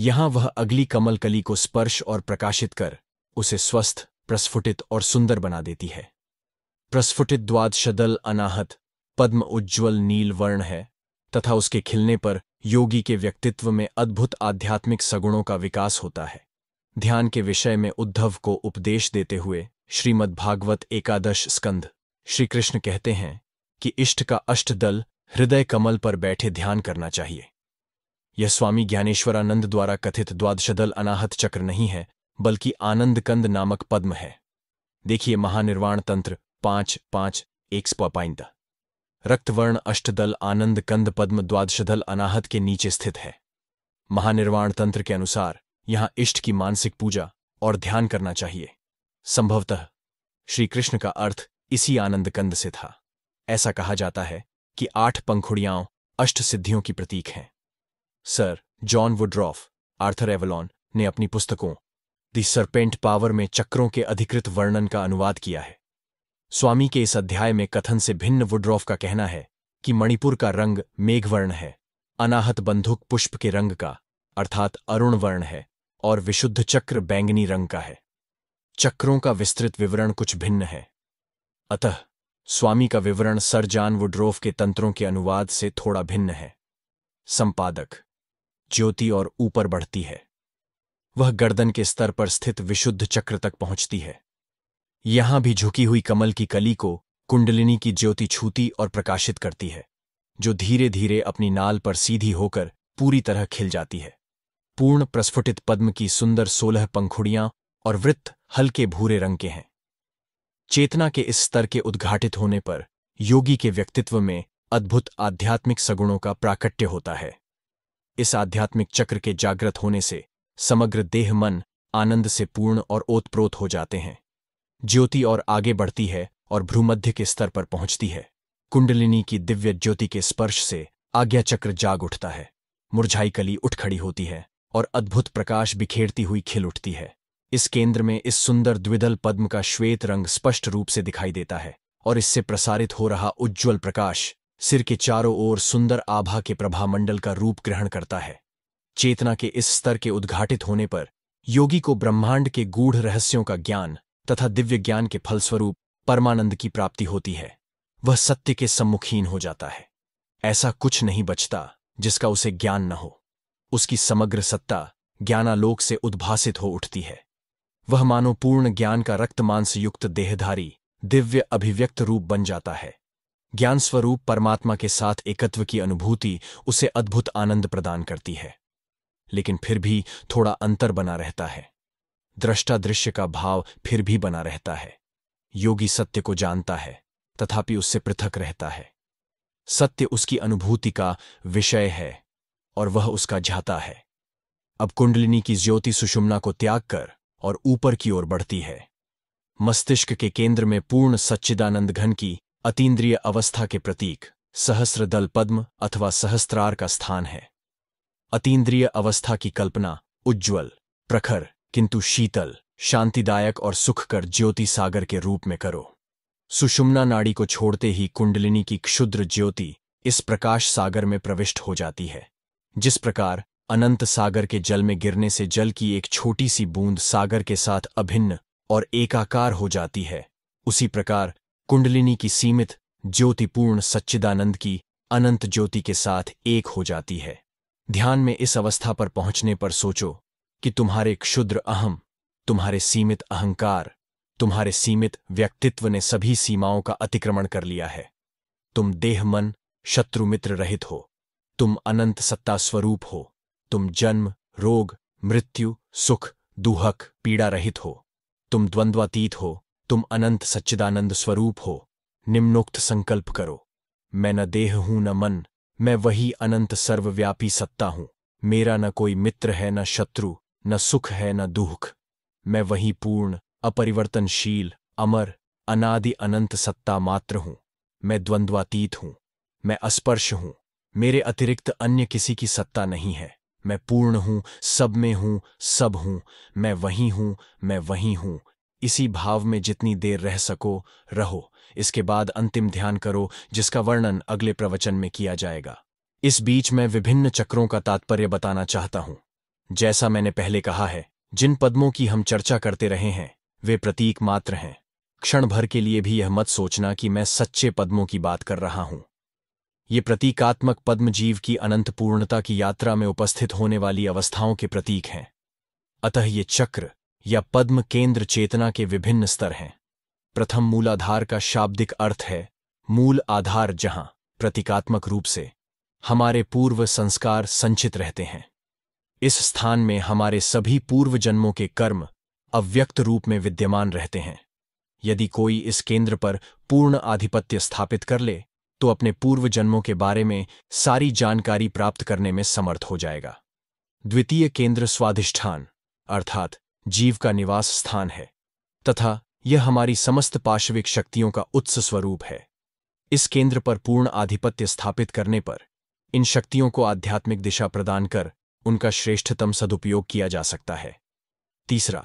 यहां वह अगली कमल कली को स्पर्श और प्रकाशित कर उसे स्वस्थ प्रस्फुटित और सुंदर बना देती है प्रस्फुटित द्वादशदल अनाहत पद्म उज्ज्वल नील वर्ण है तथा उसके खिलने पर योगी के व्यक्तित्व में अद्भुत आध्यात्मिक सगुणों का विकास होता है ध्यान के विषय में उद्धव को उपदेश देते हुए श्रीमद्भागवत एकादश स्कंध श्रीकृष्ण कहते हैं कि इष्ट का अष्ट दल हृदय कमल पर बैठे ध्यान करना चाहिए यह स्वामी ज्ञानेश्वरानंद द्वारा कथित द्वादशदल अनाहत चक्र नहीं है बल्कि आनंदकंद नामक पद्म है देखिए महानिर्वाण तंत्र पांच पांच एक स्पाइंद रक्तवर्ण अष्टदल आनंद कंद पद्म द्वादशदल अनाहत के नीचे स्थित है महानिर्वाण तंत्र के अनुसार यहां इष्ट की मानसिक पूजा और ध्यान करना चाहिए संभवतः श्री कृष्ण का अर्थ इसी आनंद कंद से था ऐसा कहा जाता है कि आठ पंखुड़ियाओं अष्ट सिद्धियों की प्रतीक हैं Sir John Woodroffe Arthur Avalon ने अपनी पुस्तकों दी सरपेंट पावर में चक्रों के अधिकृत वर्णन का अनुवाद किया है स्वामी के इस अध्याय में कथन से भिन्न वुड्रॉफ का कहना है कि मणिपुर का रंग मेघवर्ण है अनाहत बंधुक पुष्प के रंग का अर्थात अरुण वर्ण है और विशुद्ध चक्र बैंगनी रंग का है चक्रों का विस्तृत विवरण कुछ भिन्न है अतः स्वामी का विवरण सर जॉन वुड्रोफ के तंत्रों के अनुवाद से थोड़ा भिन्न है संपादक ज्योति और ऊपर बढ़ती है वह गर्दन के स्तर पर स्थित विशुद्ध चक्र तक पहुंचती है यहां भी झुकी हुई कमल की कली को कुंडलिनी की ज्योति छूती और प्रकाशित करती है जो धीरे धीरे अपनी नाल पर सीधी होकर पूरी तरह खिल जाती है पूर्ण प्रस्फुटित पद्म की सुंदर सोलह पंखुड़ियां और वृत्त हल्के भूरे रंग के हैं चेतना के इस स्तर के उद्घाटित होने पर योगी के व्यक्तित्व में अद्भुत आध्यात्मिक सगुणों का प्राकट्य होता है इस आध्यात्मिक चक्र के जागृत होने से समग्र देह मन आनंद से पूर्ण और ओतप्रोत हो जाते हैं ज्योति और आगे बढ़ती है और भ्रूमध्य के स्तर पर पहुंचती है कुंडलिनी की दिव्य ज्योति के स्पर्श से आज्ञा चक्र जाग उठता है मुरझाई कली उठ खड़ी होती है और अद्भुत प्रकाश बिखेरती हुई खिल उठती है इस केंद्र में इस सुंदर द्विदल पद्म का श्वेत रंग स्पष्ट रूप से दिखाई देता है और इससे प्रसारित हो रहा उज्ज्वल प्रकाश सिर के चारों ओर सुंदर आभा के प्रभामंडल का रूप ग्रहण करता है चेतना के इस स्तर के उद्घाटित होने पर योगी को ब्रह्मांड के गूढ़ रहस्यों का ज्ञान तथा दिव्य ज्ञान के फलस्वरूप परमानंद की प्राप्ति होती है वह सत्य के सम्मुखीन हो जाता है ऐसा कुछ नहीं बचता जिसका उसे ज्ञान न हो उसकी समग्र सत्ता ज्ञानालोक से उद्भासित हो उठती है वह मानो पूर्ण ज्ञान का रक्तमांसयुक्त युक्त देहधारी दिव्य अभिव्यक्त रूप बन जाता है ज्ञान स्वरूप परमात्मा के साथ एकत्व की अनुभूति उसे अद्भुत आनंद प्रदान करती है लेकिन फिर भी थोड़ा अंतर बना रहता है दृष्टा दृश्य का भाव फिर भी बना रहता है योगी सत्य को जानता है तथापि उससे पृथक रहता है सत्य उसकी अनुभूति का विषय है और वह उसका जाता है अब कुंडलिनी की ज्योति सुषुम्ना को त्याग कर और ऊपर की ओर बढ़ती है मस्तिष्क के केंद्र में पूर्ण सच्चिदानंद घन की अतीन्द्रिय अवस्था के प्रतीक सहस्रदल पद्म अथवा सहस्त्रार का स्थान है अतीन्द्रिय अवस्था की कल्पना उज्ज्वल प्रखर किंतु शीतल शांतिदायक और सुखकर ज्योति सागर के रूप में करो सुषुम्ना नाड़ी को छोड़ते ही कुंडलिनी की क्षुद्र ज्योति इस प्रकाश सागर में प्रविष्ट हो जाती है जिस प्रकार अनंत सागर के जल में गिरने से जल की एक छोटी सी बूंद सागर के साथ अभिन्न और एकाकार हो जाती है उसी प्रकार कुंडलिनी की सीमित ज्योतिपूर्ण सच्चिदानंद की अनंत ज्योति के साथ एक हो जाती है ध्यान में इस अवस्था पर पहुंचने पर सोचो कि तुम्हारे क्षुद्र अहम तुम्हारे सीमित अहंकार तुम्हारे सीमित व्यक्तित्व ने सभी सीमाओं का अतिक्रमण कर लिया है तुम देह मन शत्रु मित्र रहित हो तुम अनंत सत्ता स्वरूप हो तुम जन्म रोग मृत्यु सुख दुहक पीड़ा रहित हो तुम द्वंद्वातीत हो तुम अनंत सच्चिदानंद स्वरूप हो निम्नोक्त संकल्प करो मैं न देह हूं न मन मैं वही अनंत सर्वव्यापी सत्ता हूं मेरा न कोई मित्र है न शत्रु न सुख है न दुख मैं वही पूर्ण अपरिवर्तनशील अमर अनादि अनंत सत्ता मात्र हूं मैं द्वंद्वातीत हूं मैं अस्पर्श हूं मेरे अतिरिक्त अन्य किसी की सत्ता नहीं है मैं पूर्ण हूं सब में हूं सब हूं मैं वही हूं मैं वही हूं इसी भाव में जितनी देर रह सको रहो इसके बाद अंतिम ध्यान करो जिसका वर्णन अगले प्रवचन में किया जाएगा इस बीच मैं विभिन्न चक्रों का तात्पर्य बताना चाहता हूं जैसा मैंने पहले कहा है जिन पद्मों की हम चर्चा करते रहे हैं वे प्रतीक मात्र हैं क्षण भर के लिए भी यह मत सोचना कि मैं सच्चे पद्मों की बात कर रहा हूं ये प्रतीकात्मक पद्म जीव की अनंत पूर्णता की यात्रा में उपस्थित होने वाली अवस्थाओं के प्रतीक हैं अतः ये चक्र या पद्म केंद्र चेतना के विभिन्न स्तर हैं प्रथम मूलाधार का शाब्दिक अर्थ है मूल आधार जहां प्रतीकात्मक रूप से हमारे पूर्व संस्कार संचित रहते हैं इस स्थान में हमारे सभी पूर्व जन्मों के कर्म अव्यक्त रूप में विद्यमान रहते हैं यदि कोई इस केंद्र पर पूर्ण आधिपत्य स्थापित कर ले तो अपने पूर्व जन्मों के बारे में सारी जानकारी प्राप्त करने में समर्थ हो जाएगा द्वितीय केंद्र स्वाधिष्ठान अर्थात जीव का निवास स्थान है तथा यह हमारी समस्त पार्श्विक शक्तियों का उत्स स्वरूप है इस केंद्र पर पूर्ण आधिपत्य स्थापित करने पर इन शक्तियों को आध्यात्मिक दिशा प्रदान कर उनका श्रेष्ठतम सदुपयोग किया जा सकता है तीसरा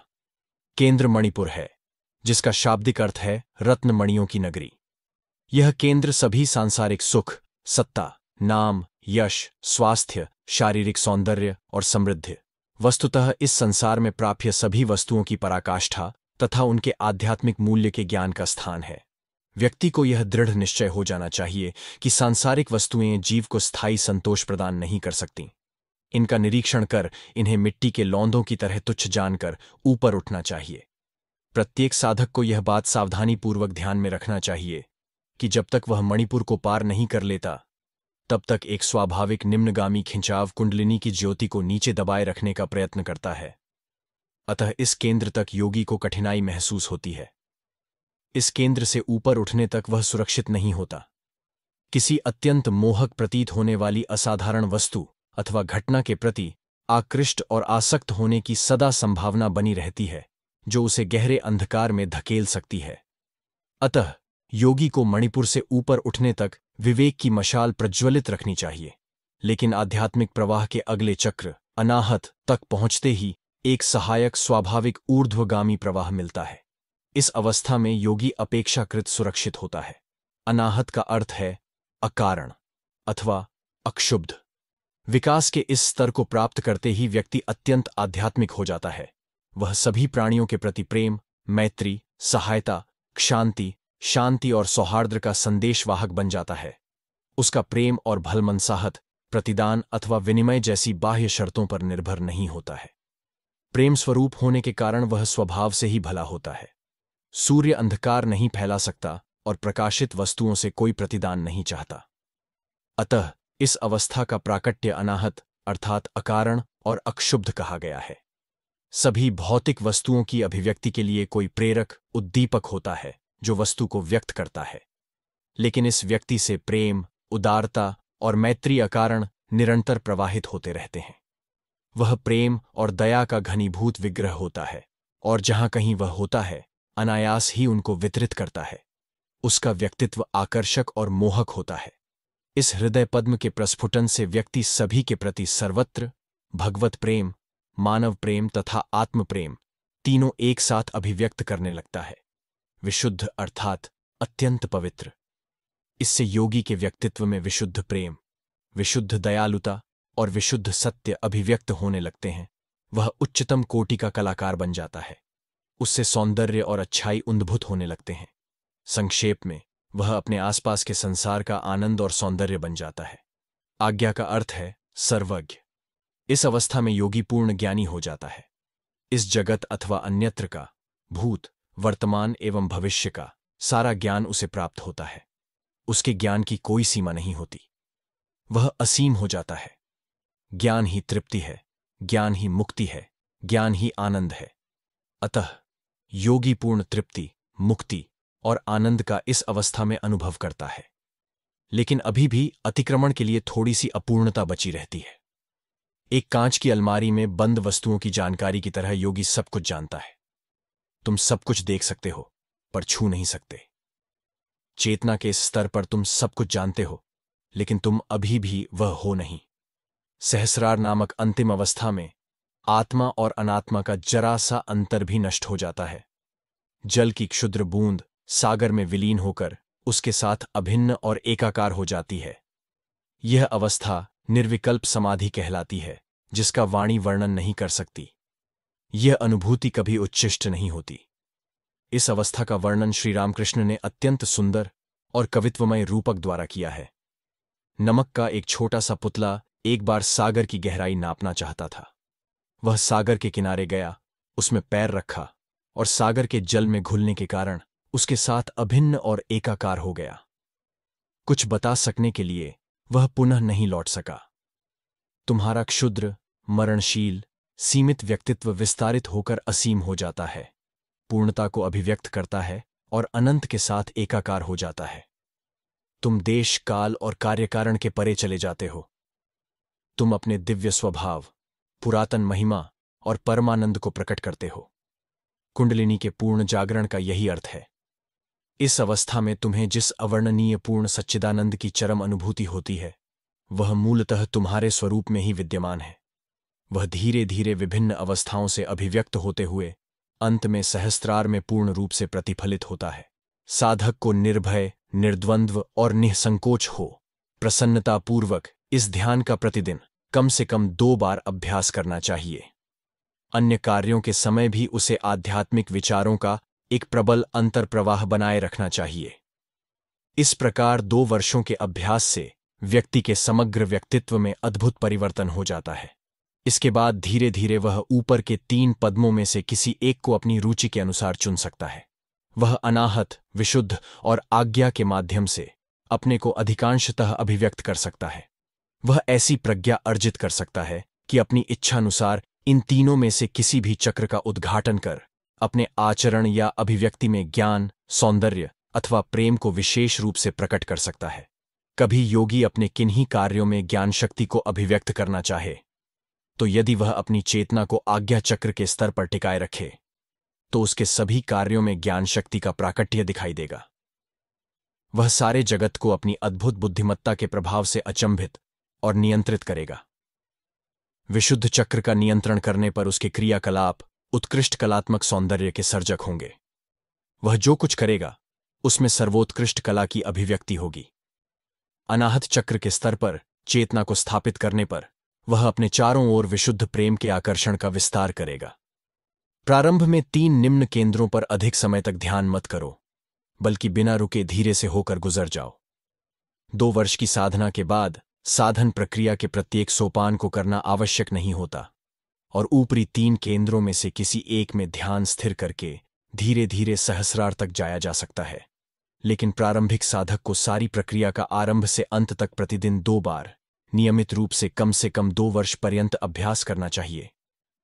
केंद्र मणिपुर है जिसका शाब्दिक अर्थ है रत्न मणियों की नगरी यह केंद्र सभी सांसारिक सुख सत्ता नाम यश स्वास्थ्य शारीरिक सौंदर्य और समृद्धि वस्तुतः इस संसार में प्राप्य सभी वस्तुओं की पराकाष्ठा तथा उनके आध्यात्मिक मूल्य के ज्ञान का स्थान है व्यक्ति को यह दृढ़ निश्चय हो जाना चाहिए कि सांसारिक वस्तुएं जीव को स्थायी संतोष प्रदान नहीं कर सकती इनका निरीक्षण कर इन्हें मिट्टी के लौंदों की तरह तुच्छ जानकर ऊपर उठना चाहिए प्रत्येक साधक को यह बात सावधानीपूर्वक ध्यान में रखना चाहिए कि जब तक वह मणिपुर को पार नहीं कर लेता तब तक एक स्वाभाविक निम्नगामी खिंचाव कुंडलिनी की ज्योति को नीचे दबाए रखने का प्रयत्न करता है अतः इस केंद्र तक योगी को कठिनाई महसूस होती है इस केंद्र से ऊपर उठने तक वह सुरक्षित नहीं होता किसी अत्यंत मोहक प्रतीत होने वाली असाधारण वस्तु अथवा घटना के प्रति आकृष्ट और आसक्त होने की सदा संभावना बनी रहती है जो उसे गहरे अंधकार में धकेल सकती है अतः योगी को मणिपुर से ऊपर उठने तक विवेक की मशाल प्रज्वलित रखनी चाहिए लेकिन आध्यात्मिक प्रवाह के अगले चक्र अनाहत तक पहुंचते ही एक सहायक स्वाभाविक ऊर्ध्वगामी प्रवाह मिलता है इस अवस्था में योगी अपेक्षाकृत सुरक्षित होता है अनाहत का अर्थ है अकारण अथवा अक्षुब्ध विकास के इस स्तर को प्राप्त करते ही व्यक्ति अत्यंत आध्यात्मिक हो जाता है वह सभी प्राणियों के प्रति प्रेम मैत्री सहायता शांति शांति और सौहार्द का संदेशवाहक बन जाता है उसका प्रेम और भलमनसाहत प्रतिदान अथवा विनिमय जैसी बाह्य शर्तों पर निर्भर नहीं होता है प्रेम स्वरूप होने के कारण वह स्वभाव से ही भला होता है सूर्य अंधकार नहीं फैला सकता और प्रकाशित वस्तुओं से कोई प्रतिदान नहीं चाहता अतः इस अवस्था का प्राकट्य अनाहत अर्थात अकारण और अक्षुब्ध कहा गया है सभी भौतिक वस्तुओं की अभिव्यक्ति के लिए कोई प्रेरक उद्दीपक होता है जो वस्तु को व्यक्त करता है लेकिन इस व्यक्ति से प्रेम उदारता और मैत्री अकारण निरंतर प्रवाहित होते रहते हैं वह प्रेम और दया का घनीभूत विग्रह होता है और जहां कहीं वह होता है अनायास ही उनको वितरित करता है उसका व्यक्तित्व आकर्षक और मोहक होता है इस हृदय पद्म के प्रस्फुटन से व्यक्ति सभी के प्रति सर्वत्र भगवत प्रेम मानव प्रेम तथा आत्म प्रेम तीनों एक साथ अभिव्यक्त करने लगता है विशुद्ध अर्थात अत्यंत पवित्र इससे योगी के व्यक्तित्व में विशुद्ध प्रेम विशुद्ध दयालुता और विशुद्ध सत्य अभिव्यक्त होने लगते हैं वह उच्चतम कोटि का कलाकार बन जाता है उससे सौंदर्य और अच्छाई उद्भुत होने लगते हैं संक्षेप में वह अपने आसपास के संसार का आनंद और सौंदर्य बन जाता है आज्ञा का अर्थ है सर्वज्ञ इस अवस्था में योगी पूर्ण ज्ञानी हो जाता है इस जगत अथवा अन्यत्र का भूत वर्तमान एवं भविष्य का सारा ज्ञान उसे प्राप्त होता है उसके ज्ञान की कोई सीमा नहीं होती वह असीम हो जाता है ज्ञान ही तृप्ति है ज्ञान ही मुक्ति है ज्ञान ही आनंद है अतः योगी पूर्ण तृप्ति मुक्ति और आनंद का इस अवस्था में अनुभव करता है लेकिन अभी भी अतिक्रमण के लिए थोड़ी सी अपूर्णता बची रहती है एक कांच की अलमारी में बंद वस्तुओं की जानकारी की तरह योगी सब कुछ जानता है तुम सब कुछ देख सकते हो पर छू नहीं सकते चेतना के स्तर पर तुम सब कुछ जानते हो लेकिन तुम अभी भी वह हो नहीं सहस्रार नामक अंतिम अवस्था में आत्मा और अनात्मा का जरा सा अंतर भी नष्ट हो जाता है जल की क्षुद्र बूंद सागर में विलीन होकर उसके साथ अभिन्न और एकाकार हो जाती है यह अवस्था निर्विकल्प समाधि कहलाती है जिसका वाणी वर्णन नहीं कर सकती यह अनुभूति कभी उच्चिष्ट नहीं होती इस अवस्था का वर्णन श्री रामकृष्ण ने अत्यंत सुंदर और कवित्वमय रूपक द्वारा किया है नमक का एक छोटा सा पुतला एक बार सागर की गहराई नापना चाहता था वह सागर के किनारे गया उसमें पैर रखा और सागर के जल में घुलने के कारण उसके साथ अभिन्न और एकाकार हो गया कुछ बता सकने के लिए वह पुनः नहीं लौट सका तुम्हारा क्षुद्र मरणशील सीमित व्यक्तित्व विस्तारित होकर असीम हो जाता है पूर्णता को अभिव्यक्त करता है और अनंत के साथ एकाकार हो जाता है तुम देश काल और कार्यकारण के परे चले जाते हो तुम अपने दिव्य स्वभाव पुरातन महिमा और परमानंद को प्रकट करते हो कुंडलिनी के पूर्ण जागरण का यही अर्थ है इस अवस्था में तुम्हें जिस अवर्णनीय पूर्ण सच्चिदानंद की चरम अनुभूति होती है वह मूलतः तुम्हारे स्वरूप में ही विद्यमान है वह धीरे धीरे विभिन्न अवस्थाओं से अभिव्यक्त होते हुए अंत में सहस्त्रार में पूर्ण रूप से प्रतिफलित होता है साधक को निर्भय निर्द्वंद्व और निसंकोच हो प्रसन्नतापूर्वक इस ध्यान का प्रतिदिन कम से कम दो बार अभ्यास करना चाहिए अन्य कार्यों के समय भी उसे आध्यात्मिक विचारों का एक प्रबल प्रवाह बनाए रखना चाहिए इस प्रकार दो वर्षों के अभ्यास से व्यक्ति के समग्र व्यक्तित्व में अद्भुत परिवर्तन हो जाता है इसके बाद धीरे धीरे वह ऊपर के तीन पद्मों में से किसी एक को अपनी रुचि के अनुसार चुन सकता है वह अनाहत विशुद्ध और आज्ञा के माध्यम से अपने को अधिकांशतः अभिव्यक्त कर सकता है वह ऐसी प्रज्ञा अर्जित कर सकता है कि अपनी इच्छानुसार इन तीनों में से किसी भी चक्र का उद्घाटन कर अपने आचरण या अभिव्यक्ति में ज्ञान सौंदर्य अथवा प्रेम को विशेष रूप से प्रकट कर सकता है कभी योगी अपने किन्हीं कार्यों में ज्ञान शक्ति को अभिव्यक्त करना चाहे तो यदि वह अपनी चेतना को आज्ञा चक्र के स्तर पर टिकाए रखे तो उसके सभी कार्यों में ज्ञान शक्ति का प्राकट्य दिखाई देगा वह सारे जगत को अपनी अद्भुत बुद्धिमत्ता के प्रभाव से अचंभित और नियंत्रित करेगा विशुद्ध चक्र का नियंत्रण करने पर उसके क्रियाकलाप उत्कृष्ट कलात्मक सौंदर्य के सर्जक होंगे वह जो कुछ करेगा उसमें सर्वोत्कृष्ट कला की अभिव्यक्ति होगी अनाहत चक्र के स्तर पर चेतना को स्थापित करने पर वह अपने चारों ओर विशुद्ध प्रेम के आकर्षण का विस्तार करेगा प्रारंभ में तीन निम्न केंद्रों पर अधिक समय तक ध्यान मत करो बल्कि बिना रुके धीरे से होकर गुजर जाओ दो वर्ष की साधना के बाद साधन प्रक्रिया के प्रत्येक सोपान को करना आवश्यक नहीं होता और ऊपरी तीन केंद्रों में से किसी एक में ध्यान स्थिर करके धीरे धीरे सहस्रार तक जाया जा सकता है लेकिन प्रारंभिक साधक को सारी प्रक्रिया का आरंभ से अंत तक प्रतिदिन दो बार नियमित रूप से कम से कम दो वर्ष पर्यंत अभ्यास करना चाहिए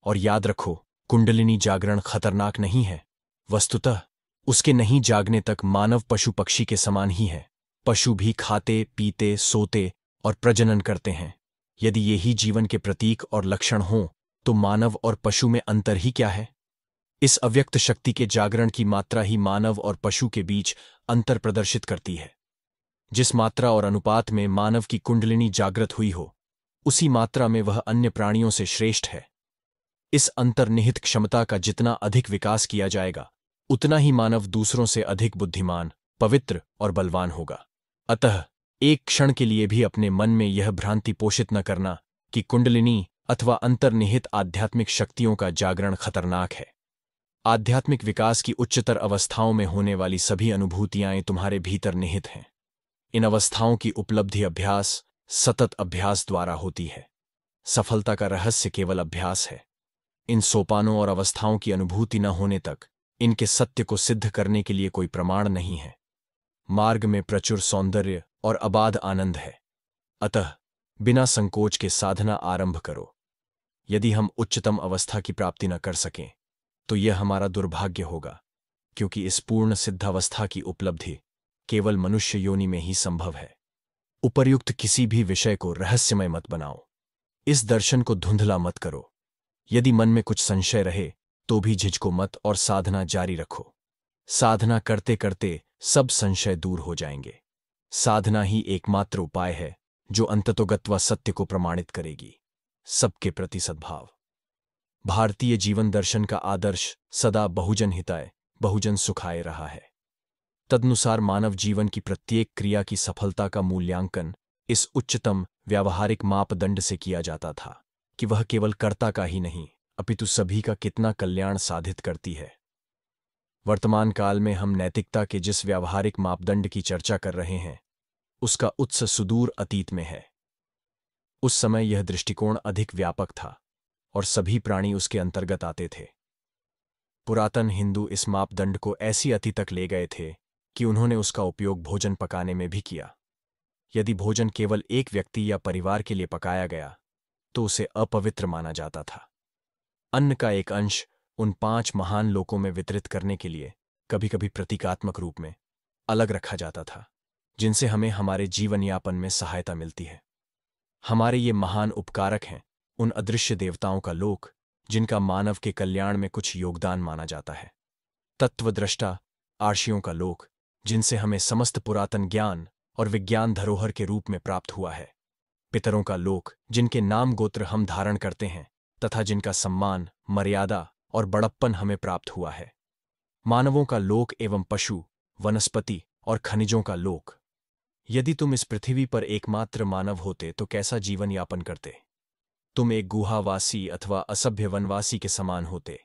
और याद रखो कुंडलिनी जागरण खतरनाक नहीं है वस्तुतः उसके नहीं जागने तक मानव पशु पक्षी के समान ही है पशु भी खाते पीते सोते और प्रजनन करते हैं यदि यही जीवन के प्रतीक और लक्षण हों तो मानव और पशु में अंतर ही क्या है इस अव्यक्त शक्ति के जागरण की मात्रा ही मानव और पशु के बीच अंतर प्रदर्शित करती है जिस मात्रा और अनुपात में मानव की कुंडलिनी जागृत हुई हो उसी मात्रा में वह अन्य प्राणियों से श्रेष्ठ है इस अंतर्निहित क्षमता का जितना अधिक विकास किया जाएगा उतना ही मानव दूसरों से अधिक बुद्धिमान पवित्र और बलवान होगा अतः एक क्षण के लिए भी अपने मन में यह भ्रांति पोषित न करना कि कुंडलिनी अथवा अंतर्निहित आध्यात्मिक शक्तियों का जागरण खतरनाक है आध्यात्मिक विकास की उच्चतर अवस्थाओं में होने वाली सभी अनुभूतियां तुम्हारे भीतर निहित हैं इन अवस्थाओं की उपलब्धि अभ्यास सतत अभ्यास द्वारा होती है सफलता का रहस्य केवल अभ्यास है इन सोपानों और अवस्थाओं की अनुभूति न होने तक इनके सत्य को सिद्ध करने के लिए कोई प्रमाण नहीं है मार्ग में प्रचुर सौंदर्य और अबाध आनंद है अतः बिना संकोच के साधना आरंभ करो यदि हम उच्चतम अवस्था की प्राप्ति न कर सकें तो यह हमारा दुर्भाग्य होगा क्योंकि इस पूर्ण सिद्धावस्था की उपलब्धि केवल मनुष्य योनि में ही संभव है उपर्युक्त किसी भी विषय को रहस्यमय मत बनाओ इस दर्शन को धुंधला मत करो यदि मन में कुछ संशय रहे तो भी झिझको मत और साधना जारी रखो साधना करते करते सब संशय दूर हो जाएंगे साधना ही एकमात्र उपाय है जो अंततोगत्वा सत्य को प्रमाणित करेगी सबके प्रति सद्भाव भारतीय जीवन दर्शन का आदर्श सदा बहुजन हिताय बहुजन सुखाए रहा है तदनुसार मानव जीवन की प्रत्येक क्रिया की सफलता का मूल्यांकन इस उच्चतम व्यावहारिक मापदंड से किया जाता था कि वह केवल कर्ता का ही नहीं अपितु सभी का कितना कल्याण साधित करती है वर्तमान काल में हम नैतिकता के जिस व्यावहारिक मापदंड की चर्चा कर रहे हैं उसका उत्स सुदूर अतीत में है उस समय यह दृष्टिकोण अधिक व्यापक था और सभी प्राणी उसके अंतर्गत आते थे पुरातन हिंदू इस मापदंड को ऐसी अति तक ले गए थे कि उन्होंने उसका उपयोग भोजन पकाने में भी किया यदि भोजन केवल एक व्यक्ति या परिवार के लिए पकाया गया तो उसे अपवित्र माना जाता था अन्न का एक अंश उन पांच महान लोकों में वितरित करने के लिए कभी कभी प्रतीकात्मक रूप में अलग रखा जाता था जिनसे हमें हमारे जीवन यापन में सहायता मिलती है हमारे ये महान उपकारक हैं उन अदृश्य देवताओं का लोक जिनका मानव के कल्याण में कुछ योगदान माना जाता है तत्वद्रष्टा आर्शियों का लोक जिनसे हमें समस्त पुरातन ज्ञान और विज्ञान धरोहर के रूप में प्राप्त हुआ है पितरों का लोक जिनके नाम गोत्र हम धारण करते हैं तथा जिनका सम्मान मर्यादा और बड़प्पन हमें प्राप्त हुआ है मानवों का लोक एवं पशु वनस्पति और खनिजों का लोक यदि तुम इस पृथ्वी पर एकमात्र मानव होते तो कैसा जीवन यापन करते तुम एक गुहावासी अथवा असभ्य वनवासी के समान होते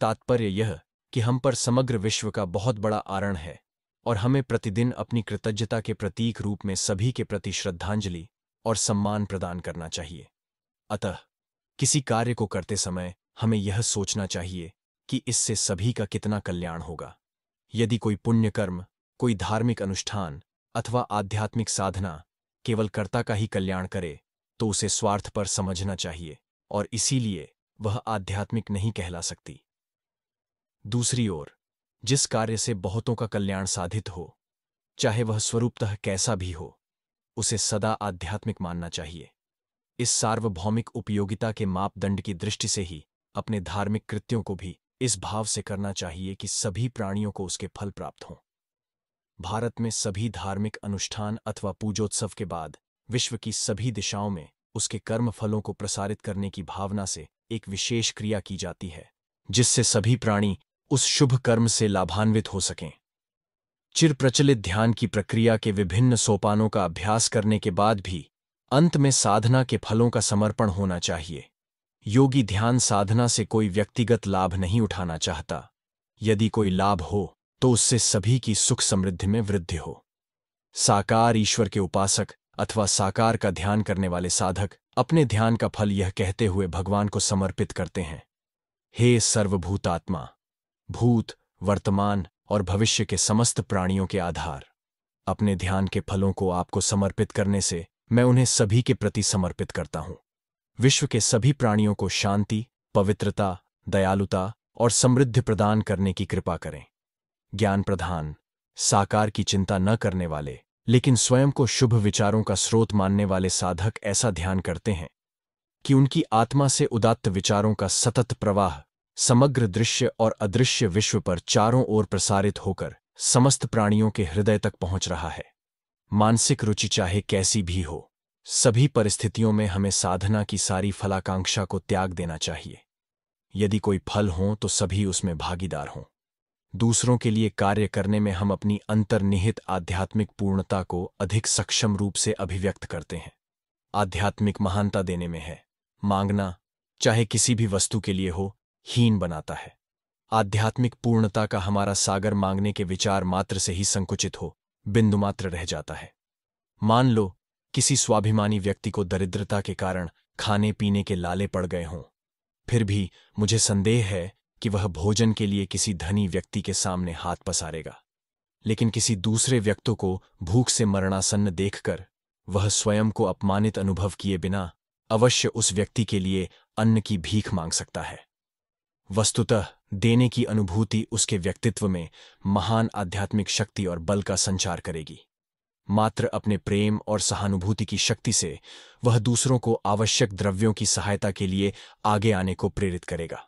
तात्पर्य यह कि हम पर समग्र विश्व का बहुत बड़ा आरण है और हमें प्रतिदिन अपनी कृतज्ञता के प्रतीक रूप में सभी के प्रति श्रद्धांजलि और सम्मान प्रदान करना चाहिए अतः किसी कार्य को करते समय हमें यह सोचना चाहिए कि इससे सभी का कितना कल्याण होगा यदि कोई पुण्य कर्म कोई धार्मिक अनुष्ठान अथवा आध्यात्मिक साधना केवल कर्ता का ही कल्याण करे तो उसे स्वार्थ पर समझना चाहिए और इसीलिए वह आध्यात्मिक नहीं कहला सकती दूसरी ओर जिस कार्य से बहुतों का कल्याण साधित हो चाहे वह स्वरूपतः कैसा भी हो उसे सदा आध्यात्मिक मानना चाहिए इस सार्वभौमिक उपयोगिता के मापदंड की दृष्टि से ही अपने धार्मिक कृत्यों को भी इस भाव से करना चाहिए कि सभी प्राणियों को उसके फल प्राप्त हों भारत में सभी धार्मिक अनुष्ठान अथवा पूजोत्सव के बाद विश्व की सभी दिशाओं में उसके कर्म फलों को प्रसारित करने की भावना से एक विशेष क्रिया की जाती है जिससे सभी प्राणी उस शुभ कर्म से लाभान्वित हो सकें चिर प्रचलित ध्यान की प्रक्रिया के विभिन्न सोपानों का अभ्यास करने के बाद भी अंत में साधना के फलों का समर्पण होना चाहिए योगी ध्यान साधना से कोई व्यक्तिगत लाभ नहीं उठाना चाहता यदि कोई लाभ हो तो उससे सभी की सुख समृद्धि में वृद्धि हो साकार ईश्वर के उपासक अथवा साकार का ध्यान करने वाले साधक अपने ध्यान का फल यह कहते हुए भगवान को समर्पित करते हैं हे सर्वभूतात्मा भूत वर्तमान और भविष्य के समस्त प्राणियों के आधार अपने ध्यान के फलों को आपको समर्पित करने से मैं उन्हें सभी के प्रति समर्पित करता हूं विश्व के सभी प्राणियों को शांति पवित्रता दयालुता और समृद्धि प्रदान करने की कृपा करें ज्ञान प्रधान साकार की चिंता न करने वाले लेकिन स्वयं को शुभ विचारों का स्रोत मानने वाले साधक ऐसा ध्यान करते हैं कि उनकी आत्मा से उदात्त विचारों का सतत प्रवाह समग्र दृश्य और अदृश्य विश्व पर चारों ओर प्रसारित होकर समस्त प्राणियों के हृदय तक पहुंच रहा है मानसिक रुचि चाहे कैसी भी हो सभी परिस्थितियों में हमें साधना की सारी फलाकांक्षा को त्याग देना चाहिए यदि कोई फल हो तो सभी उसमें भागीदार हों दूसरों के लिए कार्य करने में हम अपनी अंतर्निहित आध्यात्मिक पूर्णता को अधिक सक्षम रूप से अभिव्यक्त करते हैं आध्यात्मिक महानता देने में है मांगना चाहे किसी भी वस्तु के लिए हो हीन बनाता है आध्यात्मिक पूर्णता का हमारा सागर मांगने के विचार मात्र से ही संकुचित हो बिंदु मात्र रह जाता है मान लो किसी स्वाभिमानी व्यक्ति को दरिद्रता के कारण खाने पीने के लाले पड़ गए हों फिर भी मुझे संदेह है कि वह भोजन के लिए किसी धनी व्यक्ति के सामने हाथ पसारेगा लेकिन किसी दूसरे व्यक्ति को भूख से मरणासन्न देखकर वह स्वयं को अपमानित अनुभव किए बिना अवश्य उस व्यक्ति के लिए अन्न की भीख मांग सकता है वस्तुतः देने की अनुभूति उसके व्यक्तित्व में महान आध्यात्मिक शक्ति और बल का संचार करेगी मात्र अपने प्रेम और सहानुभूति की शक्ति से वह दूसरों को आवश्यक द्रव्यों की सहायता के लिए आगे आने को प्रेरित करेगा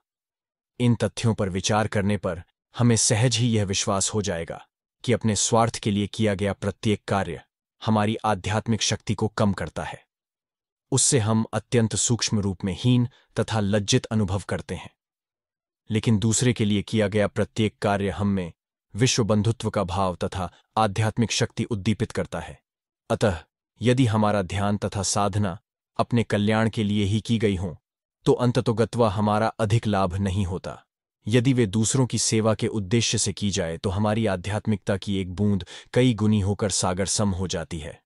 इन तथ्यों पर विचार करने पर हमें सहज ही यह विश्वास हो जाएगा कि अपने स्वार्थ के लिए किया गया प्रत्येक कार्य हमारी आध्यात्मिक शक्ति को कम करता है उससे हम अत्यंत सूक्ष्म रूप में हीन तथा लज्जित अनुभव करते हैं लेकिन दूसरे के लिए किया गया प्रत्येक कार्य हम में विश्व बंधुत्व का भाव तथा आध्यात्मिक शक्ति उद्दीपित करता है अतः यदि हमारा ध्यान तथा साधना अपने कल्याण के लिए ही की गई हो तो अंततोगत्वा हमारा अधिक लाभ नहीं होता यदि वे दूसरों की सेवा के उद्देश्य से की जाए तो हमारी आध्यात्मिकता की एक बूंद कई गुनी होकर सागर सम हो जाती है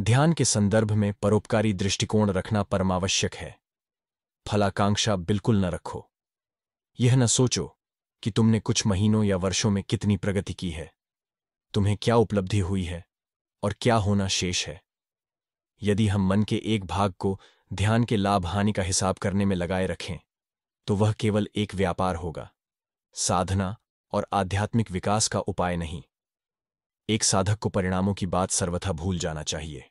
ध्यान के संदर्भ में परोपकारी दृष्टिकोण रखना परमावश्यक है फलाकांक्षा बिल्कुल न रखो यह न सोचो कि तुमने कुछ महीनों या वर्षों में कितनी प्रगति की है तुम्हें क्या उपलब्धि हुई है और क्या होना शेष है यदि हम मन के एक भाग को ध्यान के लाभ हानि का हिसाब करने में लगाए रखें तो वह केवल एक व्यापार होगा साधना और आध्यात्मिक विकास का उपाय नहीं एक साधक को परिणामों की बात सर्वथा भूल जाना चाहिए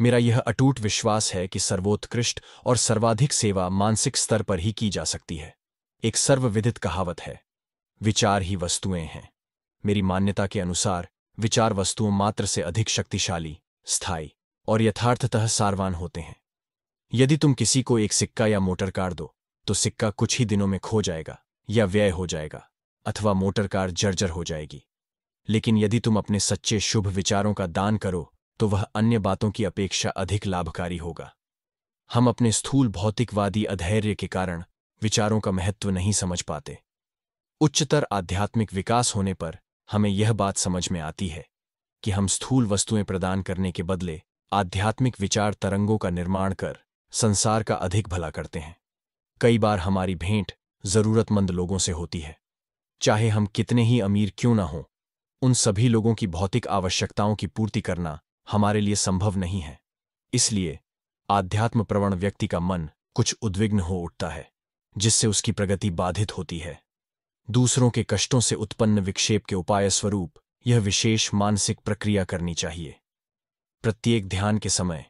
मेरा यह अटूट विश्वास है कि सर्वोत्कृष्ट और सर्वाधिक सेवा मानसिक स्तर पर ही की जा सकती है एक सर्वविदित कहावत है विचार ही वस्तुएं हैं मेरी मान्यता के अनुसार विचार वस्तुओं मात्र से अधिक शक्तिशाली स्थायी और यथार्थतः सारवान होते हैं यदि तुम किसी को एक सिक्का या मोटर कार दो तो सिक्का कुछ ही दिनों में खो जाएगा या व्यय हो जाएगा अथवा मोटर कार जर्जर हो जाएगी लेकिन यदि तुम अपने सच्चे शुभ विचारों का दान करो तो वह अन्य बातों की अपेक्षा अधिक लाभकारी होगा हम अपने स्थूल भौतिकवादी अधैर्य के कारण विचारों का महत्व नहीं समझ पाते उच्चतर आध्यात्मिक विकास होने पर हमें यह बात समझ में आती है कि हम स्थूल वस्तुएं प्रदान करने के बदले आध्यात्मिक विचार तरंगों का निर्माण कर संसार का अधिक भला करते हैं कई बार हमारी भेंट जरूरतमंद लोगों से होती है चाहे हम कितने ही अमीर क्यों ना हों उन सभी लोगों की भौतिक आवश्यकताओं की पूर्ति करना हमारे लिए संभव नहीं है इसलिए आध्यात्म प्रवण व्यक्ति का मन कुछ उद्विग्न हो उठता है जिससे उसकी प्रगति बाधित होती है दूसरों के कष्टों से उत्पन्न विक्षेप के उपाय स्वरूप यह विशेष मानसिक प्रक्रिया करनी चाहिए प्रत्येक ध्यान के समय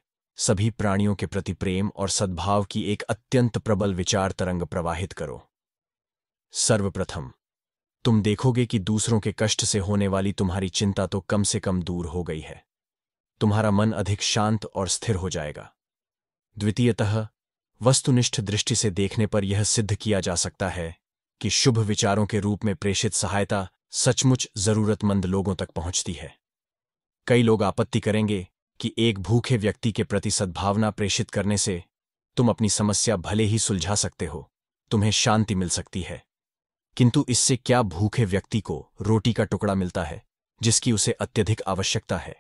सभी प्राणियों के प्रति प्रेम और सद्भाव की एक अत्यंत प्रबल विचार तरंग प्रवाहित करो सर्वप्रथम तुम देखोगे कि दूसरों के कष्ट से होने वाली तुम्हारी चिंता तो कम से कम दूर हो गई है तुम्हारा मन अधिक शांत और स्थिर हो जाएगा द्वितीयतः वस्तुनिष्ठ दृष्टि से देखने पर यह सिद्ध किया जा सकता है कि शुभ विचारों के रूप में प्रेषित सहायता सचमुच जरूरतमंद लोगों तक पहुंचती है कई लोग आपत्ति करेंगे कि एक भूखे व्यक्ति के प्रति सद्भावना प्रेषित करने से तुम अपनी समस्या भले ही सुलझा सकते हो तुम्हें शांति मिल सकती है किंतु इससे क्या भूखे व्यक्ति को रोटी का टुकड़ा मिलता है जिसकी उसे अत्यधिक आवश्यकता है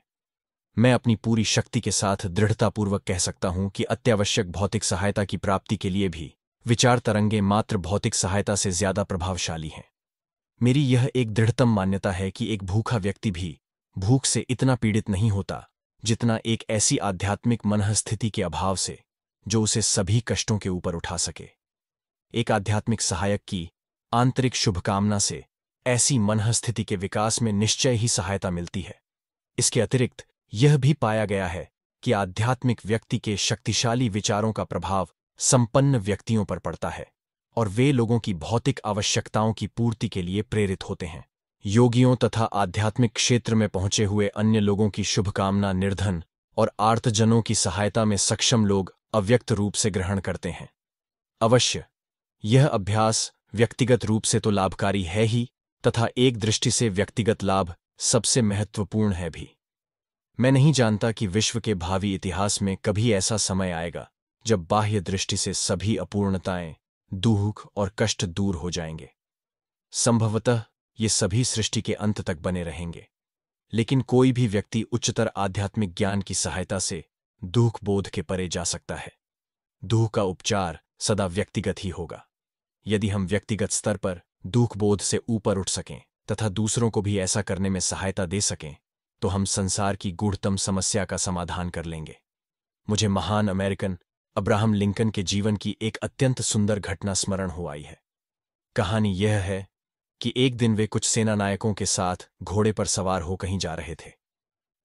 मैं अपनी पूरी शक्ति के साथ दृढ़तापूर्वक कह सकता हूं कि अत्यावश्यक भौतिक सहायता की प्राप्ति के लिए भी विचार तरंगे मात्र भौतिक सहायता से ज्यादा प्रभावशाली हैं मेरी यह एक दृढ़तम मान्यता है कि एक भूखा व्यक्ति भी भूख से इतना पीड़ित नहीं होता जितना एक ऐसी आध्यात्मिक मनस्थिति के अभाव से जो उसे सभी कष्टों के ऊपर उठा सके एक आध्यात्मिक सहायक की आंतरिक शुभकामना से ऐसी मनहस्थिति के विकास में निश्चय ही सहायता मिलती है इसके अतिरिक्त यह भी पाया गया है कि आध्यात्मिक व्यक्ति के शक्तिशाली विचारों का प्रभाव संपन्न व्यक्तियों पर पड़ता है और वे लोगों की भौतिक आवश्यकताओं की पूर्ति के लिए प्रेरित होते हैं योगियों तथा आध्यात्मिक क्षेत्र में पहुंचे हुए अन्य लोगों की शुभकामना निर्धन और आर्तजनों की सहायता में सक्षम लोग अव्यक्त रूप से ग्रहण करते हैं अवश्य यह अभ्यास व्यक्तिगत रूप से तो लाभकारी है ही तथा एक दृष्टि से व्यक्तिगत लाभ सबसे महत्वपूर्ण है भी मैं नहीं जानता कि विश्व के भावी इतिहास में कभी ऐसा समय आएगा जब बाह्य दृष्टि से सभी अपूर्णताएं दुख और कष्ट दूर हो जाएंगे संभवतः ये सभी सृष्टि के अंत तक बने रहेंगे लेकिन कोई भी व्यक्ति उच्चतर आध्यात्मिक ज्ञान की सहायता से दुख बोध के परे जा सकता है दुख का उपचार सदा व्यक्तिगत ही होगा यदि हम व्यक्तिगत स्तर पर दुख बोध से ऊपर उठ सकें तथा दूसरों को भी ऐसा करने में सहायता दे सकें तो हम संसार की गूढ़तम समस्या का समाधान कर लेंगे मुझे महान अमेरिकन अब्राहम लिंकन के जीवन की एक अत्यंत सुंदर घटना स्मरण हो आई है कहानी यह है कि एक दिन वे कुछ सेना नायकों के साथ घोड़े पर सवार हो कहीं जा रहे थे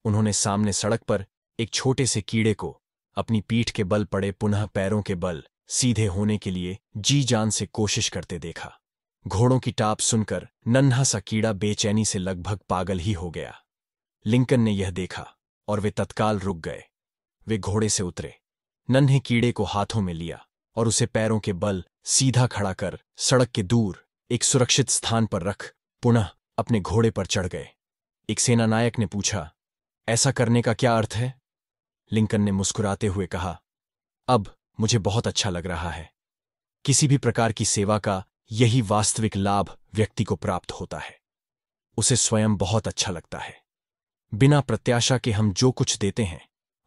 उन्होंने सामने सड़क पर एक छोटे से कीड़े को अपनी पीठ के बल पड़े पुनः पैरों के बल सीधे होने के लिए जी जान से कोशिश करते देखा घोड़ों की टाप सुनकर नन्हा सा कीड़ा बेचैनी से लगभग पागल ही हो गया लिंकन ने यह देखा और वे तत्काल रुक गए वे घोड़े से उतरे नन्हे कीड़े को हाथों में लिया और उसे पैरों के बल सीधा खड़ा कर सड़क के दूर एक सुरक्षित स्थान पर रख पुनः अपने घोड़े पर चढ़ गए एक सेनानायक ने पूछा ऐसा करने का क्या अर्थ है लिंकन ने मुस्कुराते हुए कहा अब मुझे बहुत अच्छा लग रहा है किसी भी प्रकार की सेवा का यही वास्तविक लाभ व्यक्ति को प्राप्त होता है उसे स्वयं बहुत अच्छा लगता है बिना प्रत्याशा के हम जो कुछ देते हैं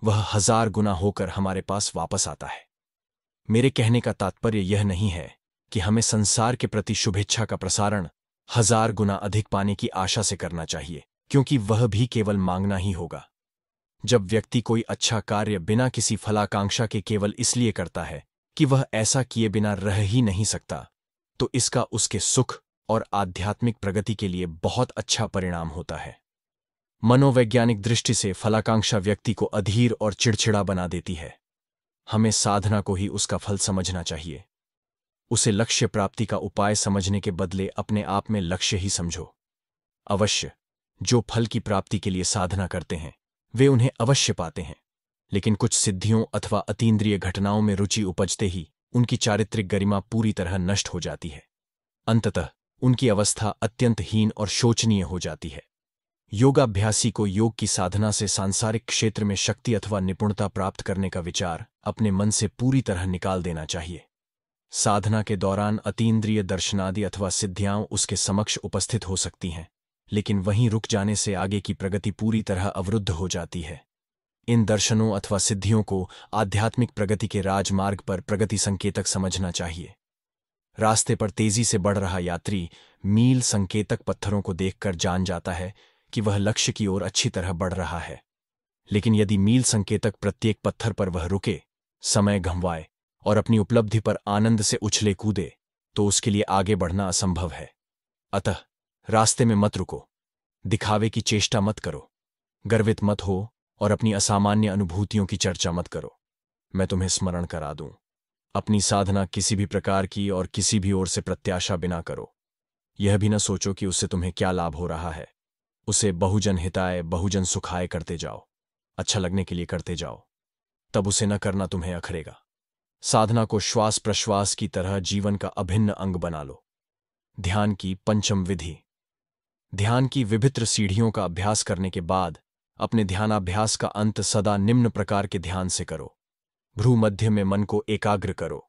वह हजार गुना होकर हमारे पास वापस आता है मेरे कहने का तात्पर्य यह नहीं है कि हमें संसार के प्रति शुभेच्छा का प्रसारण हजार गुना अधिक पाने की आशा से करना चाहिए क्योंकि वह भी केवल मांगना ही होगा जब व्यक्ति कोई अच्छा कार्य बिना किसी फलाकांक्षा के केवल इसलिए करता है कि वह ऐसा किए बिना रह ही नहीं सकता तो इसका उसके सुख और आध्यात्मिक प्रगति के लिए बहुत अच्छा परिणाम होता है मनोवैज्ञानिक दृष्टि से फलाकांक्षा व्यक्ति को अधीर और चिड़चिड़ा बना देती है हमें साधना को ही उसका फल समझना चाहिए उसे लक्ष्य प्राप्ति का उपाय समझने के बदले अपने आप में लक्ष्य ही समझो अवश्य जो फल की प्राप्ति के लिए साधना करते हैं वे उन्हें अवश्य पाते हैं लेकिन कुछ सिद्धियों अथवा अतीन्द्रिय घटनाओं में रुचि उपजते ही उनकी चारित्रिक गरिमा पूरी तरह नष्ट हो जाती है अंततः उनकी अवस्था अत्यंत हीन और शोचनीय हो जाती है योगाभ्यासी को योग की साधना से सांसारिक क्षेत्र में शक्ति अथवा निपुणता प्राप्त करने का विचार अपने मन से पूरी तरह निकाल देना चाहिए साधना के दौरान अतीन्द्रिय दर्शनादि अथवा सिद्धियां उसके समक्ष उपस्थित हो सकती हैं लेकिन वहीं रुक जाने से आगे की प्रगति पूरी तरह अवरुद्ध हो जाती है इन दर्शनों अथवा सिद्धियों को आध्यात्मिक प्रगति के राजमार्ग पर प्रगति संकेतक समझना चाहिए रास्ते पर तेजी से बढ़ रहा यात्री मील संकेतक पत्थरों को देखकर जान जाता है कि वह लक्ष्य की ओर अच्छी तरह बढ़ रहा है लेकिन यदि मील संकेतक प्रत्येक पत्थर पर वह रुके समय घंवाए और अपनी उपलब्धि पर आनंद से उछले कूदे तो उसके लिए आगे बढ़ना असंभव है अतः रास्ते में मत रुको दिखावे की चेष्टा मत करो गर्वित मत हो और अपनी असामान्य अनुभूतियों की चर्चा मत करो मैं तुम्हें स्मरण करा दूं अपनी साधना किसी भी प्रकार की और किसी भी ओर से प्रत्याशा बिना करो यह भी न सोचो कि उससे तुम्हें क्या लाभ हो रहा है उसे बहुजन हिताय बहुजन सुखाए करते जाओ अच्छा लगने के लिए करते जाओ तब उसे न करना तुम्हें अखड़ेगा साधना को श्वास प्रश्वास की तरह जीवन का अभिन्न अंग बना लो ध्यान की पंचम विधि ध्यान की विभित्र सीढ़ियों का अभ्यास करने के बाद अपने ध्यानाभ्यास का अंत सदा निम्न प्रकार के ध्यान से करो भ्रू मध्य में मन को एकाग्र करो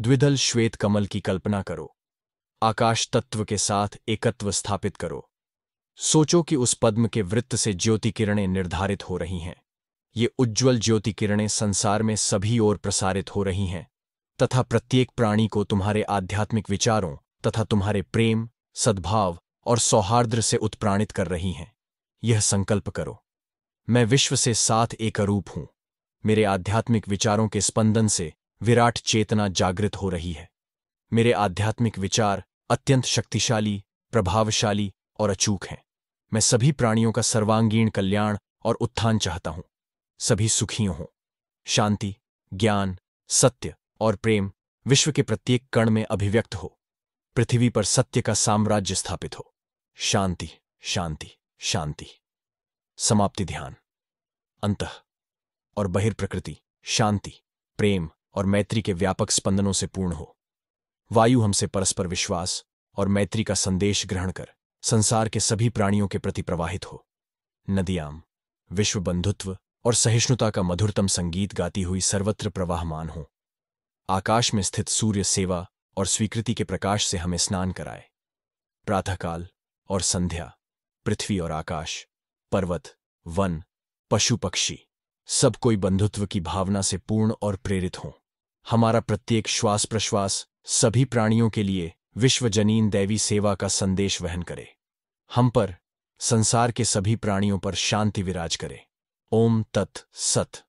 द्विदल श्वेत कमल की कल्पना करो आकाश तत्व के साथ एकत्व स्थापित करो सोचो कि उस पद्म के वृत्त से ज्योति किरणें निर्धारित हो रही हैं ये उज्ज्वल ज्योति किरणें संसार में सभी ओर प्रसारित हो रही हैं तथा प्रत्येक प्राणी को तुम्हारे आध्यात्मिक विचारों तथा तुम्हारे प्रेम सद्भाव और सौहार्द्र से उत्प्राणित कर रही हैं यह संकल्प करो मैं विश्व से साथ एक अरूप हूं मेरे आध्यात्मिक विचारों के स्पंदन से विराट चेतना जागृत हो रही है मेरे आध्यात्मिक विचार अत्यंत शक्तिशाली प्रभावशाली और अचूक हैं मैं सभी प्राणियों का सर्वांगीण कल्याण और उत्थान चाहता हूं सभी सुखी हों शांति ज्ञान सत्य और प्रेम विश्व के प्रत्येक कण में अभिव्यक्त हो पृथ्वी पर सत्य का साम्राज्य स्थापित हो शांति शांति शांति समाप्ति ध्यान अंत और बहिर्प्रकृति शांति प्रेम और मैत्री के व्यापक स्पंदनों से पूर्ण हो वायु हमसे परस्पर विश्वास और मैत्री का संदेश ग्रहण कर संसार के सभी प्राणियों के प्रति प्रवाहित हो नदियाम विश्व बंधुत्व और सहिष्णुता का मधुरतम संगीत गाती हुई सर्वत्र प्रवाहमान हो आकाश में स्थित सूर्य सेवा और स्वीकृति के प्रकाश से हमें स्नान कराए प्रातःकाल और संध्या पृथ्वी और आकाश पर्वत वन पशु पक्षी सब कोई बंधुत्व की भावना से पूर्ण और प्रेरित हों हमारा प्रत्येक श्वास प्रश्वास सभी प्राणियों के लिए विश्वजनीन दैवी सेवा का संदेश वहन करे हम पर संसार के सभी प्राणियों पर शांति विराज करे ओम तत् सत